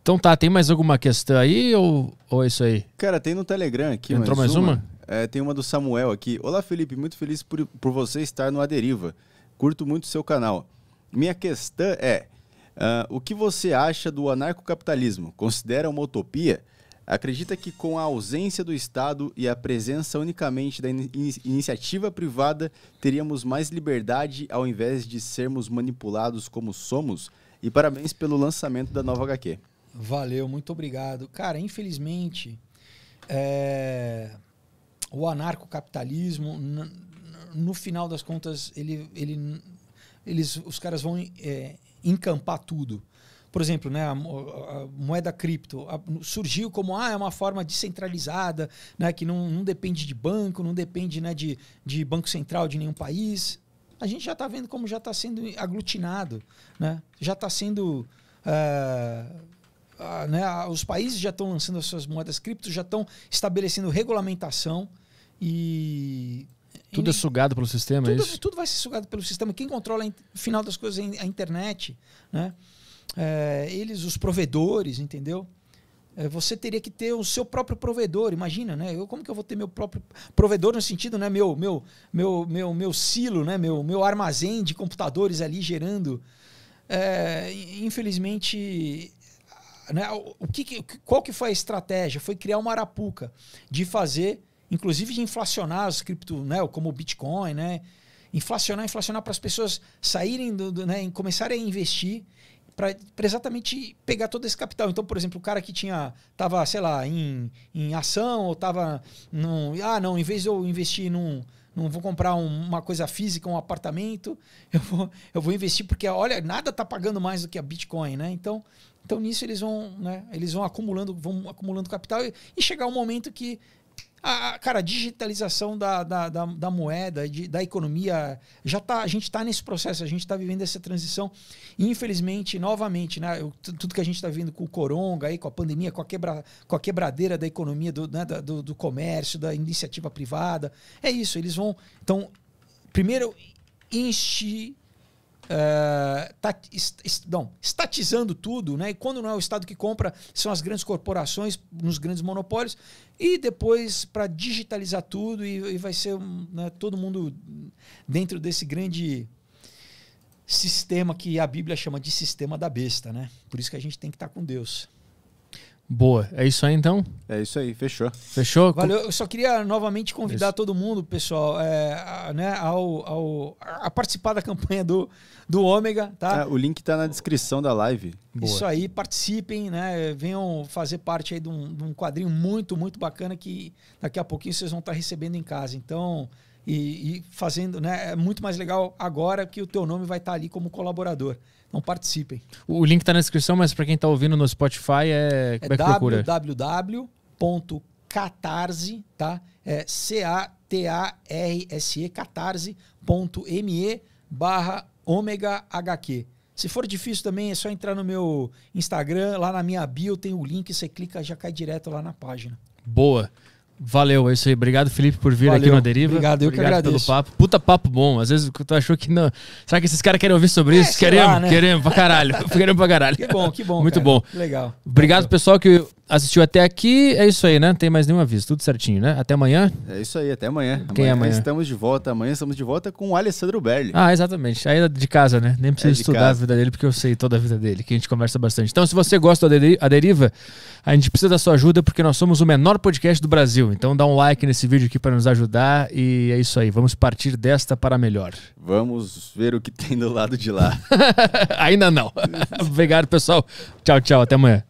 Então tá, tem mais alguma questão aí ou, ou é isso aí? Cara, tem no Telegram aqui. Entrou mais, mais uma? uma? É, tem uma do Samuel aqui. Olá, Felipe, muito feliz por, por você estar no Aderiva. Deriva. Curto muito o seu canal. Minha questão é: uh, o que você acha do anarcocapitalismo? Considera uma utopia? Acredita que com a ausência do Estado e a presença unicamente da in iniciativa privada, teríamos mais liberdade ao invés de sermos manipulados como somos? E parabéns pelo lançamento da nova HQ. Valeu, muito obrigado. Cara, infelizmente, é... o anarcocapitalismo no final das contas, ele, ele, eles, os caras vão é, encampar tudo. Por exemplo, né, a, a moeda cripto a, surgiu como ah, é uma forma descentralizada, né, que não, não depende de banco, não depende né, de, de banco central de nenhum país. A gente já está vendo como já está sendo aglutinado, né? já está sendo. Uh, Uh, né, os países já estão lançando as suas moedas cripto, já estão estabelecendo regulamentação e tudo é sugado pelo sistema, é tudo, é isso? Tudo vai ser sugado pelo sistema. Quem controla, no final das coisas, é a internet. Né? É, eles, os provedores, entendeu? É, você teria que ter o seu próprio provedor, imagina, né? Eu, como que eu vou ter meu próprio provedor no sentido, né? Meu, meu, meu, meu, meu silo, né? Meu, meu armazém de computadores ali gerando. É, infelizmente, né? O que, qual que foi a estratégia? Foi criar uma arapuca de fazer inclusive de inflacionar as cripto, né, como o Bitcoin, né? Inflacionar, inflacionar para as pessoas saírem do, do né, começarem a investir para exatamente pegar todo esse capital. Então, por exemplo, o cara que tinha tava, sei lá, em, em ação ou tava num, ah, não, em vez de eu investir num não vou comprar um, uma coisa física, um apartamento, eu vou, eu vou investir porque olha, nada está pagando mais do que a Bitcoin, né? Então, então nisso eles vão, né, eles vão acumulando, vão acumulando capital e, e chegar um momento que a, cara, a digitalização da, da, da, da moeda, de, da economia, já tá, a gente está nesse processo, a gente está vivendo essa transição. E, infelizmente, novamente, né, eu, tudo que a gente está vendo com o coronga, aí, com a pandemia, com a, quebra, com a quebradeira da economia, do, né, do, do comércio, da iniciativa privada, é isso, eles vão. Então, primeiro, insti, eh, tá, est, est, não, estatizando tudo, né? E quando não é o Estado que compra, são as grandes corporações nos grandes monopólios. E depois para digitalizar tudo e, e vai ser né, todo mundo dentro desse grande sistema que a Bíblia chama de sistema da besta, né? Por isso que a gente tem que estar tá com Deus. Boa. É isso aí então? É isso aí, fechou. Fechou? Valeu. Eu só queria novamente convidar isso. todo mundo, pessoal, é, a, né, ao, ao, a participar da campanha do, do Ômega, tá? É, o link tá na descrição da live. Boa. Isso aí, participem, né? Venham fazer parte aí de um, de um quadrinho muito, muito bacana que daqui a pouquinho vocês vão estar tá recebendo em casa. Então, e, e, fazendo, né? É muito mais legal agora que o teu nome vai estar tá ali como colaborador. Não participem. O link está na descrição, mas para quem está ouvindo no Spotify é, como é, é www.catarse, tá? É C A T A R S E catarse.me barra ômega HQ. Se for difícil também, é só entrar no meu Instagram, lá na minha bio tem o link, você clica, já cai direto lá na página. Boa. Valeu, é isso aí. Obrigado, Felipe, por vir Valeu. aqui na Deriva. Obrigado, eu Obrigado que agradeço. pelo papo. Puta papo bom. Às vezes tu achou que não. Será que esses caras querem ouvir sobre é, isso? queremos, lá, né? queremos pra caralho. queremos pra caralho. Que bom, que bom. Muito cara. bom. Legal. Obrigado, Valeu. pessoal, que assistiu até aqui. É isso aí, né? Não tem mais nenhum aviso. Tudo certinho, né? Até amanhã. É isso aí, até amanhã. Quem é amanhã, é amanhã? Estamos de volta. Amanhã estamos de volta com o Alessandro Berli. Ah, exatamente. Aí é de casa, né? Nem preciso é estudar casa. a vida dele, porque eu sei toda a vida dele, que a gente conversa bastante. Então, se você gosta da Deriva, a gente precisa da sua ajuda, porque nós somos o menor podcast do Brasil. Então dá um like nesse vídeo aqui para nos ajudar e é isso aí. Vamos partir desta para melhor. Vamos ver o que tem do lado de lá. Ainda não. Obrigado, pessoal. Tchau, tchau. Até amanhã.